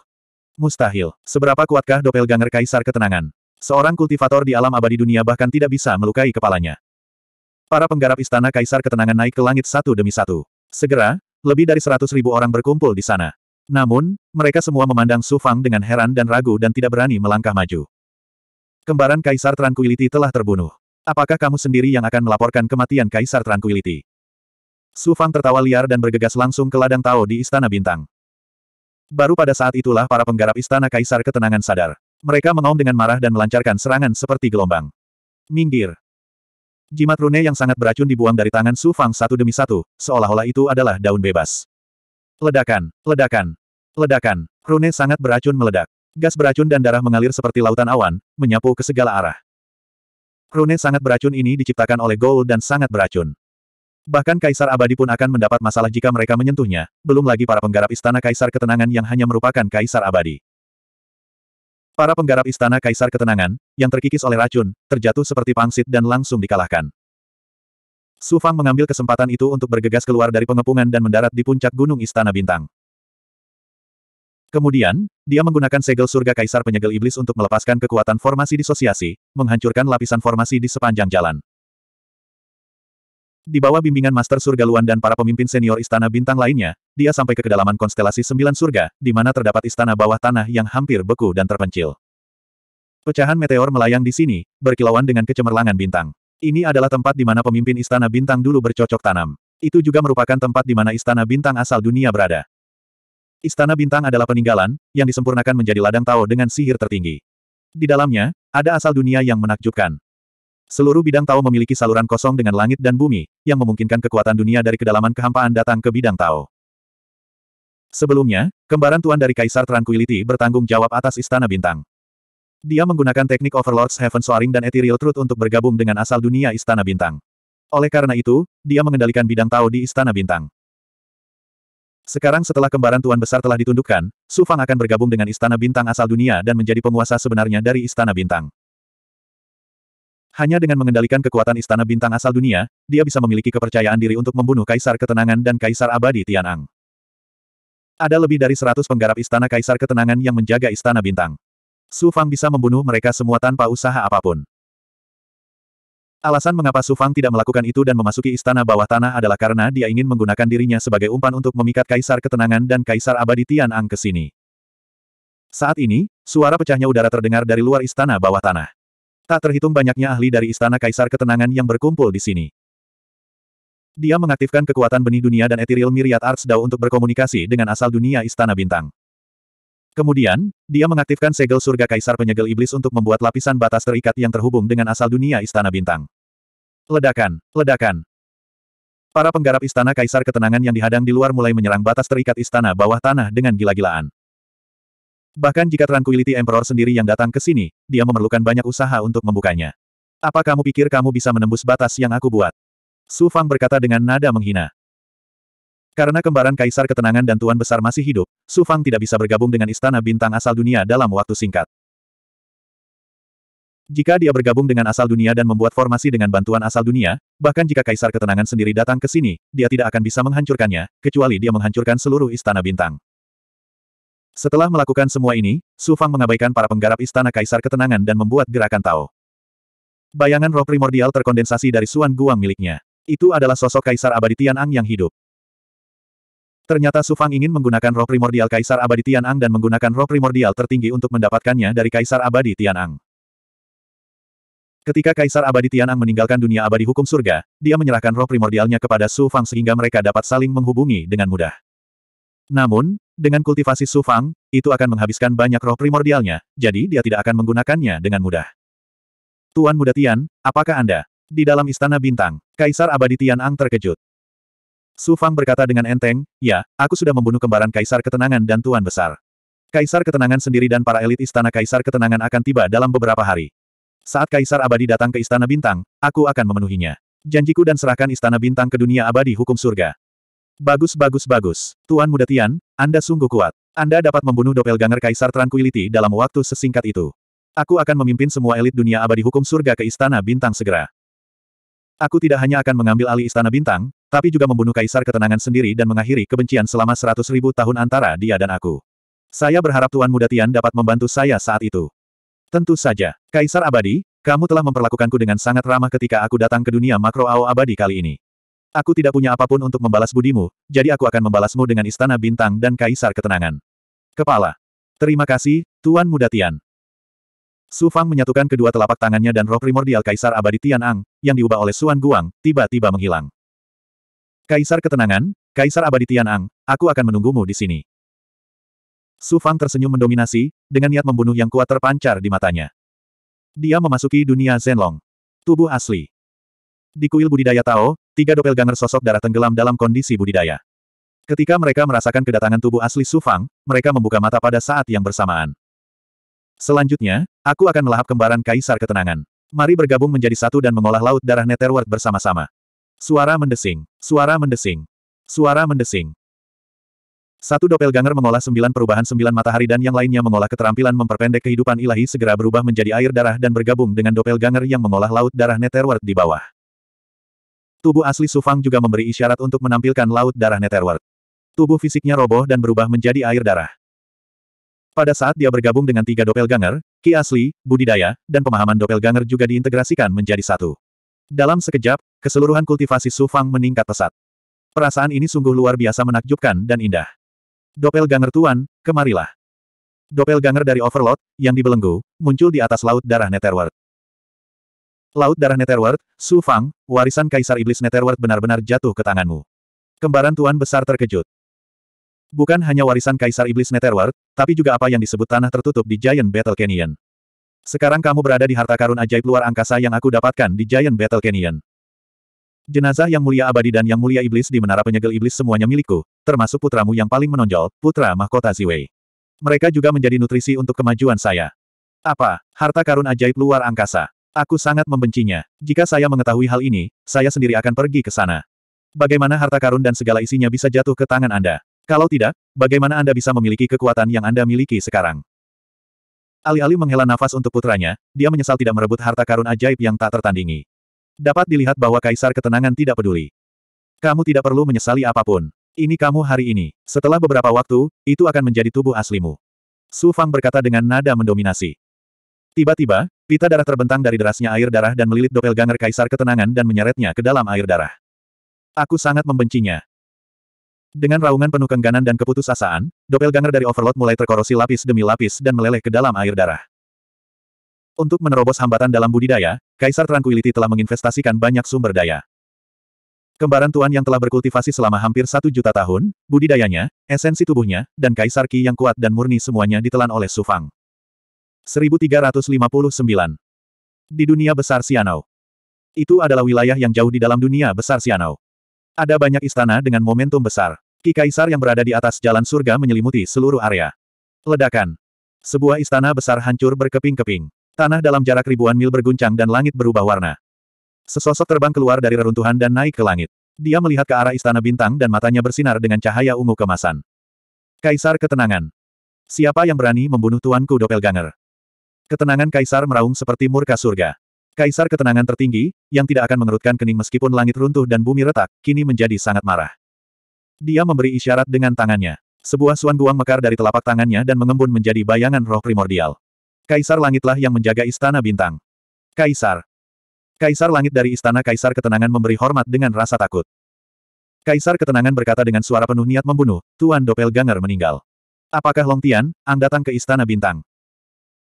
Mustahil. Seberapa kuatkah doppelganger Kaisar Ketenangan? Seorang kultivator di alam abadi dunia bahkan tidak bisa melukai kepalanya. Para penggarap istana Kaisar Ketenangan naik ke langit satu demi satu. Segera, lebih dari seratus ribu orang berkumpul di sana. Namun, mereka semua memandang Su Fang dengan heran dan ragu dan tidak berani melangkah maju. Kembaran Kaisar Tranquility telah terbunuh. Apakah kamu sendiri yang akan melaporkan kematian Kaisar Tranquility? Su Fang tertawa liar dan bergegas langsung ke ladang Tao di Istana Bintang. Baru pada saat itulah para penggarap Istana Kaisar ketenangan sadar. Mereka mengaum dengan marah dan melancarkan serangan seperti gelombang. Minggir. Jimat rune yang sangat beracun dibuang dari tangan Su Fang satu demi satu, seolah-olah itu adalah daun bebas. Ledakan, ledakan, ledakan. Rune sangat beracun meledak. Gas beracun dan darah mengalir seperti lautan awan, menyapu ke segala arah. Rune sangat beracun ini diciptakan oleh Goul dan sangat beracun. Bahkan Kaisar Abadi pun akan mendapat masalah jika mereka menyentuhnya, belum lagi para penggarap Istana Kaisar Ketenangan yang hanya merupakan Kaisar Abadi. Para penggarap Istana Kaisar Ketenangan, yang terkikis oleh racun, terjatuh seperti pangsit dan langsung dikalahkan. Su Fang mengambil kesempatan itu untuk bergegas keluar dari pengepungan dan mendarat di puncak Gunung Istana Bintang. Kemudian, dia menggunakan segel surga kaisar penyegel iblis untuk melepaskan kekuatan formasi disosiasi, menghancurkan lapisan formasi di sepanjang jalan. Di bawah bimbingan Master Surga Luan dan para pemimpin senior Istana Bintang lainnya, dia sampai ke kedalaman konstelasi Sembilan Surga, di mana terdapat istana bawah tanah yang hampir beku dan terpencil. Pecahan meteor melayang di sini, berkilauan dengan kecemerlangan bintang. Ini adalah tempat di mana pemimpin Istana Bintang dulu bercocok tanam. Itu juga merupakan tempat di mana Istana Bintang asal dunia berada. Istana Bintang adalah peninggalan, yang disempurnakan menjadi ladang Tao dengan sihir tertinggi. Di dalamnya, ada asal dunia yang menakjubkan. Seluruh bidang Tao memiliki saluran kosong dengan langit dan bumi, yang memungkinkan kekuatan dunia dari kedalaman kehampaan datang ke bidang Tao. Sebelumnya, kembaran tuan dari Kaisar Tranquility bertanggung jawab atas Istana Bintang. Dia menggunakan teknik Overlord's Heaven Soaring dan Ethereal Truth untuk bergabung dengan asal dunia Istana Bintang. Oleh karena itu, dia mengendalikan bidang Tao di Istana Bintang. Sekarang setelah kembaran Tuan Besar telah ditundukkan, Su Fang akan bergabung dengan Istana Bintang asal dunia dan menjadi penguasa sebenarnya dari Istana Bintang. Hanya dengan mengendalikan kekuatan Istana Bintang asal dunia, dia bisa memiliki kepercayaan diri untuk membunuh Kaisar Ketenangan dan Kaisar Abadi Tianang. Ada lebih dari 100 penggarap Istana Kaisar Ketenangan yang menjaga Istana Bintang. Su Fang bisa membunuh mereka semua tanpa usaha apapun. Alasan mengapa Su Fang tidak melakukan itu dan memasuki istana bawah tanah adalah karena dia ingin menggunakan dirinya sebagai umpan untuk memikat Kaisar Ketenangan dan Kaisar Abadi Tianang ke sini. Saat ini, suara pecahnya udara terdengar dari luar istana bawah tanah. Tak terhitung banyaknya ahli dari istana Kaisar Ketenangan yang berkumpul di sini. Dia mengaktifkan kekuatan benih dunia dan ethereal myriad arts dao untuk berkomunikasi dengan asal dunia istana bintang. Kemudian, dia mengaktifkan segel surga kaisar penyegel iblis untuk membuat lapisan batas terikat yang terhubung dengan asal dunia istana bintang. Ledakan, ledakan. Para penggarap istana kaisar ketenangan yang dihadang di luar mulai menyerang batas terikat istana bawah tanah dengan gila-gilaan. Bahkan jika Tranquility Emperor sendiri yang datang ke sini, dia memerlukan banyak usaha untuk membukanya. Apa kamu pikir kamu bisa menembus batas yang aku buat? Su Fang berkata dengan nada menghina. Karena kembaran kaisar ketenangan dan tuan besar masih hidup, Su Fang tidak bisa bergabung dengan istana bintang asal dunia dalam waktu singkat. Jika dia bergabung dengan asal dunia dan membuat formasi dengan bantuan asal dunia, bahkan jika kaisar ketenangan sendiri datang ke sini, dia tidak akan bisa menghancurkannya, kecuali dia menghancurkan seluruh istana bintang. Setelah melakukan semua ini, Su Fang mengabaikan para penggarap istana kaisar ketenangan dan membuat gerakan Tao. Bayangan roh primordial terkondensasi dari Suan Guang miliknya. Itu adalah sosok kaisar abadi Tian Ang yang hidup. Ternyata Su Fang ingin menggunakan roh primordial Kaisar Abadi Tianang dan menggunakan roh primordial tertinggi untuk mendapatkannya dari Kaisar Abadi Tianang. Ketika Kaisar Abadi Tianang meninggalkan dunia abadi hukum surga, dia menyerahkan roh primordialnya kepada Su Fang sehingga mereka dapat saling menghubungi dengan mudah. Namun, dengan kultivasi Su Fang, itu akan menghabiskan banyak roh primordialnya, jadi dia tidak akan menggunakannya dengan mudah. Tuan Muda Tian, apakah Anda? Di dalam Istana Bintang, Kaisar Abadi Tianang terkejut. Su Fang berkata dengan enteng, ya, aku sudah membunuh kembaran Kaisar Ketenangan dan Tuan Besar. Kaisar Ketenangan sendiri dan para elit istana Kaisar Ketenangan akan tiba dalam beberapa hari. Saat Kaisar Abadi datang ke Istana Bintang, aku akan memenuhinya. Janjiku dan serahkan Istana Bintang ke dunia abadi hukum surga. Bagus bagus bagus. Tuan Muda Tian, Anda sungguh kuat. Anda dapat membunuh doppelganger Kaisar Tranquility dalam waktu sesingkat itu. Aku akan memimpin semua elit dunia abadi hukum surga ke Istana Bintang segera. Aku tidak hanya akan mengambil alih Istana Bintang, tapi juga membunuh kaisar ketenangan sendiri dan mengakhiri kebencian selama seratus ribu tahun antara dia dan aku. Saya berharap Tuan Muda Tian dapat membantu saya saat itu. Tentu saja, Kaisar Abadi, kamu telah memperlakukanku dengan sangat ramah ketika aku datang ke dunia makro Ao Abadi kali ini. Aku tidak punya apapun untuk membalas budimu, jadi aku akan membalasmu dengan Istana Bintang dan Kaisar Ketenangan. Kepala. Terima kasih, Tuan Muda Tian. Su Fang menyatukan kedua telapak tangannya dan roh primordial Kaisar Abadi Tian Ang, yang diubah oleh Suan Guang, tiba-tiba menghilang. Kaisar Ketenangan, Kaisar Abadi Tianang, aku akan menunggumu di sini. Su Fang tersenyum mendominasi, dengan niat membunuh yang kuat terpancar di matanya. Dia memasuki dunia Zenlong. Tubuh asli. Di kuil budidaya Tao, tiga doppelganger sosok darah tenggelam dalam kondisi budidaya. Ketika mereka merasakan kedatangan tubuh asli Su Fang, mereka membuka mata pada saat yang bersamaan. Selanjutnya, aku akan melahap kembaran Kaisar Ketenangan. Mari bergabung menjadi satu dan mengolah laut darah Netherworld bersama-sama. Suara mendesing. Suara mendesing. Suara mendesing. Satu doppelganger mengolah sembilan perubahan sembilan matahari dan yang lainnya mengolah keterampilan memperpendek kehidupan ilahi segera berubah menjadi air darah dan bergabung dengan doppelganger yang mengolah laut darah Netherworld di bawah. Tubuh asli Sufang juga memberi isyarat untuk menampilkan laut darah Netherworld. Tubuh fisiknya roboh dan berubah menjadi air darah. Pada saat dia bergabung dengan tiga doppelganger, ki asli, budidaya, dan pemahaman doppelganger juga diintegrasikan menjadi satu. Dalam sekejap, keseluruhan kultivasi Sufang meningkat pesat. Perasaan ini sungguh luar biasa menakjubkan dan indah. Doppelganger Tuan, kemarilah. Doppelganger dari Overlord, yang dibelenggu, muncul di atas Laut Darah Netherworld. Laut Darah Netherworld, Sufang, warisan Kaisar Iblis Netherworld benar-benar jatuh ke tanganmu. Kembaran Tuan Besar terkejut. Bukan hanya warisan Kaisar Iblis Netherworld, tapi juga apa yang disebut tanah tertutup di Giant Battle Canyon. Sekarang kamu berada di harta karun ajaib luar angkasa yang aku dapatkan di Giant Battle Canyon. Jenazah yang mulia abadi dan yang mulia iblis di menara penyegel iblis semuanya milikku, termasuk putramu yang paling menonjol, putra mahkota Ziwei. Mereka juga menjadi nutrisi untuk kemajuan saya. Apa? Harta karun ajaib luar angkasa. Aku sangat membencinya. Jika saya mengetahui hal ini, saya sendiri akan pergi ke sana. Bagaimana harta karun dan segala isinya bisa jatuh ke tangan Anda? Kalau tidak, bagaimana Anda bisa memiliki kekuatan yang Anda miliki sekarang? Alih-alih menghela nafas untuk putranya, dia menyesal tidak merebut harta karun ajaib yang tak tertandingi. Dapat dilihat bahwa kaisar ketenangan tidak peduli. Kamu tidak perlu menyesali apapun. Ini kamu hari ini. Setelah beberapa waktu, itu akan menjadi tubuh aslimu. Su Fang berkata dengan nada mendominasi. Tiba-tiba, pita darah terbentang dari derasnya air darah dan melilit doppelganger kaisar ketenangan dan menyeretnya ke dalam air darah. Aku sangat membencinya. Dengan raungan penuh kengganan dan keputusasaan, doppelganger dari Overlord mulai terkorosi lapis demi lapis dan meleleh ke dalam air darah. Untuk menerobos hambatan dalam budidaya, Kaisar Tranquility telah menginvestasikan banyak sumber daya. Kembaran Tuan yang telah berkultivasi selama hampir satu juta tahun, budidayanya, esensi tubuhnya, dan Kaisar Ki yang kuat dan murni semuanya ditelan oleh Sufang. 1359 Di dunia besar Sianau itu adalah wilayah yang jauh di dalam dunia besar Sianau. Ada banyak istana dengan momentum besar. Ki Kaisar yang berada di atas jalan surga menyelimuti seluruh area. Ledakan. Sebuah istana besar hancur berkeping-keping. Tanah dalam jarak ribuan mil berguncang dan langit berubah warna. Sesosok terbang keluar dari reruntuhan dan naik ke langit. Dia melihat ke arah istana bintang dan matanya bersinar dengan cahaya ungu kemasan. Kaisar Ketenangan. Siapa yang berani membunuh tuanku Doppelganger? Ketenangan Kaisar meraung seperti murka surga. Kaisar ketenangan tertinggi, yang tidak akan mengerutkan kening meskipun langit runtuh dan bumi retak, kini menjadi sangat marah. Dia memberi isyarat dengan tangannya. Sebuah suan guang mekar dari telapak tangannya dan mengembun menjadi bayangan roh primordial. Kaisar Langitlah yang menjaga Istana Bintang. Kaisar. Kaisar Langit dari Istana Kaisar Ketenangan memberi hormat dengan rasa takut. Kaisar Ketenangan berkata dengan suara penuh niat membunuh, Tuan Doppelganger meninggal. Apakah Long Tian, Ang datang ke Istana Bintang?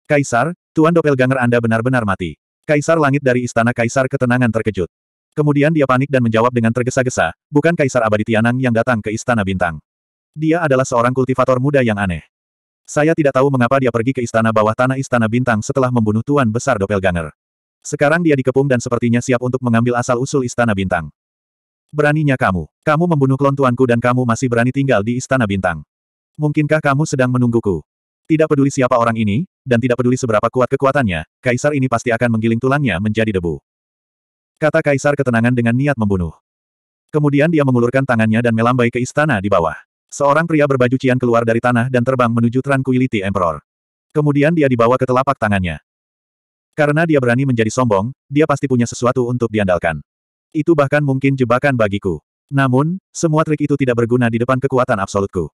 Kaisar, Tuan Doppelganger Anda benar-benar mati. Kaisar Langit dari Istana Kaisar Ketenangan terkejut. Kemudian dia panik dan menjawab dengan tergesa-gesa, bukan Kaisar Abadi Tianang yang datang ke Istana Bintang. Dia adalah seorang kultivator muda yang aneh. Saya tidak tahu mengapa dia pergi ke istana bawah tanah Istana Bintang setelah membunuh Tuan Besar Doppelganger. Sekarang dia dikepung dan sepertinya siap untuk mengambil asal-usul Istana Bintang. Beraninya kamu. Kamu membunuh klon tuanku dan kamu masih berani tinggal di Istana Bintang. Mungkinkah kamu sedang menungguku? Tidak peduli siapa orang ini, dan tidak peduli seberapa kuat kekuatannya, kaisar ini pasti akan menggiling tulangnya menjadi debu. Kata Kaisar ketenangan dengan niat membunuh. Kemudian dia mengulurkan tangannya dan melambai ke istana di bawah. Seorang pria berbaju cian keluar dari tanah dan terbang menuju Tranquility Emperor. Kemudian dia dibawa ke telapak tangannya. Karena dia berani menjadi sombong, dia pasti punya sesuatu untuk diandalkan. Itu bahkan mungkin jebakan bagiku. Namun, semua trik itu tidak berguna di depan kekuatan absolutku.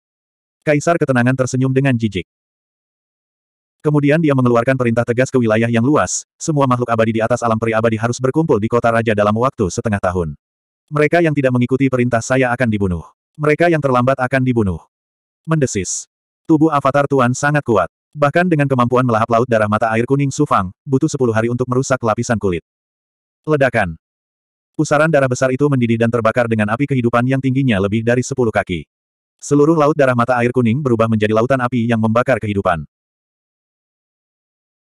Kaisar ketenangan tersenyum dengan jijik. Kemudian dia mengeluarkan perintah tegas ke wilayah yang luas, semua makhluk abadi di atas alam peri abadi harus berkumpul di kota raja dalam waktu setengah tahun. Mereka yang tidak mengikuti perintah saya akan dibunuh. Mereka yang terlambat akan dibunuh. Mendesis. Tubuh avatar Tuan sangat kuat. Bahkan dengan kemampuan melahap laut darah mata air kuning Sufang, butuh sepuluh hari untuk merusak lapisan kulit. Ledakan. Pusaran darah besar itu mendidih dan terbakar dengan api kehidupan yang tingginya lebih dari sepuluh kaki. Seluruh laut darah mata air kuning berubah menjadi lautan api yang membakar kehidupan.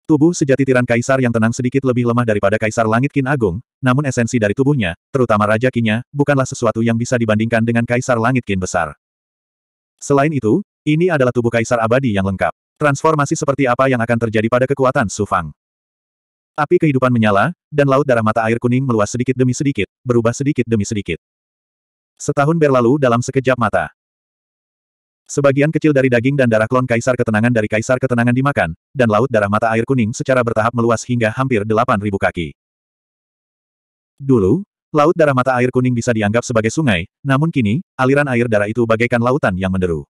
Tubuh sejati tiran kaisar yang tenang sedikit lebih lemah daripada kaisar langit Kin Agung, namun esensi dari tubuhnya, terutama Raja Kinya, bukanlah sesuatu yang bisa dibandingkan dengan kaisar langit Kin besar. Selain itu, ini adalah tubuh kaisar abadi yang lengkap. Transformasi seperti apa yang akan terjadi pada kekuatan Su Fang? Api kehidupan menyala, dan laut darah mata air kuning meluas sedikit demi sedikit, berubah sedikit demi sedikit. Setahun berlalu dalam sekejap mata. Sebagian kecil dari daging dan darah klon kaisar ketenangan dari kaisar ketenangan dimakan, dan laut darah mata air kuning secara bertahap meluas hingga hampir 8.000 kaki. Dulu, laut darah mata air kuning bisa dianggap sebagai sungai, namun kini, aliran air darah itu bagaikan lautan yang menderu.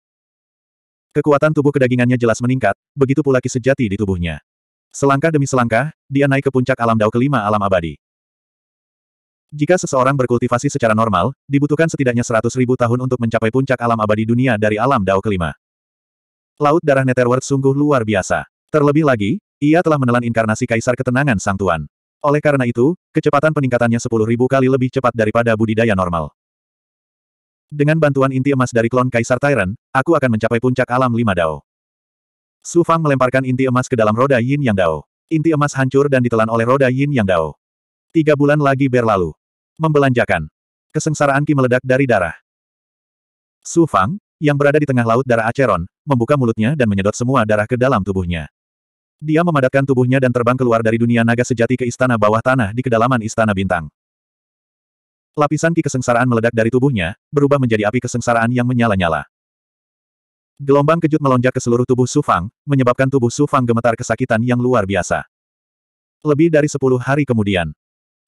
Kekuatan tubuh kedagingannya jelas meningkat, begitu pula ki sejati di tubuhnya. Selangkah demi selangkah, dia naik ke puncak alam dao kelima alam abadi. Jika seseorang berkultivasi secara normal, dibutuhkan setidaknya 100 ribu tahun untuk mencapai puncak alam abadi dunia dari alam Dao kelima. Laut darah Netherworld sungguh luar biasa. Terlebih lagi, ia telah menelan inkarnasi kaisar ketenangan sang tuan. Oleh karena itu, kecepatan peningkatannya 10.000 kali lebih cepat daripada budidaya normal. Dengan bantuan inti emas dari klon Kaisar Tyrant, aku akan mencapai puncak alam lima Dao. Su Fang melemparkan inti emas ke dalam roda Yin Yang Dao. Inti emas hancur dan ditelan oleh roda Yin Yang Dao. Tiga bulan lagi berlalu. Membelanjakan. Kesengsaraan Ki meledak dari darah. Su Fang, yang berada di tengah laut darah Aceron, membuka mulutnya dan menyedot semua darah ke dalam tubuhnya. Dia memadatkan tubuhnya dan terbang keluar dari dunia naga sejati ke istana bawah tanah di kedalaman istana bintang. Lapisan ki kesengsaraan meledak dari tubuhnya, berubah menjadi api kesengsaraan yang menyala-nyala. Gelombang kejut melonjak ke seluruh tubuh Su Fang, menyebabkan tubuh Su Fang gemetar kesakitan yang luar biasa. Lebih dari sepuluh hari kemudian,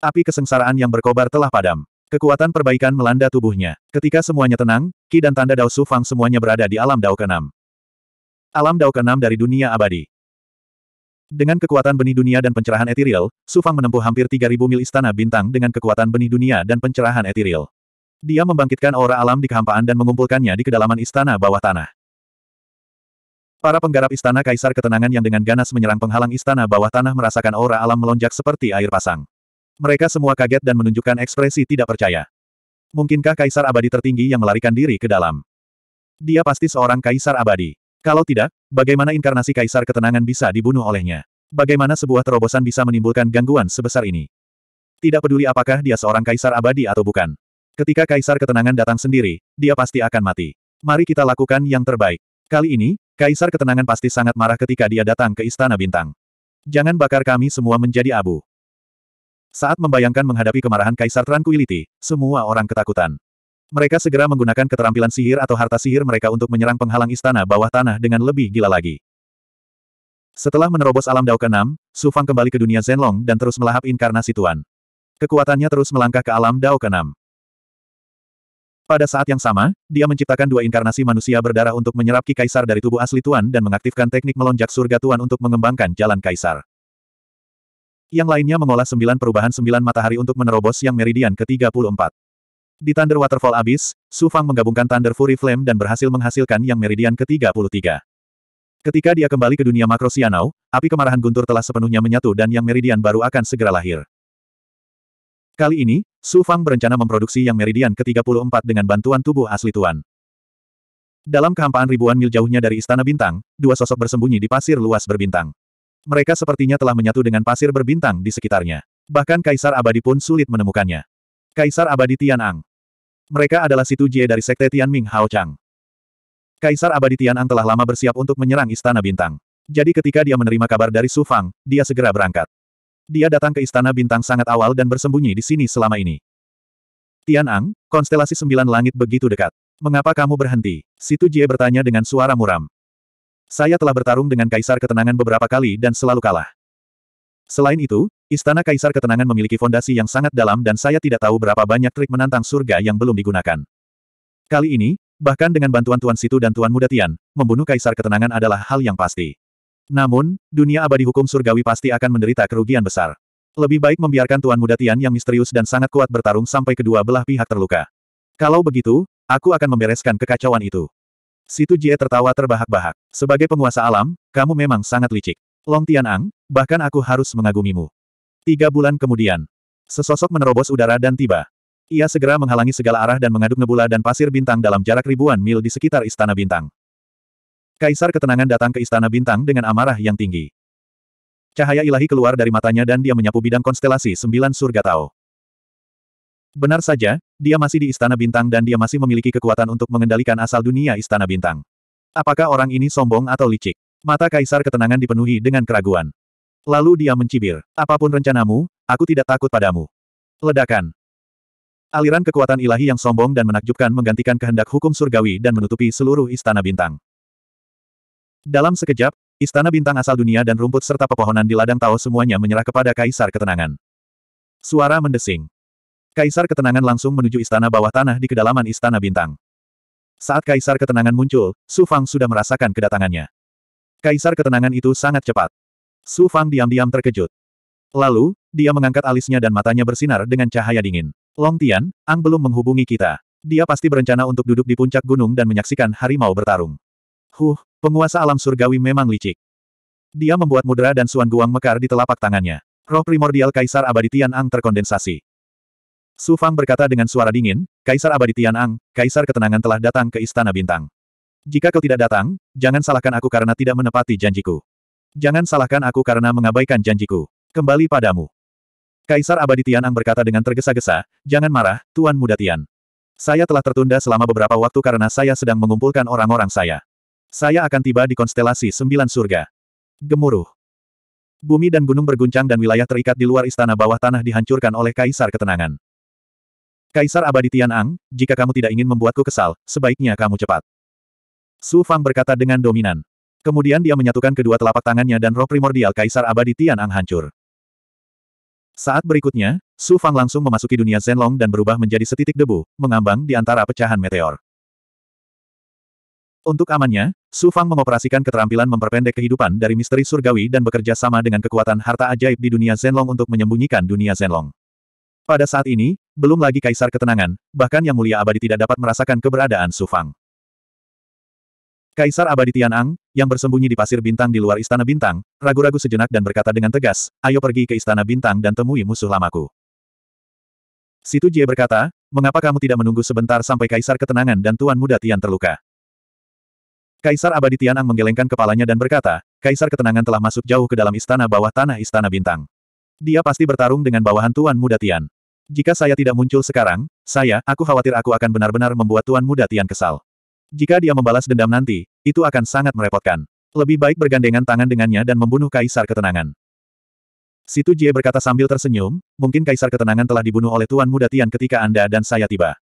Api kesengsaraan yang berkobar telah padam. Kekuatan perbaikan melanda tubuhnya. Ketika semuanya tenang, Ki dan tanda Dao Sufang semuanya berada di alam Dao Kenam. Alam Dao Kenam dari dunia abadi. Dengan kekuatan benih dunia dan pencerahan etiril, Sufang menempuh hampir 3000 mil istana bintang dengan kekuatan benih dunia dan pencerahan etiril. Dia membangkitkan aura alam di kehampaan dan mengumpulkannya di kedalaman istana bawah tanah. Para penggarap istana kaisar ketenangan yang dengan ganas menyerang penghalang istana bawah tanah merasakan aura alam melonjak seperti air pasang. Mereka semua kaget dan menunjukkan ekspresi tidak percaya. Mungkinkah kaisar abadi tertinggi yang melarikan diri ke dalam? Dia pasti seorang kaisar abadi. Kalau tidak, bagaimana inkarnasi kaisar ketenangan bisa dibunuh olehnya? Bagaimana sebuah terobosan bisa menimbulkan gangguan sebesar ini? Tidak peduli apakah dia seorang kaisar abadi atau bukan. Ketika kaisar ketenangan datang sendiri, dia pasti akan mati. Mari kita lakukan yang terbaik. Kali ini, kaisar ketenangan pasti sangat marah ketika dia datang ke istana bintang. Jangan bakar kami semua menjadi abu. Saat membayangkan menghadapi kemarahan Kaisar Tranquility, semua orang ketakutan. Mereka segera menggunakan keterampilan sihir atau harta sihir mereka untuk menyerang penghalang istana bawah tanah dengan lebih gila lagi. Setelah menerobos alam Dao ke-6, Su Fang kembali ke dunia Zenlong dan terus melahap inkarnasi Tuan. Kekuatannya terus melangkah ke alam Dao ke-6. Pada saat yang sama, dia menciptakan dua inkarnasi manusia berdarah untuk menyerap Ki Kaisar dari tubuh asli Tuan dan mengaktifkan teknik melonjak surga Tuan untuk mengembangkan jalan Kaisar. Yang lainnya mengolah sembilan perubahan sembilan matahari untuk menerobos yang meridian ke-34. Di Thunder Waterfall abis, Su Fang menggabungkan Thunder Fury Flame dan berhasil menghasilkan yang meridian ke-33. Ketika dia kembali ke dunia Sianau, api kemarahan guntur telah sepenuhnya menyatu dan yang meridian baru akan segera lahir. Kali ini, Su Fang berencana memproduksi yang meridian ke-34 dengan bantuan tubuh asli Tuan. Dalam kehampaan ribuan mil jauhnya dari Istana Bintang, dua sosok bersembunyi di pasir luas berbintang. Mereka sepertinya telah menyatu dengan pasir berbintang di sekitarnya. Bahkan Kaisar Abadi pun sulit menemukannya. Kaisar Abadi Tianang. Mereka adalah Situ Jie dari Sekte Tianming Hao Chang. Kaisar Abadi Tianang telah lama bersiap untuk menyerang Istana Bintang. Jadi ketika dia menerima kabar dari Su Fang, dia segera berangkat. Dia datang ke Istana Bintang sangat awal dan bersembunyi di sini selama ini. Tianang, konstelasi sembilan langit begitu dekat. Mengapa kamu berhenti? Situ Jie bertanya dengan suara muram. Saya telah bertarung dengan Kaisar Ketenangan beberapa kali dan selalu kalah. Selain itu, Istana Kaisar Ketenangan memiliki fondasi yang sangat dalam dan saya tidak tahu berapa banyak trik menantang surga yang belum digunakan. Kali ini, bahkan dengan bantuan Tuan Situ dan Tuan Muda membunuh Kaisar Ketenangan adalah hal yang pasti. Namun, dunia abadi hukum surgawi pasti akan menderita kerugian besar. Lebih baik membiarkan Tuan Muda yang misterius dan sangat kuat bertarung sampai kedua belah pihak terluka. Kalau begitu, aku akan membereskan kekacauan itu. Situ Jie tertawa terbahak-bahak. Sebagai penguasa alam, kamu memang sangat licik. Long Tian Ang, bahkan aku harus mengagumimu. Tiga bulan kemudian, sesosok menerobos udara dan tiba. Ia segera menghalangi segala arah dan mengaduk nebula dan pasir bintang dalam jarak ribuan mil di sekitar Istana Bintang. Kaisar Ketenangan datang ke Istana Bintang dengan amarah yang tinggi. Cahaya ilahi keluar dari matanya dan dia menyapu bidang konstelasi sembilan surga Tao. Benar saja, dia masih di Istana Bintang dan dia masih memiliki kekuatan untuk mengendalikan asal dunia Istana Bintang. Apakah orang ini sombong atau licik? Mata Kaisar Ketenangan dipenuhi dengan keraguan. Lalu dia mencibir, apapun rencanamu, aku tidak takut padamu. Ledakan. Aliran kekuatan ilahi yang sombong dan menakjubkan menggantikan kehendak hukum surgawi dan menutupi seluruh Istana Bintang. Dalam sekejap, Istana Bintang asal dunia dan rumput serta pepohonan di ladang tahu semuanya menyerah kepada Kaisar Ketenangan. Suara mendesing. Kaisar Ketenangan langsung menuju istana bawah tanah di kedalaman Istana Bintang. Saat Kaisar Ketenangan muncul, Su Fang sudah merasakan kedatangannya. Kaisar Ketenangan itu sangat cepat. Su Fang diam-diam terkejut. Lalu, dia mengangkat alisnya dan matanya bersinar dengan cahaya dingin. Long Tian, Ang belum menghubungi kita. Dia pasti berencana untuk duduk di puncak gunung dan menyaksikan harimau bertarung. Huh, penguasa alam surgawi memang licik. Dia membuat mudra dan suan guang mekar di telapak tangannya. Roh primordial Kaisar Abadi Tian Ang terkondensasi. Su Fang berkata dengan suara dingin, Kaisar Abadi Tianang, Kaisar Ketenangan telah datang ke Istana Bintang. Jika kau tidak datang, jangan salahkan aku karena tidak menepati janjiku. Jangan salahkan aku karena mengabaikan janjiku. Kembali padamu. Kaisar Abadi Tianang berkata dengan tergesa-gesa, jangan marah, Tuan Muda Tian. Saya telah tertunda selama beberapa waktu karena saya sedang mengumpulkan orang-orang saya. Saya akan tiba di konstelasi sembilan surga. Gemuruh. Bumi dan gunung berguncang dan wilayah terikat di luar istana bawah tanah dihancurkan oleh Kaisar Ketenangan. Kaisar abadi Tianang, jika kamu tidak ingin membuatku kesal, sebaiknya kamu cepat. Su Fang berkata dengan dominan. Kemudian dia menyatukan kedua telapak tangannya dan roh primordial Kaisar abadi Tianang hancur. Saat berikutnya, Su Fang langsung memasuki dunia Zenlong dan berubah menjadi setitik debu, mengambang di antara pecahan meteor. Untuk amannya, Su Fang mengoperasikan keterampilan memperpendek kehidupan dari misteri surgawi dan bekerja sama dengan kekuatan harta ajaib di dunia Zenlong untuk menyembunyikan dunia Zenlong. Pada saat ini, belum lagi kaisar ketenangan, bahkan yang mulia abadi tidak dapat merasakan keberadaan Sufang. Kaisar abadi Tianang, yang bersembunyi di pasir bintang di luar istana bintang, ragu-ragu sejenak dan berkata dengan tegas, ayo pergi ke istana bintang dan temui musuh lamaku. Situ Jie berkata, mengapa kamu tidak menunggu sebentar sampai kaisar ketenangan dan tuan muda Tian terluka? Kaisar Abadi Tianang menggelengkan kepalanya dan berkata, Kaisar Ketenangan telah masuk jauh ke dalam istana bawah tanah Istana Bintang. Dia pasti bertarung dengan bawahan Tuan Muda Tian. Jika saya tidak muncul sekarang, saya, aku khawatir aku akan benar-benar membuat Tuan Muda Tian kesal. Jika dia membalas dendam nanti, itu akan sangat merepotkan. Lebih baik bergandengan tangan dengannya dan membunuh Kaisar Ketenangan. Situ Jie berkata sambil tersenyum, mungkin Kaisar Ketenangan telah dibunuh oleh Tuan Muda Tian ketika Anda dan saya tiba.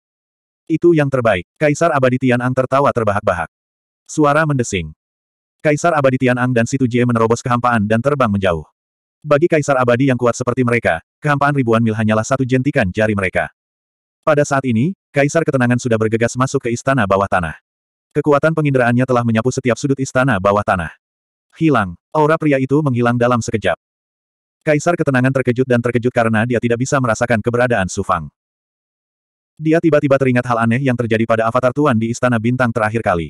Itu yang terbaik. Kaisar Abadi Tian Ang tertawa terbahak-bahak. Suara mendesing. Kaisar Abadi Tian Ang dan Situ Jie menerobos kehampaan dan terbang menjauh. Bagi Kaisar Abadi yang kuat seperti mereka, Kehampaan ribuan mil hanyalah satu jentikan jari mereka. Pada saat ini, Kaisar Ketenangan sudah bergegas masuk ke istana bawah tanah. Kekuatan penginderaannya telah menyapu setiap sudut istana bawah tanah. Hilang, aura pria itu menghilang dalam sekejap. Kaisar Ketenangan terkejut dan terkejut karena dia tidak bisa merasakan keberadaan Sufang. Dia tiba-tiba teringat hal aneh yang terjadi pada avatar tuan di istana bintang terakhir kali.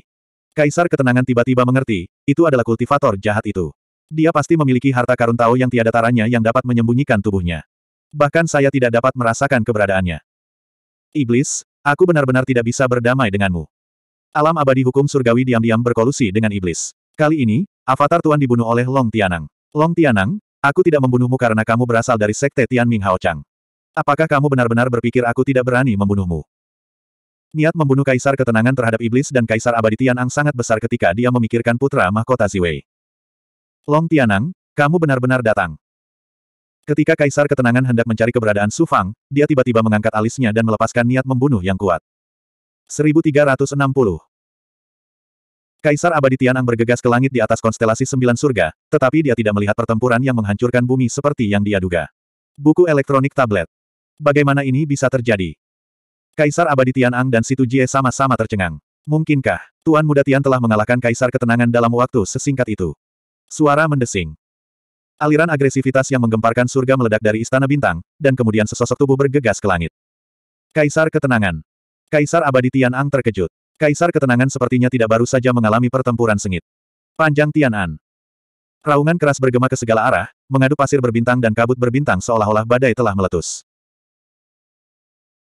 Kaisar Ketenangan tiba-tiba mengerti, itu adalah kultivator jahat itu. Dia pasti memiliki harta karun tahu yang tiada taranya yang dapat menyembunyikan tubuhnya bahkan saya tidak dapat merasakan keberadaannya. Iblis, aku benar-benar tidak bisa berdamai denganmu. Alam abadi hukum surgawi diam-diam berkolusi dengan iblis. Kali ini, avatar Tuan dibunuh oleh Long Tianang. Long Tianang, aku tidak membunuhmu karena kamu berasal dari sekte Tian Ming Hao Chang. Apakah kamu benar-benar berpikir aku tidak berani membunuhmu? Niat membunuh Kaisar Ketenangan terhadap Iblis dan Kaisar Abadi Tianang sangat besar ketika dia memikirkan putra mahkota Ziwei. Long Tianang, kamu benar-benar datang. Ketika Kaisar Ketenangan hendak mencari keberadaan Su Fang, dia tiba-tiba mengangkat alisnya dan melepaskan niat membunuh yang kuat. 1360 Kaisar Abadi Tianang bergegas ke langit di atas konstelasi sembilan surga, tetapi dia tidak melihat pertempuran yang menghancurkan bumi seperti yang dia duga. Buku elektronik tablet. Bagaimana ini bisa terjadi? Kaisar Abadi Tianang dan Situ Jie sama-sama tercengang. Mungkinkah, Tuan Muda Tian telah mengalahkan Kaisar Ketenangan dalam waktu sesingkat itu? Suara mendesing. Aliran agresivitas yang menggemparkan surga meledak dari istana bintang, dan kemudian sesosok tubuh bergegas ke langit. Kaisar Ketenangan Kaisar Abadi Tian Ang terkejut. Kaisar Ketenangan sepertinya tidak baru saja mengalami pertempuran sengit. Panjang Tian An Raungan keras bergema ke segala arah, mengadu pasir berbintang dan kabut berbintang seolah-olah badai telah meletus.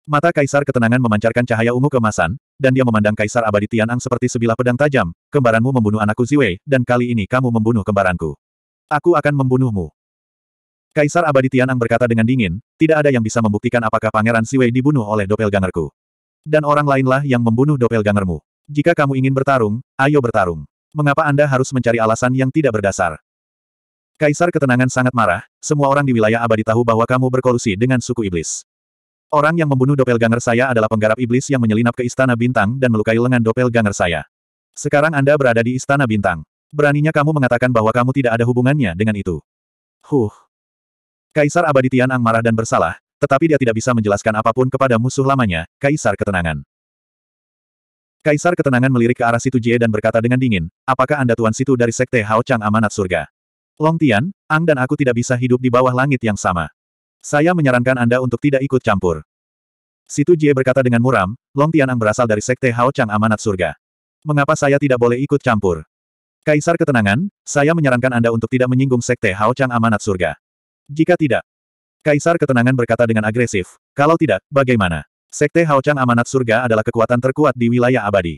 Mata Kaisar Ketenangan memancarkan cahaya ungu kemasan, dan dia memandang Kaisar Abadi Tian Ang seperti sebilah pedang tajam, kembaranmu membunuh anakku Ziwei, dan kali ini kamu membunuh kembaranku. Aku akan membunuhmu. Kaisar Abadi Tianang berkata dengan dingin, tidak ada yang bisa membuktikan apakah Pangeran Siwei dibunuh oleh doppelgangerku. Dan orang lainlah yang membunuh doppelgangermu. Jika kamu ingin bertarung, ayo bertarung. Mengapa Anda harus mencari alasan yang tidak berdasar? Kaisar Ketenangan sangat marah, semua orang di wilayah abadi tahu bahwa kamu berkolusi dengan suku iblis. Orang yang membunuh doppelganger saya adalah penggarap iblis yang menyelinap ke Istana Bintang dan melukai lengan doppelganger saya. Sekarang Anda berada di Istana Bintang. Beraninya kamu mengatakan bahwa kamu tidak ada hubungannya dengan itu. Huh. Kaisar abadi Tianang marah dan bersalah, tetapi dia tidak bisa menjelaskan apapun kepada musuh lamanya, Kaisar Ketenangan. Kaisar Ketenangan melirik ke arah situ Jie dan berkata dengan dingin, apakah Anda Tuan situ dari Sekte Hao Chang Amanat Surga? Long Tian, Ang dan aku tidak bisa hidup di bawah langit yang sama. Saya menyarankan Anda untuk tidak ikut campur. Situ Jie berkata dengan muram, Long Tian Tianang berasal dari Sekte Hao Chang Amanat Surga. Mengapa saya tidak boleh ikut campur? Kaisar Ketenangan, saya menyarankan Anda untuk tidak menyinggung Sekte Hao Chang Amanat Surga. Jika tidak, Kaisar Ketenangan berkata dengan agresif, kalau tidak, bagaimana? Sekte Hao Chang Amanat Surga adalah kekuatan terkuat di wilayah abadi.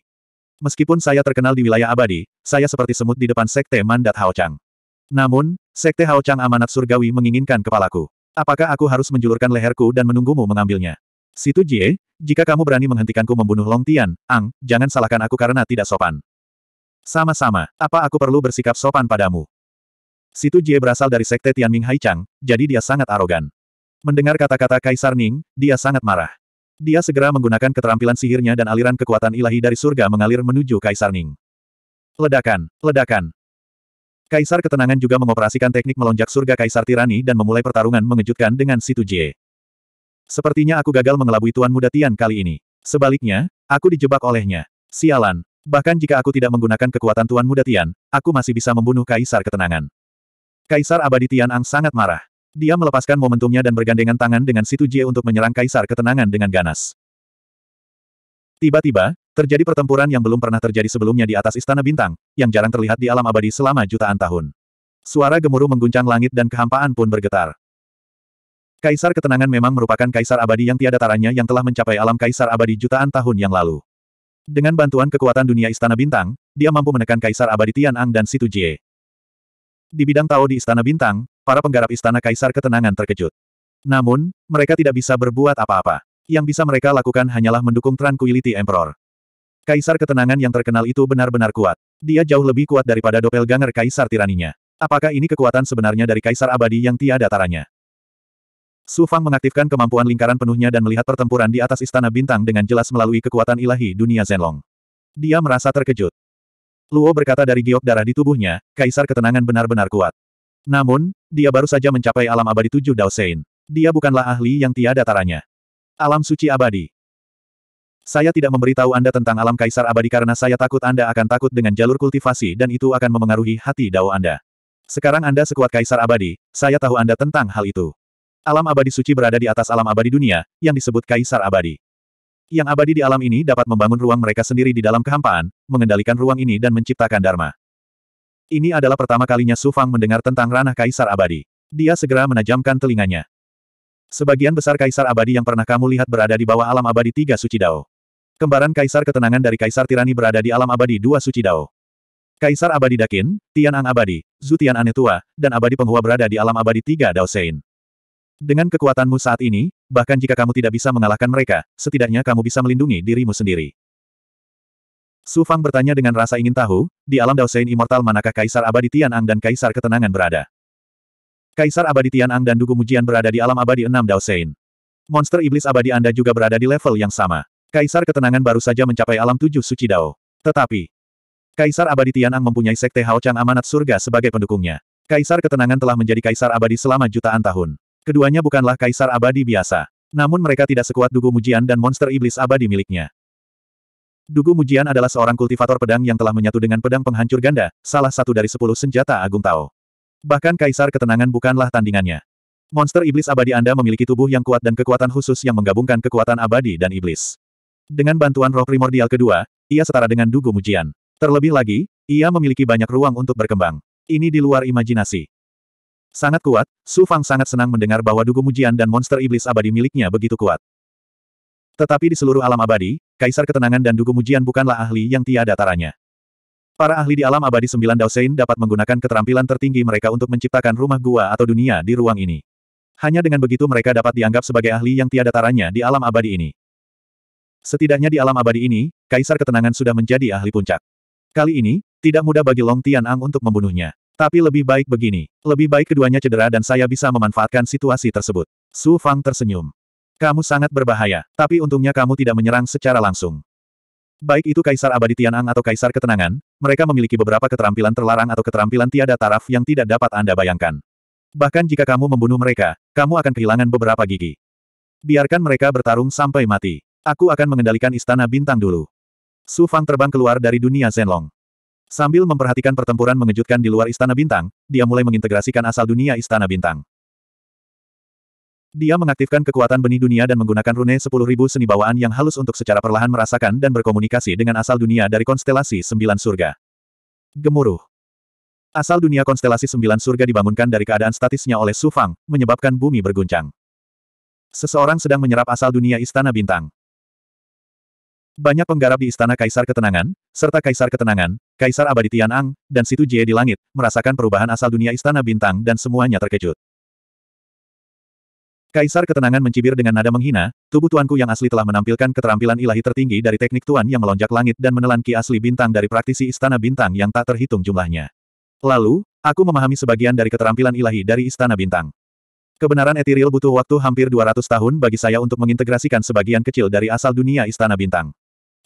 Meskipun saya terkenal di wilayah abadi, saya seperti semut di depan Sekte Mandat Hao Chang. Namun, Sekte Hao Chang Amanat Surgawi menginginkan kepalaku. Apakah aku harus menjulurkan leherku dan menunggumu mengambilnya? Situ Jie, jika kamu berani menghentikanku membunuh Long Tian, Ang, jangan salahkan aku karena tidak sopan. Sama-sama, apa aku perlu bersikap sopan padamu? Situ Jie berasal dari sekte Tianming Haichang, jadi dia sangat arogan. Mendengar kata-kata Kaisar Ning, dia sangat marah. Dia segera menggunakan keterampilan sihirnya dan aliran kekuatan ilahi dari surga mengalir menuju Kaisar Ning. Ledakan, ledakan. Kaisar Ketenangan juga mengoperasikan teknik melonjak surga Kaisar Tirani dan memulai pertarungan mengejutkan dengan Situ Jie. Sepertinya aku gagal mengelabui Tuan Muda Tian kali ini. Sebaliknya, aku dijebak olehnya. Sialan, Bahkan jika aku tidak menggunakan kekuatan Tuan Muda Tian, aku masih bisa membunuh Kaisar Ketenangan. Kaisar Abadi Tian Ang sangat marah. Dia melepaskan momentumnya dan bergandengan tangan dengan Situ Jie untuk menyerang Kaisar Ketenangan dengan ganas. Tiba-tiba, terjadi pertempuran yang belum pernah terjadi sebelumnya di atas Istana Bintang, yang jarang terlihat di alam abadi selama jutaan tahun. Suara gemuruh mengguncang langit dan kehampaan pun bergetar. Kaisar Ketenangan memang merupakan kaisar abadi yang tiada taranya yang telah mencapai alam kaisar abadi jutaan tahun yang lalu. Dengan bantuan kekuatan dunia Istana Bintang, dia mampu menekan Kaisar Abadi Tianang dan Situ Jie. Di bidang Tao di Istana Bintang, para penggarap Istana Kaisar Ketenangan terkejut. Namun, mereka tidak bisa berbuat apa-apa. Yang bisa mereka lakukan hanyalah mendukung Tranquility Emperor. Kaisar Ketenangan yang terkenal itu benar-benar kuat. Dia jauh lebih kuat daripada doppelganger Kaisar tiraninya. Apakah ini kekuatan sebenarnya dari Kaisar Abadi yang tiada taranya? Su Fang mengaktifkan kemampuan lingkaran penuhnya dan melihat pertempuran di atas istana bintang dengan jelas melalui kekuatan ilahi dunia Zenlong. Dia merasa terkejut. Luo berkata dari giok darah di tubuhnya, kaisar ketenangan benar-benar kuat. Namun, dia baru saja mencapai alam abadi tujuh Daosein. Dia bukanlah ahli yang tiada taranya. Alam suci abadi. Saya tidak memberitahu Anda tentang alam kaisar abadi karena saya takut Anda akan takut dengan jalur kultivasi dan itu akan memengaruhi hati dao Anda. Sekarang Anda sekuat kaisar abadi, saya tahu Anda tentang hal itu. Alam abadi suci berada di atas alam abadi dunia, yang disebut Kaisar Abadi. Yang abadi di alam ini dapat membangun ruang mereka sendiri di dalam kehampaan, mengendalikan ruang ini dan menciptakan Dharma. Ini adalah pertama kalinya Su Fang mendengar tentang ranah Kaisar Abadi. Dia segera menajamkan telinganya. Sebagian besar kaisar abadi yang pernah kamu lihat berada di bawah alam abadi tiga suci dao. Kembaran kaisar ketenangan dari kaisar tirani berada di alam abadi dua suci dao. Kaisar abadi Dakin, Tian Ang abadi, Zu Tian dan abadi penghua berada di alam abadi tiga Dao Sein. Dengan kekuatanmu saat ini, bahkan jika kamu tidak bisa mengalahkan mereka, setidaknya kamu bisa melindungi dirimu sendiri. Su Fang bertanya dengan rasa ingin tahu, di alam Daosein Immortal manakah Kaisar Abadi Tianang dan Kaisar Ketenangan berada? Kaisar Abadi Tianang dan Dugu Mujian berada di alam abadi 6 Daosein. Monster iblis abadi Anda juga berada di level yang sama. Kaisar Ketenangan baru saja mencapai alam tujuh suci Dao. Tetapi, Kaisar Abadi Tianang mempunyai Sekte Hao Chang Amanat Surga sebagai pendukungnya. Kaisar Ketenangan telah menjadi Kaisar Abadi selama jutaan tahun. Keduanya bukanlah kaisar abadi biasa. Namun mereka tidak sekuat Dugu Mujian dan monster iblis abadi miliknya. Dugu Mujian adalah seorang kultivator pedang yang telah menyatu dengan pedang penghancur ganda, salah satu dari sepuluh senjata agung Tao. Bahkan kaisar ketenangan bukanlah tandingannya. Monster iblis abadi Anda memiliki tubuh yang kuat dan kekuatan khusus yang menggabungkan kekuatan abadi dan iblis. Dengan bantuan roh primordial kedua, ia setara dengan Dugu Mujian. Terlebih lagi, ia memiliki banyak ruang untuk berkembang. Ini di luar imajinasi. Sangat kuat, Su Fang sangat senang mendengar bahwa dugu mujian dan monster iblis abadi miliknya begitu kuat. Tetapi di seluruh alam abadi, Kaisar Ketenangan dan dugu mujian bukanlah ahli yang tiada taranya. Para ahli di alam abadi sembilan Daosein dapat menggunakan keterampilan tertinggi mereka untuk menciptakan rumah gua atau dunia di ruang ini. Hanya dengan begitu mereka dapat dianggap sebagai ahli yang tiada taranya di alam abadi ini. Setidaknya di alam abadi ini, Kaisar Ketenangan sudah menjadi ahli puncak. Kali ini, tidak mudah bagi Long Tian Ang untuk membunuhnya. Tapi lebih baik begini. Lebih baik keduanya cedera dan saya bisa memanfaatkan situasi tersebut. Su Fang tersenyum. Kamu sangat berbahaya, tapi untungnya kamu tidak menyerang secara langsung. Baik itu Kaisar Abadi Tianang atau Kaisar Ketenangan, mereka memiliki beberapa keterampilan terlarang atau keterampilan tiada taraf yang tidak dapat Anda bayangkan. Bahkan jika kamu membunuh mereka, kamu akan kehilangan beberapa gigi. Biarkan mereka bertarung sampai mati. Aku akan mengendalikan istana bintang dulu. Su Fang terbang keluar dari dunia Zenlong. Sambil memperhatikan pertempuran mengejutkan di luar Istana Bintang, dia mulai mengintegrasikan asal dunia Istana Bintang. Dia mengaktifkan kekuatan benih dunia dan menggunakan rune 10.000 seni bawaan yang halus untuk secara perlahan merasakan dan berkomunikasi dengan asal dunia dari konstelasi Sembilan Surga. Gemuruh. Asal dunia konstelasi Sembilan Surga dibangunkan dari keadaan statisnya oleh Sufang, menyebabkan bumi berguncang. Seseorang sedang menyerap asal dunia Istana Bintang. Banyak penggarap di Istana Kaisar Ketenangan, serta Kaisar Ketenangan, Kaisar Abadi Tianang, dan Situ Jie di langit, merasakan perubahan asal dunia Istana Bintang dan semuanya terkejut. Kaisar Ketenangan mencibir dengan nada menghina, tubuh tuanku yang asli telah menampilkan keterampilan ilahi tertinggi dari teknik tuan yang melonjak langit dan menelan ki asli bintang dari praktisi Istana Bintang yang tak terhitung jumlahnya. Lalu, aku memahami sebagian dari keterampilan ilahi dari Istana Bintang. Kebenaran etiril butuh waktu hampir 200 tahun bagi saya untuk mengintegrasikan sebagian kecil dari asal dunia Istana Bintang.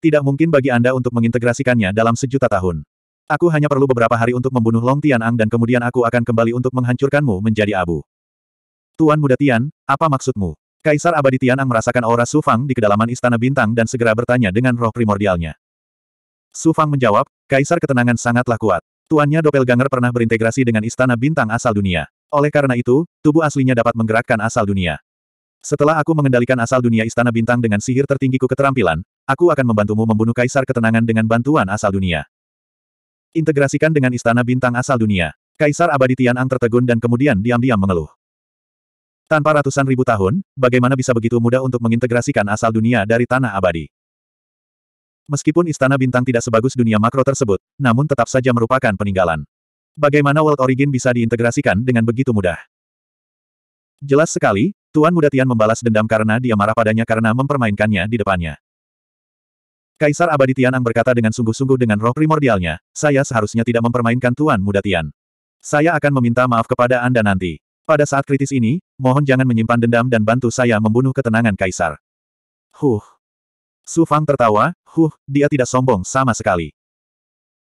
Tidak mungkin bagi Anda untuk mengintegrasikannya dalam sejuta tahun. Aku hanya perlu beberapa hari untuk membunuh Long Tianang dan kemudian aku akan kembali untuk menghancurkanmu menjadi abu. Tuan Muda Tian, apa maksudmu? Kaisar Abadi Tianang merasakan aura Su Fang di kedalaman Istana Bintang dan segera bertanya dengan roh primordialnya. Su Fang menjawab, Kaisar ketenangan sangatlah kuat. Tuannya Doppelganger pernah berintegrasi dengan Istana Bintang asal dunia. Oleh karena itu, tubuh aslinya dapat menggerakkan asal dunia. Setelah aku mengendalikan asal dunia Istana Bintang dengan sihir tertinggiku keterampilan, aku akan membantumu membunuh Kaisar Ketenangan dengan bantuan asal dunia. Integrasikan dengan Istana Bintang asal dunia. Kaisar Abadi Tianang tertegun dan kemudian diam-diam mengeluh. Tanpa ratusan ribu tahun, bagaimana bisa begitu mudah untuk mengintegrasikan asal dunia dari Tanah Abadi? Meskipun Istana Bintang tidak sebagus dunia makro tersebut, namun tetap saja merupakan peninggalan. Bagaimana World Origin bisa diintegrasikan dengan begitu mudah? Jelas sekali, Tuan Muda Tian membalas dendam karena dia marah padanya karena mempermainkannya di depannya. Kaisar Abadi Tianang berkata dengan sungguh-sungguh dengan roh primordialnya, saya seharusnya tidak mempermainkan Tuan Muda Tian. Saya akan meminta maaf kepada Anda nanti. Pada saat kritis ini, mohon jangan menyimpan dendam dan bantu saya membunuh ketenangan Kaisar. Huh. Su Fang tertawa, huh, dia tidak sombong sama sekali.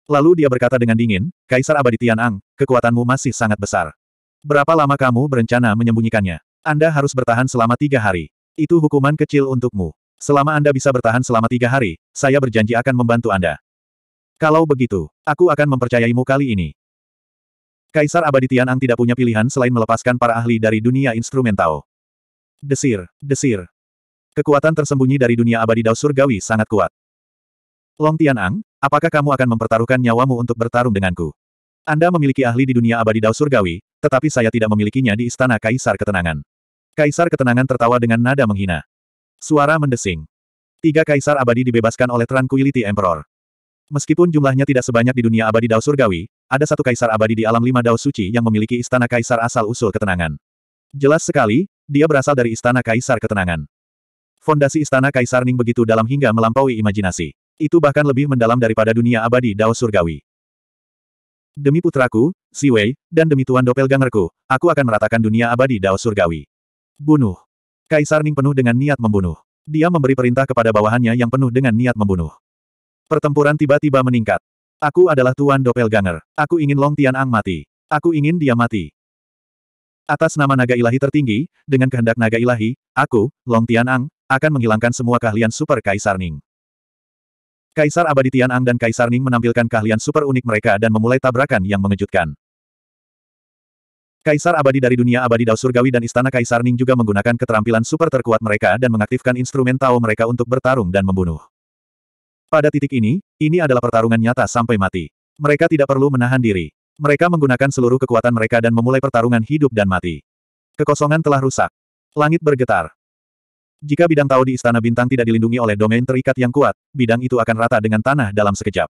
Lalu dia berkata dengan dingin, Kaisar Abadi Tianang, kekuatanmu masih sangat besar. Berapa lama kamu berencana menyembunyikannya? Anda harus bertahan selama tiga hari. Itu hukuman kecil untukmu. Selama Anda bisa bertahan selama tiga hari, saya berjanji akan membantu Anda. Kalau begitu, aku akan mempercayaimu kali ini. Kaisar Abadi Tianang tidak punya pilihan selain melepaskan para ahli dari dunia instrumental. Desir, desir. Kekuatan tersembunyi dari dunia abadi Dao Surgawi sangat kuat. Long Tianang, apakah kamu akan mempertaruhkan nyawamu untuk bertarung denganku? Anda memiliki ahli di dunia abadi Dao Surgawi, tetapi saya tidak memilikinya di Istana Kaisar Ketenangan. Kaisar Ketenangan tertawa dengan nada menghina. Suara mendesing. Tiga kaisar abadi dibebaskan oleh Tranquility Emperor. Meskipun jumlahnya tidak sebanyak di dunia abadi Dao Surgawi, ada satu kaisar abadi di alam lima Dao Suci yang memiliki istana kaisar asal-usul ketenangan. Jelas sekali, dia berasal dari istana kaisar ketenangan. Fondasi istana kaisar Ning begitu dalam hingga melampaui imajinasi. Itu bahkan lebih mendalam daripada dunia abadi Dao Surgawi. Demi putraku, Si Wei, dan demi Tuan Doppelgangerku, aku akan meratakan dunia abadi Dao Surgawi. Bunuh. Kaisar Ning penuh dengan niat membunuh. Dia memberi perintah kepada bawahannya yang penuh dengan niat membunuh. Pertempuran tiba-tiba meningkat. Aku adalah Tuan Doppelganger. Aku ingin Long Tian Ang mati. Aku ingin dia mati. Atas nama naga ilahi tertinggi, dengan kehendak naga ilahi, aku, Long Tian Ang, akan menghilangkan semua keahlian super Kaisar Ning. Kaisar Abadi Tian Ang dan Kaisar Ning menampilkan keahlian super unik mereka dan memulai tabrakan yang mengejutkan. Kaisar abadi dari dunia abadi Dao Surgawi dan Istana Kaisar Ning juga menggunakan keterampilan super terkuat mereka dan mengaktifkan instrumen Tao mereka untuk bertarung dan membunuh. Pada titik ini, ini adalah pertarungan nyata sampai mati. Mereka tidak perlu menahan diri. Mereka menggunakan seluruh kekuatan mereka dan memulai pertarungan hidup dan mati. Kekosongan telah rusak. Langit bergetar. Jika bidang Tao di Istana Bintang tidak dilindungi oleh domain terikat yang kuat, bidang itu akan rata dengan tanah dalam sekejap.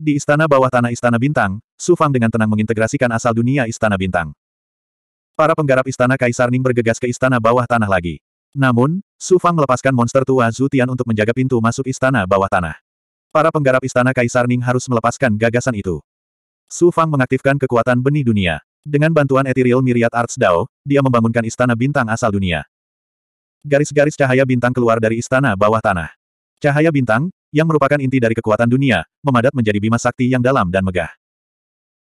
Di istana bawah tanah Istana Bintang, Su Fang dengan tenang mengintegrasikan asal dunia Istana Bintang. Para penggarap Istana Kaisar Ning bergegas ke istana bawah tanah lagi. Namun, Su Fang melepaskan monster tua Zutian untuk menjaga pintu masuk istana bawah tanah. Para penggarap Istana Kaisar Ning harus melepaskan gagasan itu. Su Fang mengaktifkan kekuatan benih dunia. Dengan bantuan Ethereal Myriad Arts Dao, dia membangunkan istana bintang asal dunia. Garis-garis cahaya bintang keluar dari istana bawah tanah. Cahaya bintang, yang merupakan inti dari kekuatan dunia, memadat menjadi bima sakti yang dalam dan megah.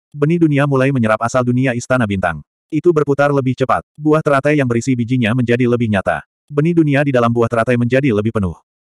Benih dunia mulai menyerap asal dunia istana bintang. Itu berputar lebih cepat. Buah teratai yang berisi bijinya menjadi lebih nyata. Benih dunia di dalam buah teratai menjadi lebih penuh.